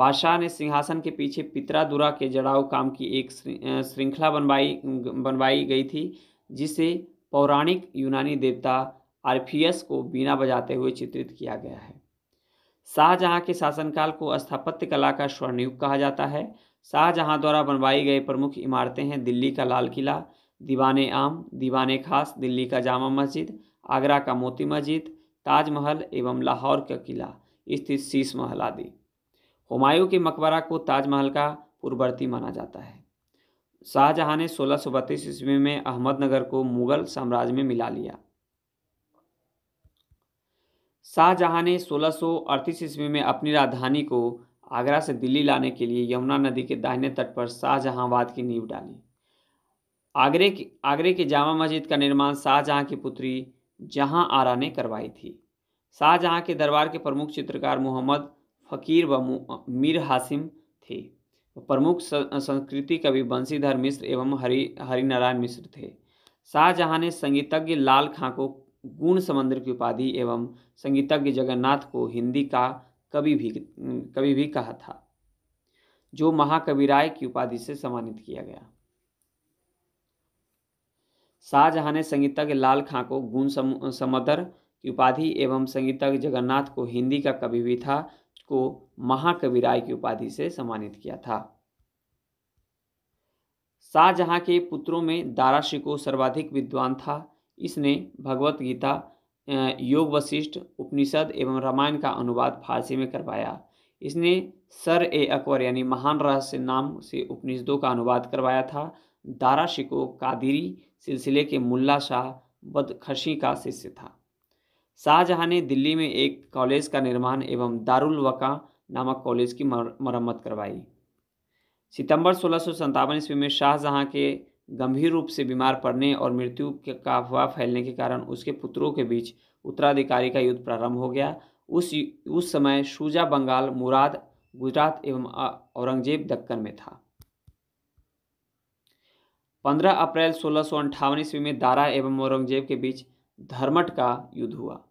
बादशाह ने सिंहासन के पीछे पितरादुरा के जड़ाऊ काम की एक श्रृंखला बनवाई बनवाई गई थी जिसे पौराणिक यूनानी देवता आर्फियस को बीना बजाते हुए चित्रित किया गया है शाहजहाँ के शासनकाल को स्थापत्य कला का स्वर्णयुग कहा जाता है शाहजहाँ द्वारा बनवाई गई प्रमुख इमारतें हैं दिल्ली का लाल किला दीवान आम दीवान खास दिल्ली का जामा मस्जिद आगरा का मोती मस्जिद ताजमहल एवं लाहौर का किला स्थित शीश महल आदि हुमायूं के मकबरा को ताजमहल का पूर्ववर्ती माना जाता है शाहजहाँ ने सोलह सौ बत्तीस ईस्वी में अहमदनगर को मुगल साम्राज्य में मिला लिया शाहजहाँ ने सोलह सौ अड़तीस ईस्वी में अपनी राजधानी को आगरा से दिल्ली लाने के लिए यमुना नदी के दाहिने तट पर शाहजहाँवाद की नींव डाली आगरे की आगरे के जामा मस्जिद का निर्माण शाहजहाँ की पुत्री जहां आरा ने करवाई थी शाहजहाँ के दरबार के प्रमुख चित्रकार मोहम्मद फ़कीर व मीर हासिम थे प्रमुख संस्कृति कवि बंशीधर मिश्र एवं हरि हरिनारायण मिश्र थे शाहजहाँ ने संगीतज्ञ लाल खां को गुण समंदर की उपाधि एवं संगीतज्ञ जगन्नाथ को हिंदी का कवि भी कवि भी कहा था जो महाकविराय की उपाधि से सम्मानित किया गया शाहजहाँ ने संगीतज्ञ लाल खां को गुण समर की उपाधि एवं संगीतक जगन्नाथ को हिंदी का कवि भी था को महाकविराय की उपाधि से सम्मानित किया था शाहजहाँ के पुत्रों में दाराशी को सर्वाधिक विद्वान था इसने भगवत गीता योग वशिष्ठ उपनिषद एवं रामायण का अनुवाद फारसी में करवाया इसने सर ए अकबर यानी महान रहस्य नाम से उपनिषदों का अनुवाद करवाया था दारा शिको कादिरी सिलसिले के मुल्ला शाह बदखशी का शिष्य था शाहजहाँ ने दिल्ली में एक कॉलेज का निर्माण एवं दारुल वका नामक कॉलेज की मरम्मत करवाई सितंबर सोलह ईस्वी में शाहजहाँ के गंभीर रूप से बीमार पड़ने और मृत्यु का अफवाह फैलने के कारण उसके पुत्रों के बीच उत्तराधिकारी का युद्ध प्रारंभ हो गया उस उस समय शुजा बंगाल मुराद गुजरात एवं औरंगजेब दक्कन में था 15 अप्रैल सोलह ईस्वी में दारा एवं औरंगजेब के बीच धर्मट का युद्ध हुआ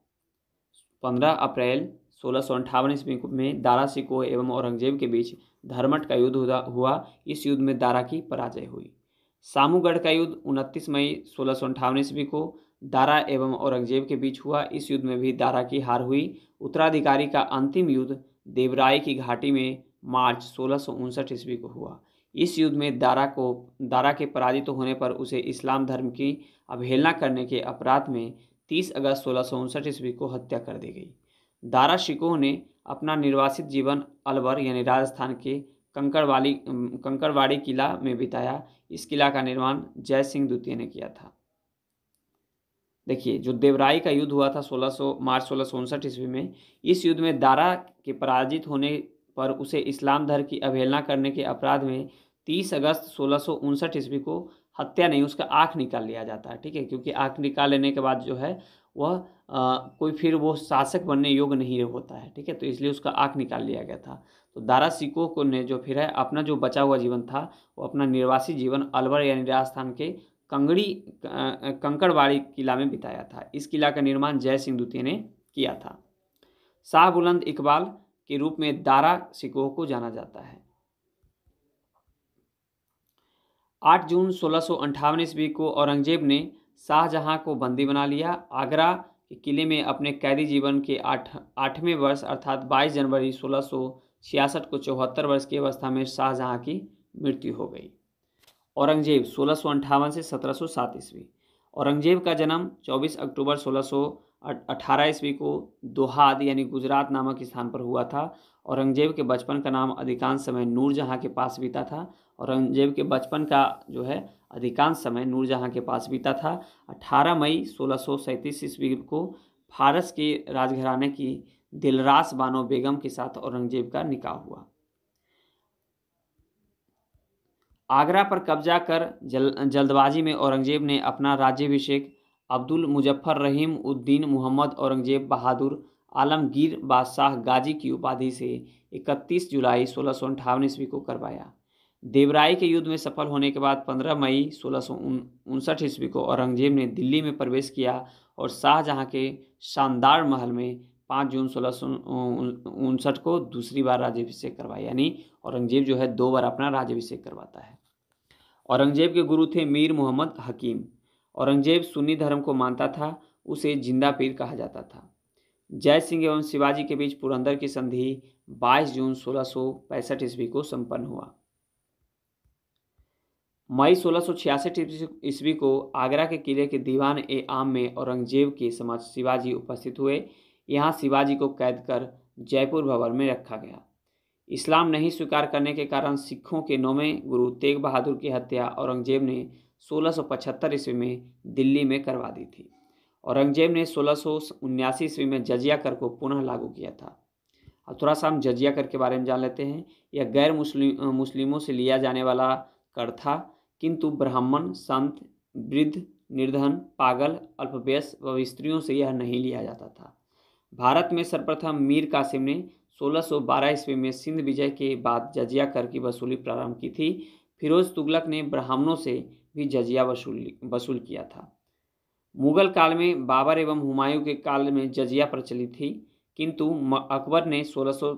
पंद्रह अप्रैल सोलह सौ अंठावन ईस्वी में दारा सिकोह एवं औरंगजेब के बीच धर्मठ का युद्ध हुआ इस युद्ध में दारा की पराजय हुई सामूगढ़ का युद्ध उनतीस मई सोलह सौ अंठावन ईस्वी को दारा एवं औरंगजेब के बीच हुआ इस युद्ध में भी दारा की हार हुई उत्तराधिकारी का अंतिम युद्ध देवराय की घाटी में मार्च सोलह सौ उनसठ ईस्वी को हुआ इस युद्ध में दारा को दारा के पराजित होने पर उसे इस्लाम धर्म की अवहेलना करने के अपराध में 30 अगस्त सोलह ईस्वी को हत्या कर दी गई दारा शिकोह ने अपना निर्वासित जीवन अलवर यानी राजस्थान के कंकड़वाली कंकड़वाड़ी किला में बिताया इस किला का निर्माण जय सिंह द्वितीय ने किया था देखिए जो देवराई का युद्ध हुआ था 1600 मार्च सोलह ईस्वी में इस युद्ध में दारा के पराजित होने पर उसे इस्लाम धर्म की अवहेलना करने के अपराध में 30 अगस्त सोलह ईस्वी को हत्या नहीं उसका आँख निकाल लिया जाता है ठीक है क्योंकि आँख निकाल लेने के बाद जो है वह कोई फिर वो शासक बनने योग्य नहीं होता है ठीक है तो इसलिए उसका आँख निकाल लिया गया था तो दारा सिको को ने जो फिर है अपना जो बचा हुआ जीवन था वो अपना निर्वासी जीवन अलवर यानी राजस्थान के कंगड़ी कंकड़बाड़ी किला में बिताया था इस किला का निर्माण जय सिंह द्वितीय ने किया था शाह बुलंद इकबाल के रूप में दारा सिकोह को जाना जाता है 8 जून सोलह ईस्वी को औरंगजेब ने शाहजहां को बंदी बना लिया आगरा के किले में अपने कैदी जीवन के आठ आठवें वर्ष अर्थात 22 जनवरी सोलह को चौहत्तर वर्ष की अवस्था में शाहजहां की मृत्यु हो गई औरंगजेब सोलह से सत्रह ईस्वी औरंगजेब का जन्म 24 अक्टूबर सोलह ईस्वी को दोहाद यानी गुजरात नामक स्थान पर हुआ था औरंगजेब के बचपन का नाम अधिकांश समय नूरजहाँ के पास बीता था औरंगजेब के बचपन का जो है अधिकांश समय नूरजहाँ के पास बीता था 18 मई सोलह सौ ईस्वी को फारस के राजघराने की दिलरास बानो बेगम के साथ औरंगजेब का निकाह हुआ आगरा पर कब्जा कर जल जल्दबाजी में औरंगजेब ने अपना राज्याभिषेक अब्दुल मुजफ्फर रहीम उद्दीन मोहम्मद औरंगजेब बहादुर आलमगीर बादशाह गाजी की उपाधि से 31 जुलाई सोलह ईस्वी को करवाया देवराय के युद्ध में सफल होने के बाद 15 मई सोलह ईस्वी को औरंगजेब ने दिल्ली में प्रवेश किया और शाहजहाँ के शानदार महल में 5 जून सोलह को दूसरी बार राज्यभिषेक करवाया यानी औरंगजेब जो है दो बार अपना राज्यभिषेक करवाता है औरंगजेब के गुरु थे मीर मोहम्मद हकीम औरंगजेब सुन्नी धर्म को मानता था उसे जिंदा पीर कहा जाता था जय सिंह एवं शिवाजी के बीच पुरंदर की संधि 22 जून सोलह ईस्वी को संपन्न हुआ मई सोलह सौ छियासठ ईस्वी को आगरा के किले के दीवान ए आम में औरंगजेब के समक्ष शिवाजी उपस्थित हुए यहाँ शिवाजी को कैद कर जयपुर भवन में रखा गया इस्लाम नहीं स्वीकार करने के कारण सिखों के नौवें गुरु तेग बहादुर की हत्या औरंगजेब ने 1675 ईस्वी में दिल्ली में करवा दी थी औरंगजेब ने सोलह ईस्वी में जजिया कर को पुनः लागू किया था अब थोड़ा सा हम जजिया कर के बारे में जान लेते हैं यह गैर मुस्लिम मुस्लिमों से लिया जाने वाला कर था किंतु ब्राह्मण संत वृद्ध निर्धन पागल अल्पवयस व स्त्रियों से यह नहीं लिया जाता था भारत में सर्वप्रथम मीर कासिम ने 1612 ईस्वी में सिंध विजय के बाद जजिया कर की वसूली प्रारंभ की थी फिरोज तुगलक ने ब्राह्मणों से भी जजिया वसूल वसूल किया था मुगल काल में बाबर एवं हुमायूं के काल में जजिया प्रचलित थी किंतु अकबर ने सोलह सौ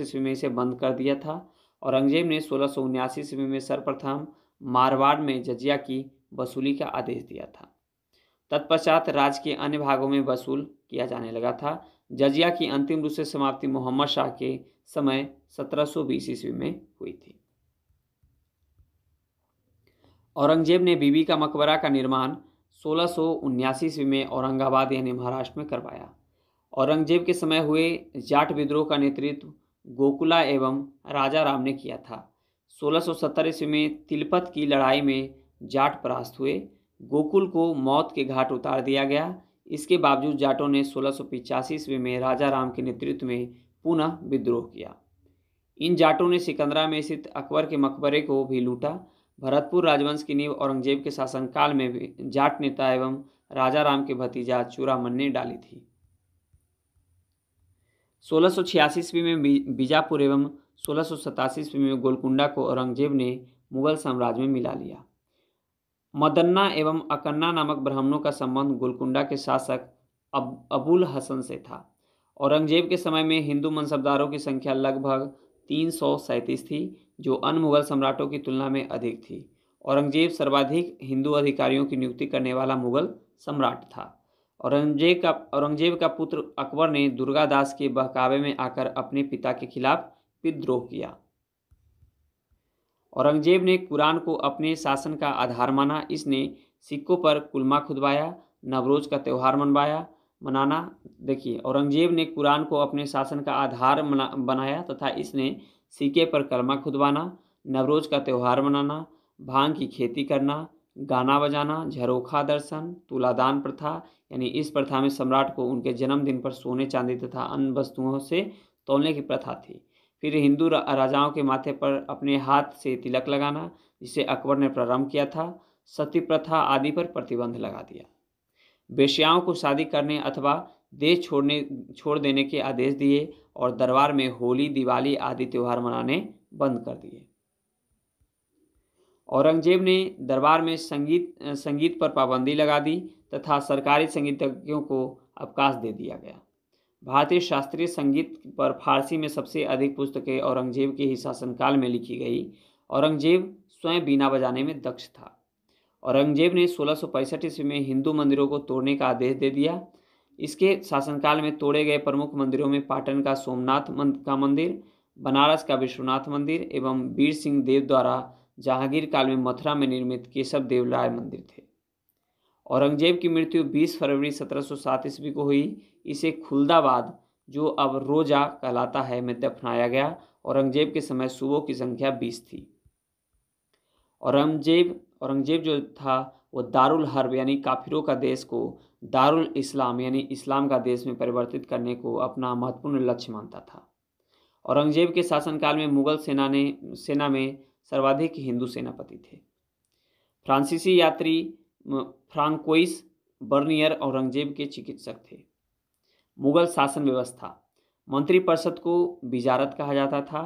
ईस्वी में इसे बंद कर दिया था औरंगजेब ने सोलह सौ उन्यासी ईस्वी में सर्वप्रथम मारवाड़ में जजिया की वसूली का आदेश दिया था तत्पश्चात राज्य के अन्य भागों में वसूल किया जाने लगा था जजिया की अंतिम रूप से समाप्ति मोहम्मद शाह के समय 1720 ईस्वी में हुई थी औरंगजेब ने बीबी का मकबरा का निर्माण सोलह सौ ईस्वी में औरंगाबाद यानी महाराष्ट्र में करवाया औरंगजेब के समय हुए जाट विद्रोह का नेतृत्व गोकुला एवं राजा राम ने किया था 1670 ईस्वी में तिलपत की लड़ाई में जाट परास्त हुए गोकुल को मौत के घाट उतार दिया गया इसके बावजूद जाटों ने सोलह ईस्वी में राजा राम के नेतृत्व में पुनः विद्रोह किया इन जाटों ने सिकंदरा में स्थित अकबर के मकबरे को भी लूटा भरतपुर राजवंश की नींव औरंगजेब के शासनकाल में भी जाट नेता एवं राजा राम के भतीजा चूरामन ने डाली थी सोलह सौ छियासी ईस्वी में बीजापुर एवं सोलह सौ सतासी ईस्वी में गोलकुंडा को औरंगजेब ने मुगल साम्राज्य में मिला लिया मदन्ना एवं अकन्ना नामक ब्राह्मणों का संबंध गोलकुंडा के शासक अब अबुल हसन से था औरंगजेब के समय में हिंदू मनसबदारों की संख्या लगभग तीन सौ सैंतीस थी जो अन्य मुगल सम्राटों की तुलना में अधिक थी औरंगजेब सर्वाधिक हिंदू अधिकारियों की नियुक्ति करने वाला मुगल सम्राट था औरंगजेब का औरंगजेब का पुत्र अकबर ने दुर्गादास के बहकावे में आकर अपने पिता के खिलाफ विद्रोह किया औरंगजेब ने कुरान को अपने शासन का आधार माना इसने सिक्कों पर कुलमा खुदवाया नवरोज का त्यौहार मनवाया मनाना देखिए औरंगजेब ने कुरान को अपने शासन का आधार बनाया तथा इसने सिक्के पर कलमा खुदवाना नवरोज का त्यौहार मनाना भांग की खेती करना गाना बजाना झरोखा दर्शन तुलादान प्रथा यानी इस प्रथा में सम्राट को उनके जन्मदिन पर सोने चांदी तथा अन्य वस्तुओं से तोलने की प्रथा थी फिर हिंदू राजाओं के माथे पर अपने हाथ से तिलक लगाना जिसे अकबर ने प्रारंभ किया था सती प्रथा आदि पर प्रतिबंध लगा दिया बेशियाओं को शादी करने अथवा देश छोड़ने छोड़ देने के आदेश दिए और दरबार में होली दिवाली आदि त्यौहार मनाने बंद कर दिए औरंगजेब ने दरबार में संगीत संगीत पर पाबंदी लगा दी तथा सरकारी संगीतज्ञों को अवकाश दे दिया गया भारतीय शास्त्रीय संगीत पर फारसी में सबसे अधिक पुस्तकें औरंगजेब के ही शासनकाल में लिखी गई औरंगजेब स्वयं बीना बजाने में दक्ष था औरंगजेब ने सोलह ईस्वी में हिंदू मंदिरों को तोड़ने का आदेश दे दिया इसके शासनकाल में तोड़े गए प्रमुख मंदिरों में पाटन का सोमनाथ का मंदिर बनारस का विश्वनाथ मंदिर एवं वीर सिंह देव द्वारा जहांगीर काल में मथुरा में निर्मित केशव देवराय मंदिर थे औरंगजेब की मृत्यु 20 फरवरी 1707 ईस्वी को हुई इसे खुलदाबाद जो अब रोजा कहलाता है में दफनाया गया औरंगजेब के समय सुबह की संख्या 20 थी औरंगजेब औरंगजेब जो था वो दारुल हर्ब यानी काफिरों का देश को दारुल इस्लाम यानी इस्लाम का देश में परिवर्तित करने को अपना महत्वपूर्ण लक्ष्य मानता था औरंगजेब के शासनकाल में मुगल सेना ने सेना में सर्वाधिक हिंदू सेनापति थे फ्रांसीसी यात्री फ्रांकोइस बर्नियर औरंगजेब के चिकित्सक थे मुगल शासन व्यवस्था मंत्रिपरिषद को बिजारत कहा जाता था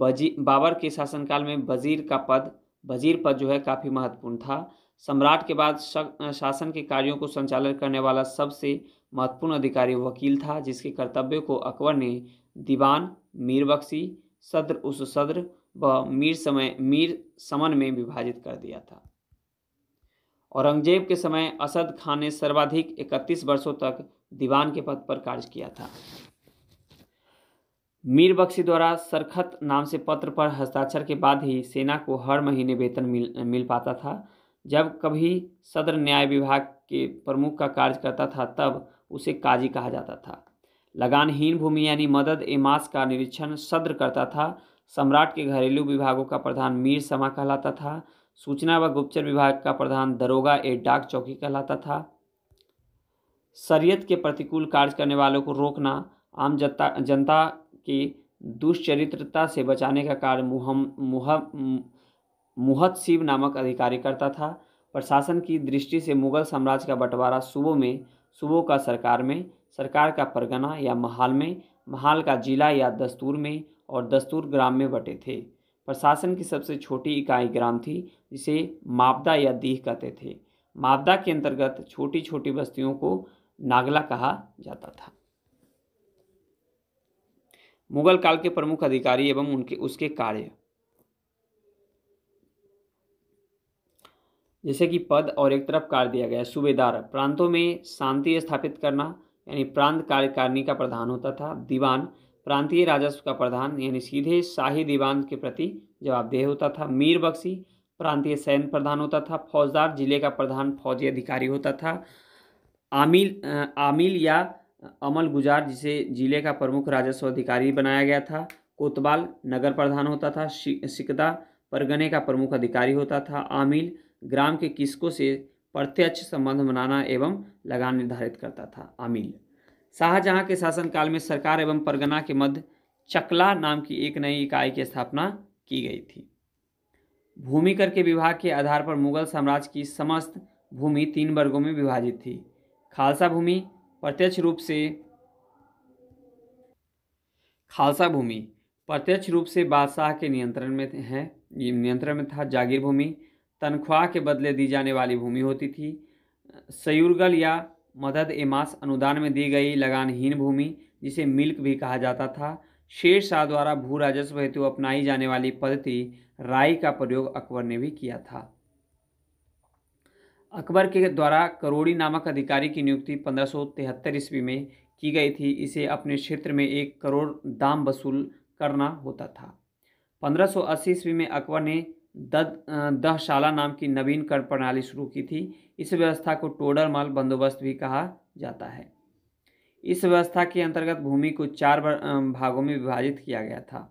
बजी बाबर के शासनकाल में वजीर का पद वजीर पद जो है काफ़ी महत्वपूर्ण था सम्राट के बाद शासन के कार्यों को संचालन करने वाला सबसे महत्वपूर्ण अधिकारी वकील था जिसके कर्तव्य को अकबर ने दीवान मीर बख्शी उस सद्र व मीर समय मीर समन में विभाजित कर दिया था औरंगजेब के समय असद खान ने सर्वाधिक 31 वर्षों तक दीवान के पद पर कार्य किया था मीर बख्शी द्वारा सरखत नाम से पत्र पर हस्ताक्षर के बाद ही सेना को हर महीने वेतन मिल मिल पाता था जब कभी सदर न्याय विभाग के प्रमुख का कार्य करता था तब उसे काजी कहा जाता था लगानहीन भूमि यानी मदद ए मास का निरीक्षण सदर करता था सम्राट के घरेलू विभागों का प्रधान मीर समा कहलाता था सूचना व गुप्तचर विभाग का प्रधान दरोगा ए डाक चौकी कहलाता था शरीयत के प्रतिकूल कार्य करने वालों को रोकना आम जनता जनता की दुष्चरित्रता से बचाने का कार्य मुहम मुह मुहत शिव नामक अधिकारी करता था प्रशासन की दृष्टि से मुगल साम्राज्य का बंटवारा सूबों में सूबों का सरकार में सरकार का परगना या महाल में महाल का जिला या दस्तूर में और दस्तूर ग्राम में बटे थे प्रशासन की सबसे छोटी इकाई ग्राम थी जिसे मापदा या दीह कहते थे मापदा के अंतर्गत छोटी छोटी बस्तियों को नागला कहा जाता था मुगल काल के प्रमुख अधिकारी एवं उनके उसके कार्य जैसे कि पद और एक तरफ कार्य दिया गया सूबेदार प्रांतों में शांति स्थापित करना यानी प्रांत कार्यकारिणी का प्रधान होता था दीवान प्रांतीय राजस्व का प्रधान यानी सीधे शाही दीवान के प्रति जवाबदेह होता था मीर बख्शी प्रांतीय सैन्य प्रधान होता था फौजदार जिले का प्रधान फौजी अधिकारी होता था आमिल आमिल या अमल गुजार जिसे जिले का प्रमुख राजस्व अधिकारी बनाया गया था कोतवाल नगर प्रधान होता था सिकदा परगने का प्रमुख अधिकारी होता था आमिल ग्राम के किसकों से प्रत्यक्ष संबंध बनाना एवं लगान निर्धारित करता था आमिल शाहजहाँ के शासनकाल में सरकार एवं परगना के मध्य चकला नाम की एक नई इकाई की स्थापना की गई थी भूमि कर के विभाग के आधार पर मुगल साम्राज्य की समस्त भूमि तीन वर्गों में विभाजित थी खालसा भूमि प्रत्यक्ष रूप से खालसा भूमि प्रत्यक्ष रूप से बादशाह के नियंत्रण में है नियंत्रण में था जागीर भूमि तनख्वाह के बदले दी जाने वाली भूमि होती थी सयुर्गल या मदद एमास अनुदान में दी गई लगानहीन भूमि जिसे मिल्क भी कहा जाता था शेर शाह द्वारा भू राजस्व हेतु अपनाई जाने वाली पद्धति राय का प्रयोग अकबर ने भी किया था अकबर के द्वारा करोड़ी नामक अधिकारी की नियुक्ति पंद्रह ईस्वी में की गई थी इसे अपने क्षेत्र में एक करोड़ दाम वसूल करना होता था 1580 ईस्वी में अकबर ने दहशाला नाम की नवीन कर प्रणाली शुरू की थी इस व्यवस्था को टोडर माल बंदोबस्त भी कहा जाता है इस व्यवस्था के अंतर्गत भूमि को चार भागों में विभाजित किया गया था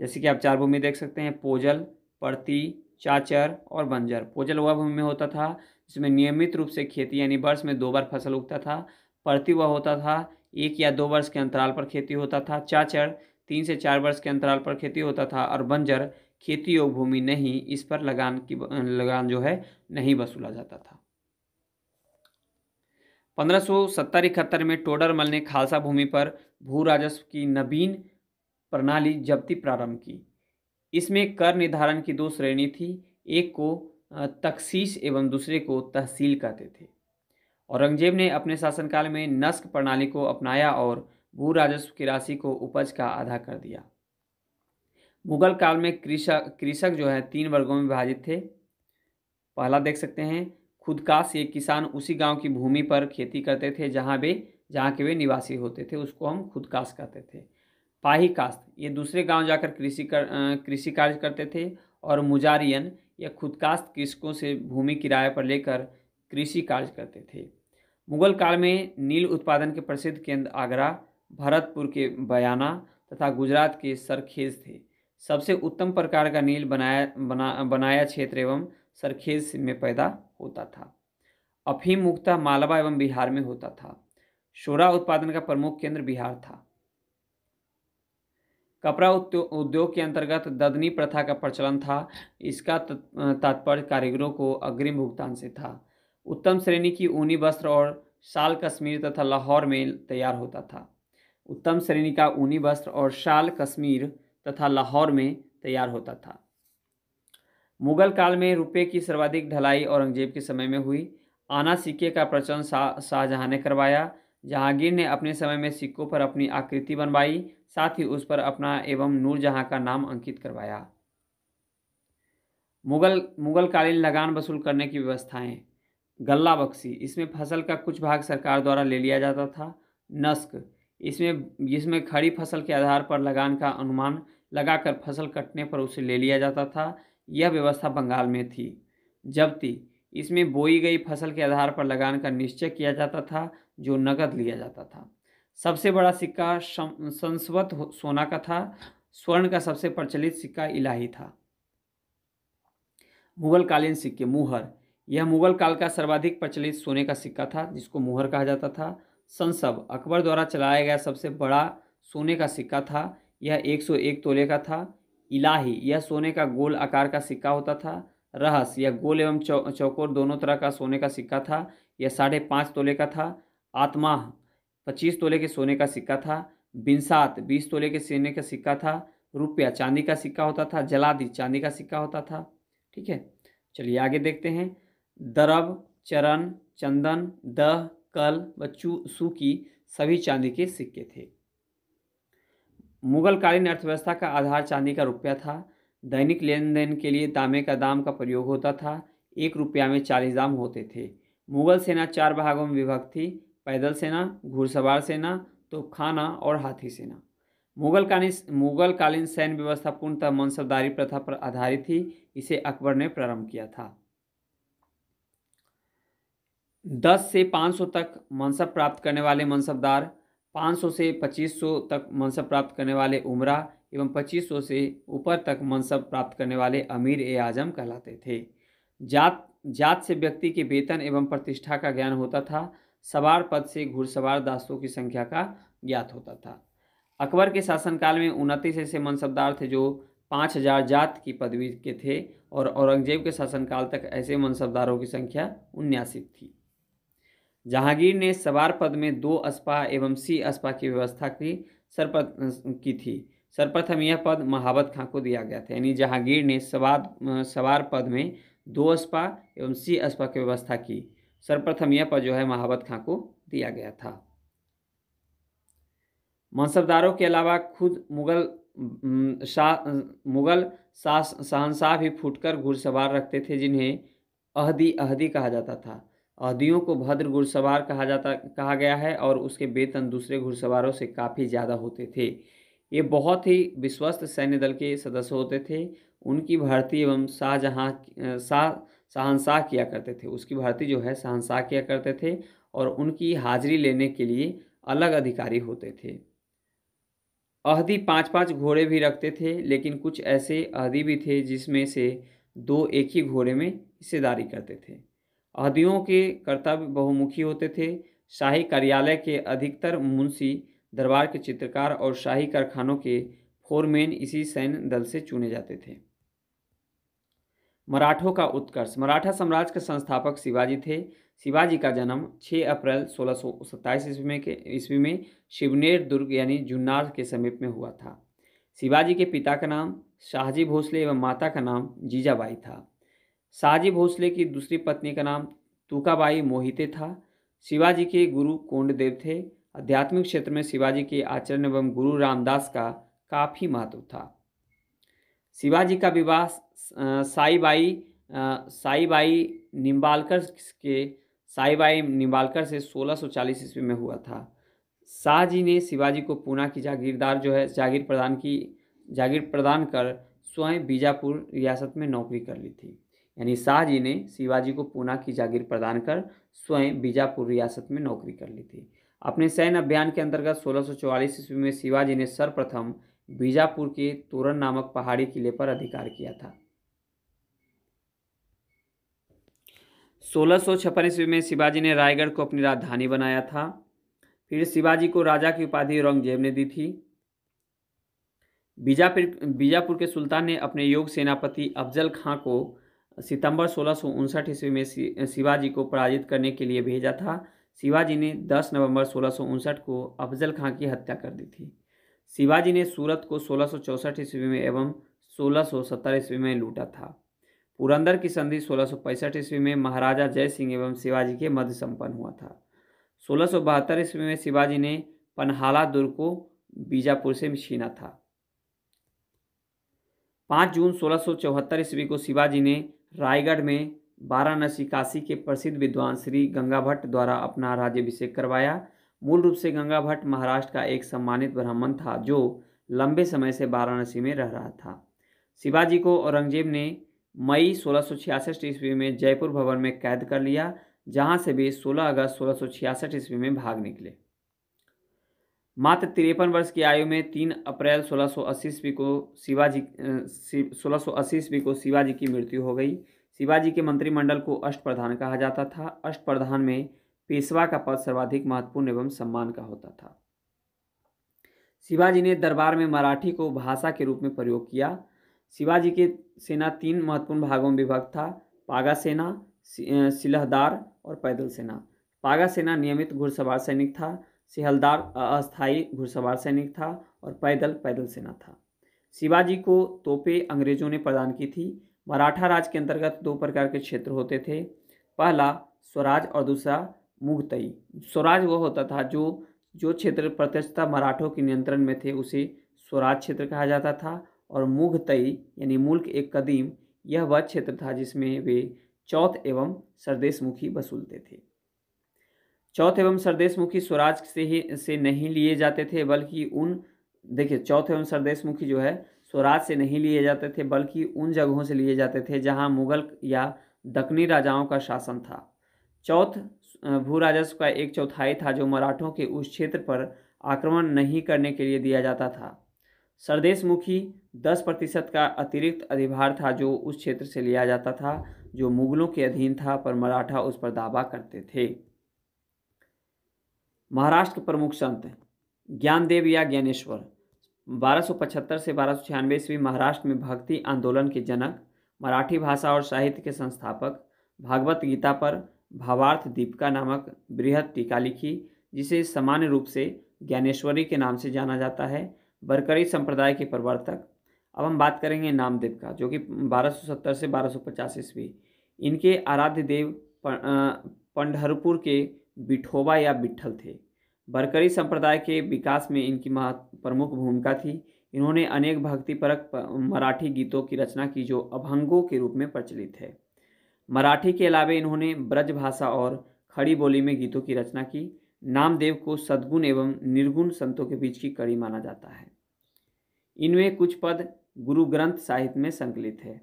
जैसे कि आप चार भूमि देख सकते हैं पोजल परती चाचर और बंजर पोजल वह भूमि में होता था जिसमें नियमित रूप से खेती यानी वर्ष में दो बार फसल उगता था परती वह होता था एक या दो वर्ष के अंतराल पर खेती होता था चाचर तीन से चार वर्ष के अंतराल पर खेती होता था और बंजर खेती योग भूमि नहीं इस पर लगान की लगान जो है नहीं वसूला जाता था पंद्रह सौ सत्तर इकहत्तर में टोडरमल ने खालसा भूमि पर भू राजस्व की नवीन प्रणाली जब्ती प्रारंभ की इसमें कर निर्धारण की दो श्रेणी थी एक को तकसीस एवं दूसरे को तहसील कहते थे औरंगजेब ने अपने शासनकाल में नस्क प्रणाली को अपनाया और भू राजस्व की राशि को उपज का आधा कर दिया मुगल काल में कृषक कृषक जो है तीन वर्गों में विभाजित थे पहला देख सकते हैं खुदकाश ये किसान उसी गांव की भूमि पर खेती करते थे जहां वे जहां के वे निवासी होते थे उसको हम खुदकाश कहते थे पाही कास्त ये दूसरे गांव जाकर कृषि कर कृषि कार्य करते थे और मुजारियन या खुदकास्त कृषकों से भूमि किराए पर लेकर कृषि कार्य करते थे मुगल काल में नील उत्पादन के प्रसिद्ध केंद्र आगरा भरतपुर के बयाना तथा गुजरात के सरखेज थे सबसे उत्तम प्रकार का नील बनाया बना बनाया क्षेत्र एवं सरखेज में पैदा होता था अफीम मुक्ता मालवा एवं बिहार में होता था शोरा उत्पादन का प्रमुख केंद्र बिहार था कपड़ा उद्योग के अंतर्गत ददनी प्रथा का प्रचलन था इसका तात्पर्य कारीगरों को अग्रिम भुगतान से था उत्तम श्रेणी की ऊनी वस्त्र और शाल कश्मीर तथा लाहौर में तैयार होता था उत्तम श्रेणी का ऊनी वस्त्र और शाल कश्मीर तथा लाहौर में तैयार होता था मुगल काल में रुपये की सर्वाधिक ढलाई औरंगजेब के समय में हुई आना सिक्के का प्रचलन शाहजहाँ ने करवाया जहांगीर ने अपने समय में सिक्कों पर अपनी आकृति बनवाई साथ ही उस पर अपना एवं नूरजहाँ का नाम अंकित करवाया मुगल मुगल कालीन लगान वसूल करने की व्यवस्थाएं गल्ला बक्सी इसमें फसल का कुछ भाग सरकार द्वारा ले लिया जाता था नस्क इसमें जिसमें खड़ी फसल के आधार पर लगान का अनुमान लगाकर फसल कटने पर उसे ले लिया जाता था यह व्यवस्था बंगाल में थी जबकि इसमें बोई गई फसल के आधार पर लगान का निश्चय किया जाता था जो नकद लिया जाता था सबसे बड़ा सिक्का संस्वत सोना का था स्वर्ण का सबसे प्रचलित सिक्का इलाही था मुगल कालीन सिक्के मुहर यह मुगल काल का सर्वाधिक प्रचलित सोने का सिक्का था जिसको मुहर कहा जाता था संसब अकबर द्वारा चलाया गया सबसे बड़ा सोने का सिक्का था यह 101 तोले का था इलाही यह सोने का गोल आकार का सिक्का होता था रहस यह गोल एवं चौकोर दोनों तरह का सोने का सिक्का था यह साढ़े पाँच तोले का था आत्मा पच्चीस तोले के सोने का सिक्का था बिनसात बीस तोले के सोने का सिक्का था रुपया चांदी का सिक्का होता था जलादी चांदी का सिक्का होता था ठीक है चलिए आगे देखते हैं दरब चरण चंदन दह कल व सूकी सभी चांदी के सिक्के थे मुगलकालीन अर्थव्यवस्था का आधार चांदी का रुपया था दैनिक लेन देन के लिए दामे का दाम का प्रयोग होता था एक रुपया में चालीस दाम होते थे मुगल सेना चार भागों में विभक्त थी पैदल सेना घुड़सवार सेना तोपखाना और हाथी सेना मुगल कानी मुगल कालीन सैन्य व्यवस्था पूर्णतः मनसबदारी प्रथा पर आधारित थी इसे अकबर ने प्रारंभ किया था दस से पाँच सौ तक मनसब प्राप्त करने वाले मनसबदार पाँच सौ से पच्चीस सौ तक मनसब प्राप्त करने वाले उमरा एवं पच्चीस सौ से ऊपर तक मनसब प्राप्त करने वाले अमीर ए आजम कहलाते थे जात जात से व्यक्ति के वेतन एवं प्रतिष्ठा का ज्ञान होता था सवार पद से घुड़सवार दासों की संख्या का ज्ञात होता था अकबर के शासनकाल में उनतीस ऐसे मनसबदार थे जो पाँच हजार जात की पदवी के थे और औरंगजेब के शासनकाल तक ऐसे मनसबदारों की संख्या उन्यासी थी जहांगीर ने सवार पद में दो अस्पा एवं सी अस्पा की व्यवस्था की सरपत की थी सर्वप्रथम यह पद महावत खां को दिया गया था यानी जहांगीर ने सवार सवार पद में दो अस्पा एवं सी अस्पा की व्यवस्था की सर्वप्रथम यह पद जो है महावत खां को दिया गया था मनसबदारों के अलावा खुद मुगल शाह मुगल शाहनशाह शहनशाह भी फूटकर घुड़सवार रखते थे जिन्हें अहदी अहदी कहा जाता था अहदियों को भद्र घुड़सवार कहा जाता कहा गया है और उसके वेतन दूसरे घुड़सवारों से काफ़ी ज़्यादा होते थे ये बहुत ही विश्वस्त सैन्य दल के सदस्य होते थे उनकी भर्ती एवं शाहजहाँ शाह शहनशाह किया करते थे उसकी भर्ती जो है शहनशाह किया करते थे और उनकी हाजिरी लेने के लिए अलग अधिकारी होते थे अहदी पाँच पाँच घोड़े भी रखते थे लेकिन कुछ ऐसे अहदी भी थे जिसमें से दो एक ही घोड़े में हिस्सेदारी करते थे अहदियों के कर्तव्य बहुमुखी होते थे शाही कार्यालय के अधिकतर मुंशी दरबार के चित्रकार और शाही कारखानों के फोरमैन इसी सैन्य दल से चुने जाते थे मराठों का उत्कर्ष मराठा साम्राज्य के संस्थापक शिवाजी थे शिवाजी का जन्म 6 अप्रैल सोलह सौ सत्ताईस ईस्वी में के ईस्वी में शिवनेर दुर्ग यानी जुन्नार के समीप में हुआ था शिवाजी के पिता का नाम शाहजी भोसले एवं माता का नाम जीजाबाई था शाहजी भोसले की दूसरी पत्नी का नाम तुकाबाई मोहिते था शिवाजी के गुरु कोंडदेव थे आध्यात्मिक क्षेत्र में शिवाजी के आचरण एवं गुरु रामदास का काफ़ी महत्व था शिवाजी का विवाह साईबाई साईबाई निम्बालकर के साईबाई निम्बालकर से 1640 ईस्वी में हुआ था शाहजी ने शिवाजी को पूना की जागीरदार जो है जागीर प्रदान की जागीर प्रदान कर स्वयं बीजापुर रियासत में नौकरी कर ली थी यानी शाहजी ने शिवाजी को पूना की जागीर प्रदान कर स्वयं बीजापुर रियासत में नौकरी कर ली थी अपने सैन्य अभियान के अंतर्गत 1644 ईस्वी में शिवाजी ने सर्वप्रथम बीजापुर के तोरण नामक पहाड़ी किले पर अधिकार किया था सोलह सौ छप्पन ईस्वी में शिवाजी ने रायगढ़ को अपनी राजधानी बनाया था फिर शिवाजी को राजा की उपाधि औरंगजेब ने दी थी बीजापुर बीजापुर के सुल्तान ने अपने योग सेनापति अफजल खां को सितंबर सोलह ईस्वी में शिवाजी को पराजित करने के लिए भेजा था शिवाजी ने 10 नवंबर सोलह को अफजल खां की हत्या कर दी थी शिवाजी ने सूरत को सोलह ईस्वी में एवं सोलह ईस्वी में लूटा था पुरंदर की संधि सोलह ईस्वी में महाराजा जय सिंह एवं शिवाजी के मध्य संपन्न हुआ था सोलह ईस्वी में शिवाजी ने पनहाला दुर्ग को बीजापुर से छीना था पाँच जून सोलह ईस्वी को शिवाजी ने रायगढ़ में वाराणसी काशी के प्रसिद्ध विद्वान श्री गंगा भट्ट द्वारा अपना राज्यभिषेक करवाया मूल रूप से गंगा भट्ट महाराष्ट्र का एक सम्मानित ब्राह्मण था जो लंबे समय से वाराणसी में रह रहा था शिवाजी को औरंगजेब ने मई सोलह सौ ईस्वी में जयपुर भवन में कैद कर लिया जहां से भी 16 अगस्त सोलह सौ ईस्वी में भाग निकले मात्र तिरपन वर्ष की आयु में 3 अप्रैल 1680 ईस्वी को शिवाजी सोलह सौ ईस्वी को शिवाजी की मृत्यु हो गई शिवाजी के मंत्रिमंडल को अष्ट प्रधान कहा जाता था अष्ट प्रधान में पेशवा का पद सर्वाधिक महत्वपूर्ण एवं सम्मान का होता था शिवाजी ने दरबार में मराठी को भाषा के रूप में प्रयोग किया शिवाजी के सेना तीन महत्वपूर्ण भागों में विभक्त था पागा सेना सिलहदार और पैदल सेना पागा सेना नियमित घुड़सवार सैनिक था सिहलदार अस्थायी घुड़सवार सैनिक था और पैदल पैदल सेना था शिवाजी को तोपे अंग्रेजों ने प्रदान की थी मराठा राज के अंतर्गत दो प्रकार के क्षेत्र होते थे पहला स्वराज और दूसरा मुगतई स्वराज वह होता था जो जो क्षेत्र प्रत्यक्षता मराठों के नियंत्रण में थे उसे स्वराज क्षेत्र कहा जाता था और मुगतई यानी मुल्क एक कदीम यह वह क्षेत्र था जिसमें वे चौथ एवं सरदेशमुखी वसूलते थे चौथ एवं सरदेशमुखी स्वराज से ही से नहीं लिए जाते थे बल्कि उन देखिए चौथ एवं सरदेशमुखी जो है स्वराज से नहीं लिए जाते थे बल्कि उन जगहों से लिए जाते थे जहां मुगल या दक्षिणी राजाओं का शासन था चौथ भू राजस्व का एक चौथाई था जो मराठों के उस क्षेत्र पर आक्रमण नहीं करने के लिए दिया जाता था सरदेश मुखी दस प्रतिशत का अतिरिक्त अधिभार था जो उस क्षेत्र से लिया जाता था जो मुगलों के अधीन था पर मराठा उस पर दावा करते थे महाराष्ट्र के प्रमुख संत ज्ञानदेव या ज्ञानेश्वर 1275 से बारह सौ छियानवे ईस्वी महाराष्ट्र में भक्ति आंदोलन के जनक मराठी भाषा और साहित्य के संस्थापक भागवत गीता पर भावार्थ दीपिका नामक बृहद टीका लिखी जिसे सामान्य रूप से ज्ञानेश्वरी के नाम से जाना जाता है बरकरी संप्रदाय के प्रवर्तक अब हम बात करेंगे नामदेव का जो कि 1270 से 1250 ईस्वी इनके आराध्य देव पंडहरपुर के बिठोबा या बिठल थे बरकरी संप्रदाय के विकास में इनकी प्रमुख भूमिका थी इन्होंने अनेक भक्तिपरक मराठी गीतों की रचना की जो अभंगों के रूप में प्रचलित है मराठी के अलावे इन्होंने ब्रज भाषा और खड़ी बोली में गीतों की रचना की नामदेव को सद्गुण एवं निर्गुण संतों के बीच की कड़ी माना जाता है इनमें कुछ पद गुरु ग्रंथ साहित्य में संकलित है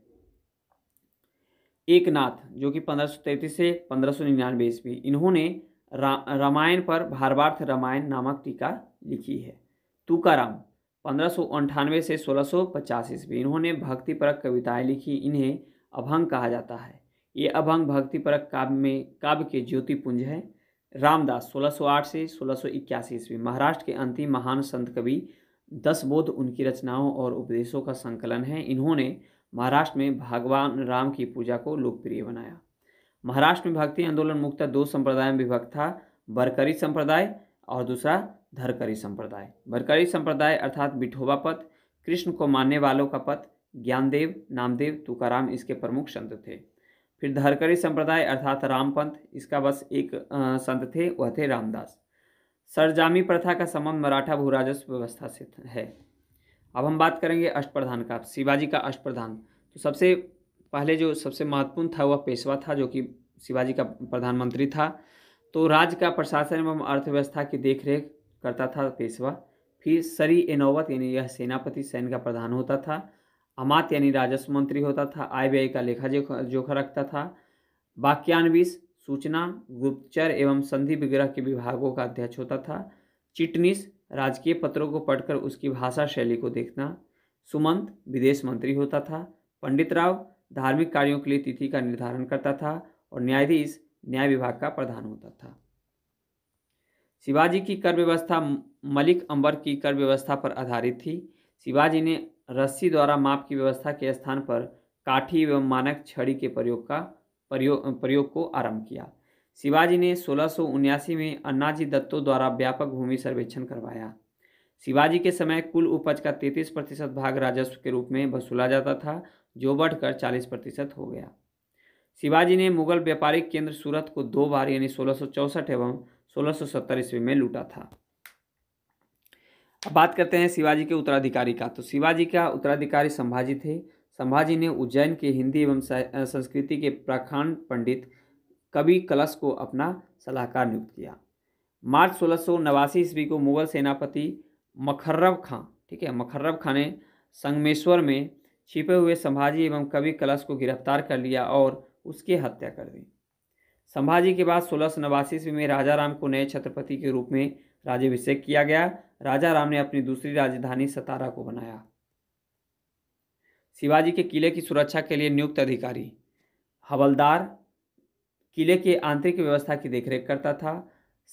एक नाथ जो कि 1533 से 1599 ईस्वी इन्होंने रा, रामायण पर भारवार्थ रामायण नामक टीका लिखी है तुकाराम पंद्रह से सोलह सौ ईस्वी इन्होंने भक्तिपरक कविताएँ लिखी इन्हें अभंग कहा जाता है ये अभंग भक्ति परक काव्य में काव्य के ज्योति पुंज है रामदास 1608 से 1681 ईस्वी महाराष्ट्र के अंतिम महान संत कवि दस बोध उनकी रचनाओं और उपदेशों का संकलन है इन्होंने महाराष्ट्र में भगवान राम की पूजा को लोकप्रिय बनाया महाराष्ट्र में भक्ति आंदोलन मुक्त दो संप्रदाय में विभक्त था बरकरी संप्रदाय और दूसरा धरकरी संप्रदाय बरकरी संप्रदाय अर्थात विठोबा पथ कृष्ण को मानने वालों का पथ ज्ञानदेव नामदेव तुकाराम इसके प्रमुख संत थे फिर धरकरी संप्रदाय अर्थात रामपंथ इसका बस एक संत थे वह थे रामदास सरजामी प्रथा का संबंध मराठा भूराजस्व व्यवस्था से है अब हम बात करेंगे अष्टप्रधान का शिवाजी का अष्टप्रधान तो सबसे पहले जो सबसे महत्वपूर्ण था वह पेशवा था जो कि शिवाजी का प्रधानमंत्री था तो राज्य का प्रशासन एवं अर्थव्यवस्था की देखरेख करता था पेशवा फिर सरी एनोवत यानी यह सेनापति सैन्य का प्रधान होता था अमात यानी राजस्व मंत्री होता था आय व्यय का लेखा जोखा रखता था वाक्यान्विस सूचना गुप्तचर एवं संधि विग्रह के विभागों का अध्यक्ष होता था चिटनीस राजकीय पत्रों को पढ़कर उसकी भाषा शैली को देखना सुमंत विदेश मंत्री होता था पंडित राव धार्मिक कार्यों के लिए तिथि का निर्धारण करता था और न्यायाधीश न्याय विभाग का प्रधान होता था शिवाजी की कर व्यवस्था मलिक अंबर की कर व्यवस्था पर आधारित थी शिवाजी ने रस्सी द्वारा माप की व्यवस्था के स्थान पर काठी एवं मानक छड़ी के प्रयोग का प्रयोग प्रयोग को आरंभ किया शिवाजी ने सोलह में अन्नाजी दत्तों द्वारा व्यापक भूमि सर्वेक्षण करवाया शिवाजी के समय कुल उपज का 33 प्रतिशत भाग राजस्व के रूप में वसूला जाता था जो बढ़कर 40 प्रतिशत हो गया शिवाजी ने मुगल व्यापारिक केंद्र सूरत को दो बार यानी सोलह एवं सोलह ईस्वी में लूटा था अब बात करते हैं शिवाजी के उत्तराधिकारी का तो शिवाजी का उत्तराधिकारी संभाजी थे संभाजी ने उज्जैन के हिंदी एवं संस्कृति के प्रखंड पंडित कवि कलश को अपना सलाहकार नियुक्त किया मार्च सोलह ईस्वी को मुगल सेनापति मखर्रब खां ठीक है मखर्रब खां ने संगमेश्वर में छिपे हुए संभाजी एवं कवि कलश को गिरफ्तार कर लिया और उसकी हत्या कर दी संभाजी के बाद सोलह ईस्वी में राजा राम को नए छत्रपति के रूप में राज्यभिषेक किया गया राजा राम ने अपनी दूसरी राजधानी सतारा को बनाया शिवाजी के किले की सुरक्षा के लिए नियुक्त अधिकारी हवलदार किले के आंतरिक व्यवस्था की देखरेख करता था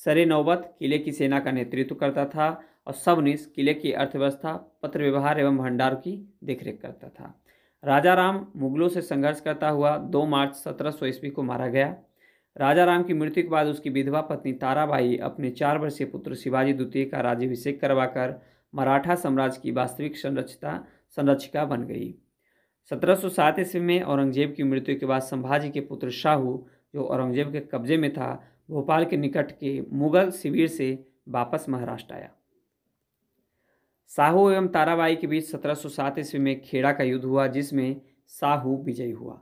सरे नौबत किले की सेना का नेतृत्व करता था और सबनिस किले की अर्थव्यवस्था पत्र व्यवहार एवं भंडार की देखरेख करता था राजा राम मुगलों से संघर्ष करता हुआ 2 मार्च सत्रह ईस्वी को मारा गया राजा राम की मृत्यु के बाद उसकी विधवा पत्नी ताराबाई अपने चार वर्षीय पुत्र शिवाजी द्वितीय का राज्यभिषेक करवाकर मराठा साम्राज्य की वास्तविक संरचिता संरक्षिका बन गई सत्रह सौ सात ईस्वी में औरंगजेब की मृत्यु के बाद संभाजी के पुत्र शाहू जो औरंगजेब के कब्जे में था भोपाल के निकट के मुगल शिविर से वापस महाराष्ट्र आया साहू एवं ताराबाई के बीच सत्रह सौ सात ईस्वी में खेड़ा का युद्ध हुआ जिसमें साहू विजयी हुआ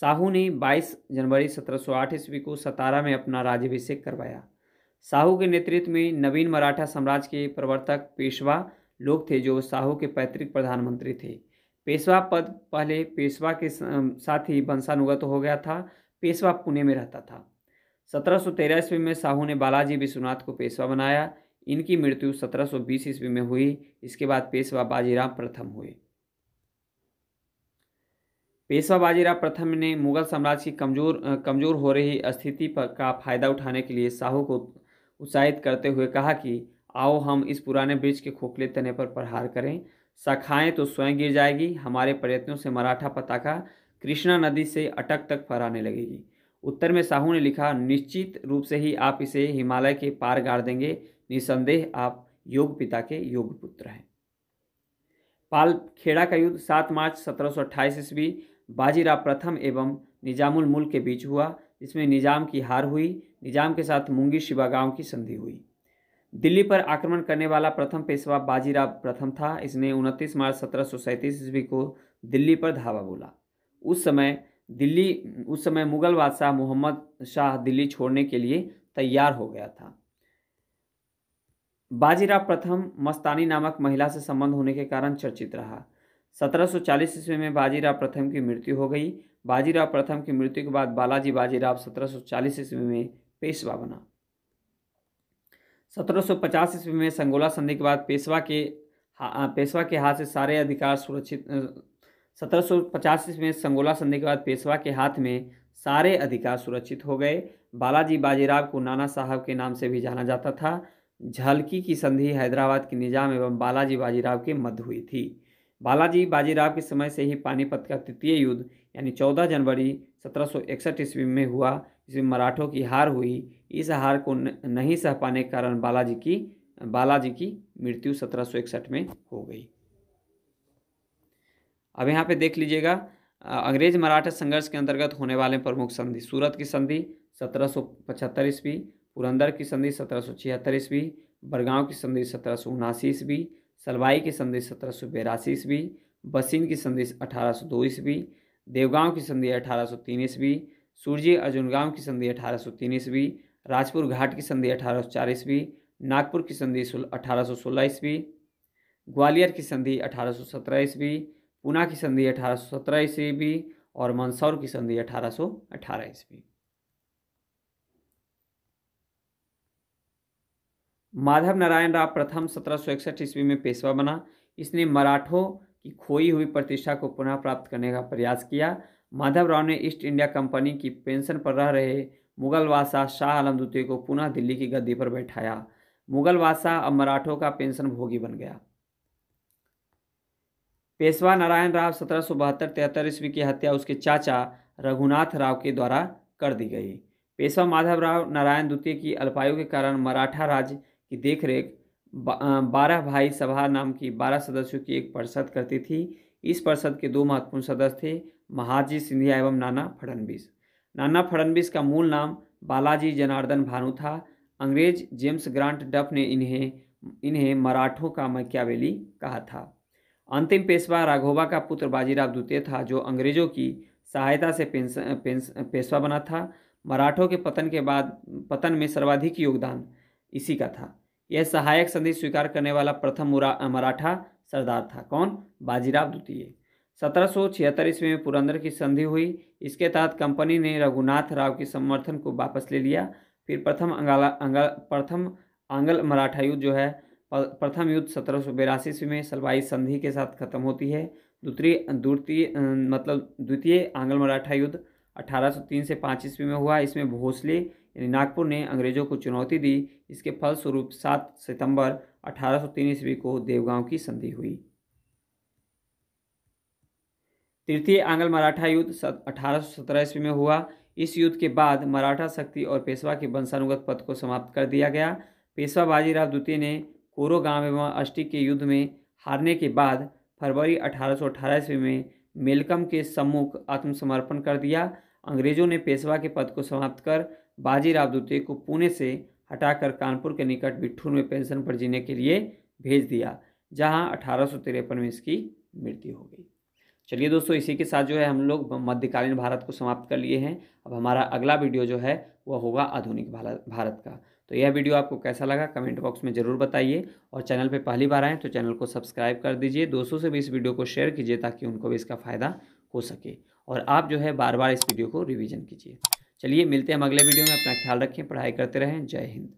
साहू ने 22 जनवरी 1708 ईस्वी को सतारा में अपना राज्यभिषेक करवाया साहू के नेतृत्व में नवीन मराठा साम्राज्य के प्रवर्तक पेशवा लोग थे जो साहू के पैतृक प्रधानमंत्री थे पेशवा पद पहले पेशवा के साथ ही वंशानुगत हो गया था पेशवा पुणे में रहता था 1713 ईस्वी में साहू ने बालाजी विश्वनाथ को पेशवा बनाया इनकी मृत्यु 1720 ईस्वी में हुई इसके बाद पेशवा बाजीराम प्रथम हुए पेशवा बाजीराव प्रथम ने मुगल साम्राज्य की कमजोर कमजोर हो रही स्थिति पर का फायदा उठाने के लिए साहू को उत्साहित करते हुए कहा कि आओ हम इस पुराने ब्रिज के खोखले तने पर प्रहार करें शाखाएं तो स्वयं गिर जाएगी हमारे प्रयत्नों से मराठा पताका कृष्णा नदी से अटक तक फहराने लगेगी उत्तर में साहू ने लिखा निश्चित रूप से ही आप इसे हिमालय के पार गाड़ देंगे निसंदेह आप योग पिता के योग पुत्र हैं पाल खेड़ा का युद्ध 7 मार्च सत्रह अट्ठाईस ईस्वी बाजीराव प्रथम एवं निजामुल मुल्क के बीच हुआ जिसमें निजाम की हार हुई निजाम के साथ मुंगी शिवागांव की संधि हुई दिल्ली पर आक्रमण करने वाला प्रथम पेशवा बाजीराव प्रथम था इसने 29 मार्च सत्रह सौ ईस्वी को दिल्ली पर धावा बोला उस समय दिल्ली उस समय मुगल बादशाह मोहम्मद शाह दिल्ली छोड़ने के लिए तैयार हो गया था बाजीराव प्रथम मस्तानी नामक महिला से संबंध होने के कारण चर्चित रहा 1740 ईस्वी में बाजीराव प्रथम की मृत्यु हो गई बाजीराव प्रथम की मृत्यु के बाद बालाजी बाजीराव 1740 ईस्वी में पेशवा बना 1750 ईस्वी में संगोला संधि के बाद पेशवा के पेशवा के हाथ से सारे अधिकार सुरक्षित 1750 ईस्वी में संगोला संधि के बाद पेशवा के हाथ में सारे अधिकार सुरक्षित हो गए बालाजी बाजीराव को नाना साहब के नाम से भी जाना जाता था झलकी की संधि हैदराबाद के निजाम एवं बालाजी बाजीराव के मध्य हुई थी बालाजी बाजीराव के समय से ही पानीपत का तृतीय युद्ध यानी 14 जनवरी सत्रह ईस्वी में हुआ जिसमें मराठों की हार हुई इस हार को नहीं सह पाने के कारण बालाजी की बालाजी की मृत्यु सत्रह में हो गई अब यहाँ पे देख लीजिएगा अंग्रेज मराठा संघर्ष के अंतर्गत होने वाले प्रमुख संधि सूरत की संधि 1775 ईस्वी पुरंदर की संधि सत्रह ईस्वी बरगांव की संधि सत्रह ईस्वी सलवाई की संधि सत्रह सौ बेरासी ईस्वी बसीन की संधि अठारह सौ दो ईस्वी देवगांव की संधि अठारह सौ तीन ईस्वी सूर्जी अर्जुनगांव की संधि अठारह सौ तीन ईस्वी राजपुर घाट की संधि अठारह सौ चार ईस्वी नागपुर की संधि अठारह सौ सोलह ईस्वी ग्वालियर की संधि अठारह सौ सत्रह ईस्वी पूना की संधि अठारह सौ सत्रह ईस्वी और मंदसौर की संधि अठारह सौ अठारह ईस्वी माधव नारायण राव प्रथम सत्रह सौ इकसठ ईस्वी में पेशवा बना इसने मराठों की खोई हुई प्रतिष्ठा को पुनः प्राप्त करने का प्रयास किया माधव राव ने ईस्ट इंडिया कंपनी की पेंशन पर रह रहे मुगल बादशाह शाह आलम द्वितीय को पुनः दिल्ली की गद्दी पर बैठाया मुगल बादशाह अब मराठों का पेंशन भोगी बन गया पेशवा नारायण राव सत्रह सौ बहत्तर तिहत्तर ईस्वी की हत्या उसके चाचा रघुनाथ राव के द्वारा कर दी गई पेशवा माधव राव नारायण द्वितीय की अल्पायु के कारण मराठा राज्य की देख रेख बारह भाई सभा नाम की बारह सदस्यों की एक परिषद करती थी इस परिषद के दो महत्वपूर्ण सदस्य थे महाजी सिंधिया एवं नाना फडणवीस नाना फडणवीस का मूल नाम बालाजी जनार्दन भानु था अंग्रेज जेम्स ग्रांट डफ ने इन्हें इन्हें मराठों का मैक्यावेली कहा था अंतिम पेशवा राघोबा का पुत्र बाजीराव द्वितीय था जो अंग्रेजों की सहायता से पेशवा बना था मराठों के पतन के बाद पतन में सर्वाधिक योगदान इसी का था यह सहायक संधि स्वीकार करने वाला प्रथम मराठा सरदार था कौन बाजीराव द्वितीय सत्रह सौ छिहत्तर ईस्वी में पुरंदर की संधि हुई इसके तहत कंपनी ने रघुनाथ राव के समर्थन को वापस ले लिया फिर प्रथम अंगाला अंगल प्रथम आंगल मराठा युद्ध जो है प्रथम युद्ध सत्रह सौ बिरासी ईस्वी में सलवाई संधि के साथ खत्म होती है दूसरी द्वितीय मतलब द्वितीय आंगल मराठा युद्ध अठारह सौ तीन से पाँच ईस्वी में हुआ इसमें भोसले यानी नागपुर ने अंग्रेज़ों को चुनौती दी इसके फलस्वरूप सात सितंबर 1803 ईस्वी को देवगांव की संधि हुई तृतीय आंग्ल मराठा युद्ध अठारह सौ ईस्वी में हुआ इस युद्ध के बाद मराठा शक्ति और पेशवा के वंशानुगत पद को समाप्त कर दिया गया पेशवा बाजीराव द्वितीय ने कोरो गांव एवं अष्टी के युद्ध में हारने के बाद फरवरी 1818 ईस्वी में मेलकम के सम्मुख आत्मसमर्पण कर दिया अंग्रेजों ने पेशवा के पद को समाप्त कर बाजीराव द्वितीय को पुणे से हटाकर कानपुर के निकट बिठूर में पेंशन पर जीने के लिए भेज दिया जहां अठारह में इसकी मृत्यु हो गई चलिए दोस्तों इसी के साथ जो है हम लोग मध्यकालीन भारत को समाप्त कर लिए हैं अब हमारा अगला वीडियो जो है वह होगा आधुनिक भारत का तो यह वीडियो आपको कैसा लगा कमेंट बॉक्स में ज़रूर बताइए और चैनल पर पहली बार आएँ तो चैनल को सब्सक्राइब कर दीजिए दोस्तों से भी इस वीडियो को शेयर कीजिए ताकि उनको भी इसका फ़ायदा हो सके और आप जो है बार बार इस वीडियो को रिविज़न कीजिए चलिए मिलते हैं हम अगले वीडियो में अपना ख्याल रखें पढ़ाई करते रहें जय हिंद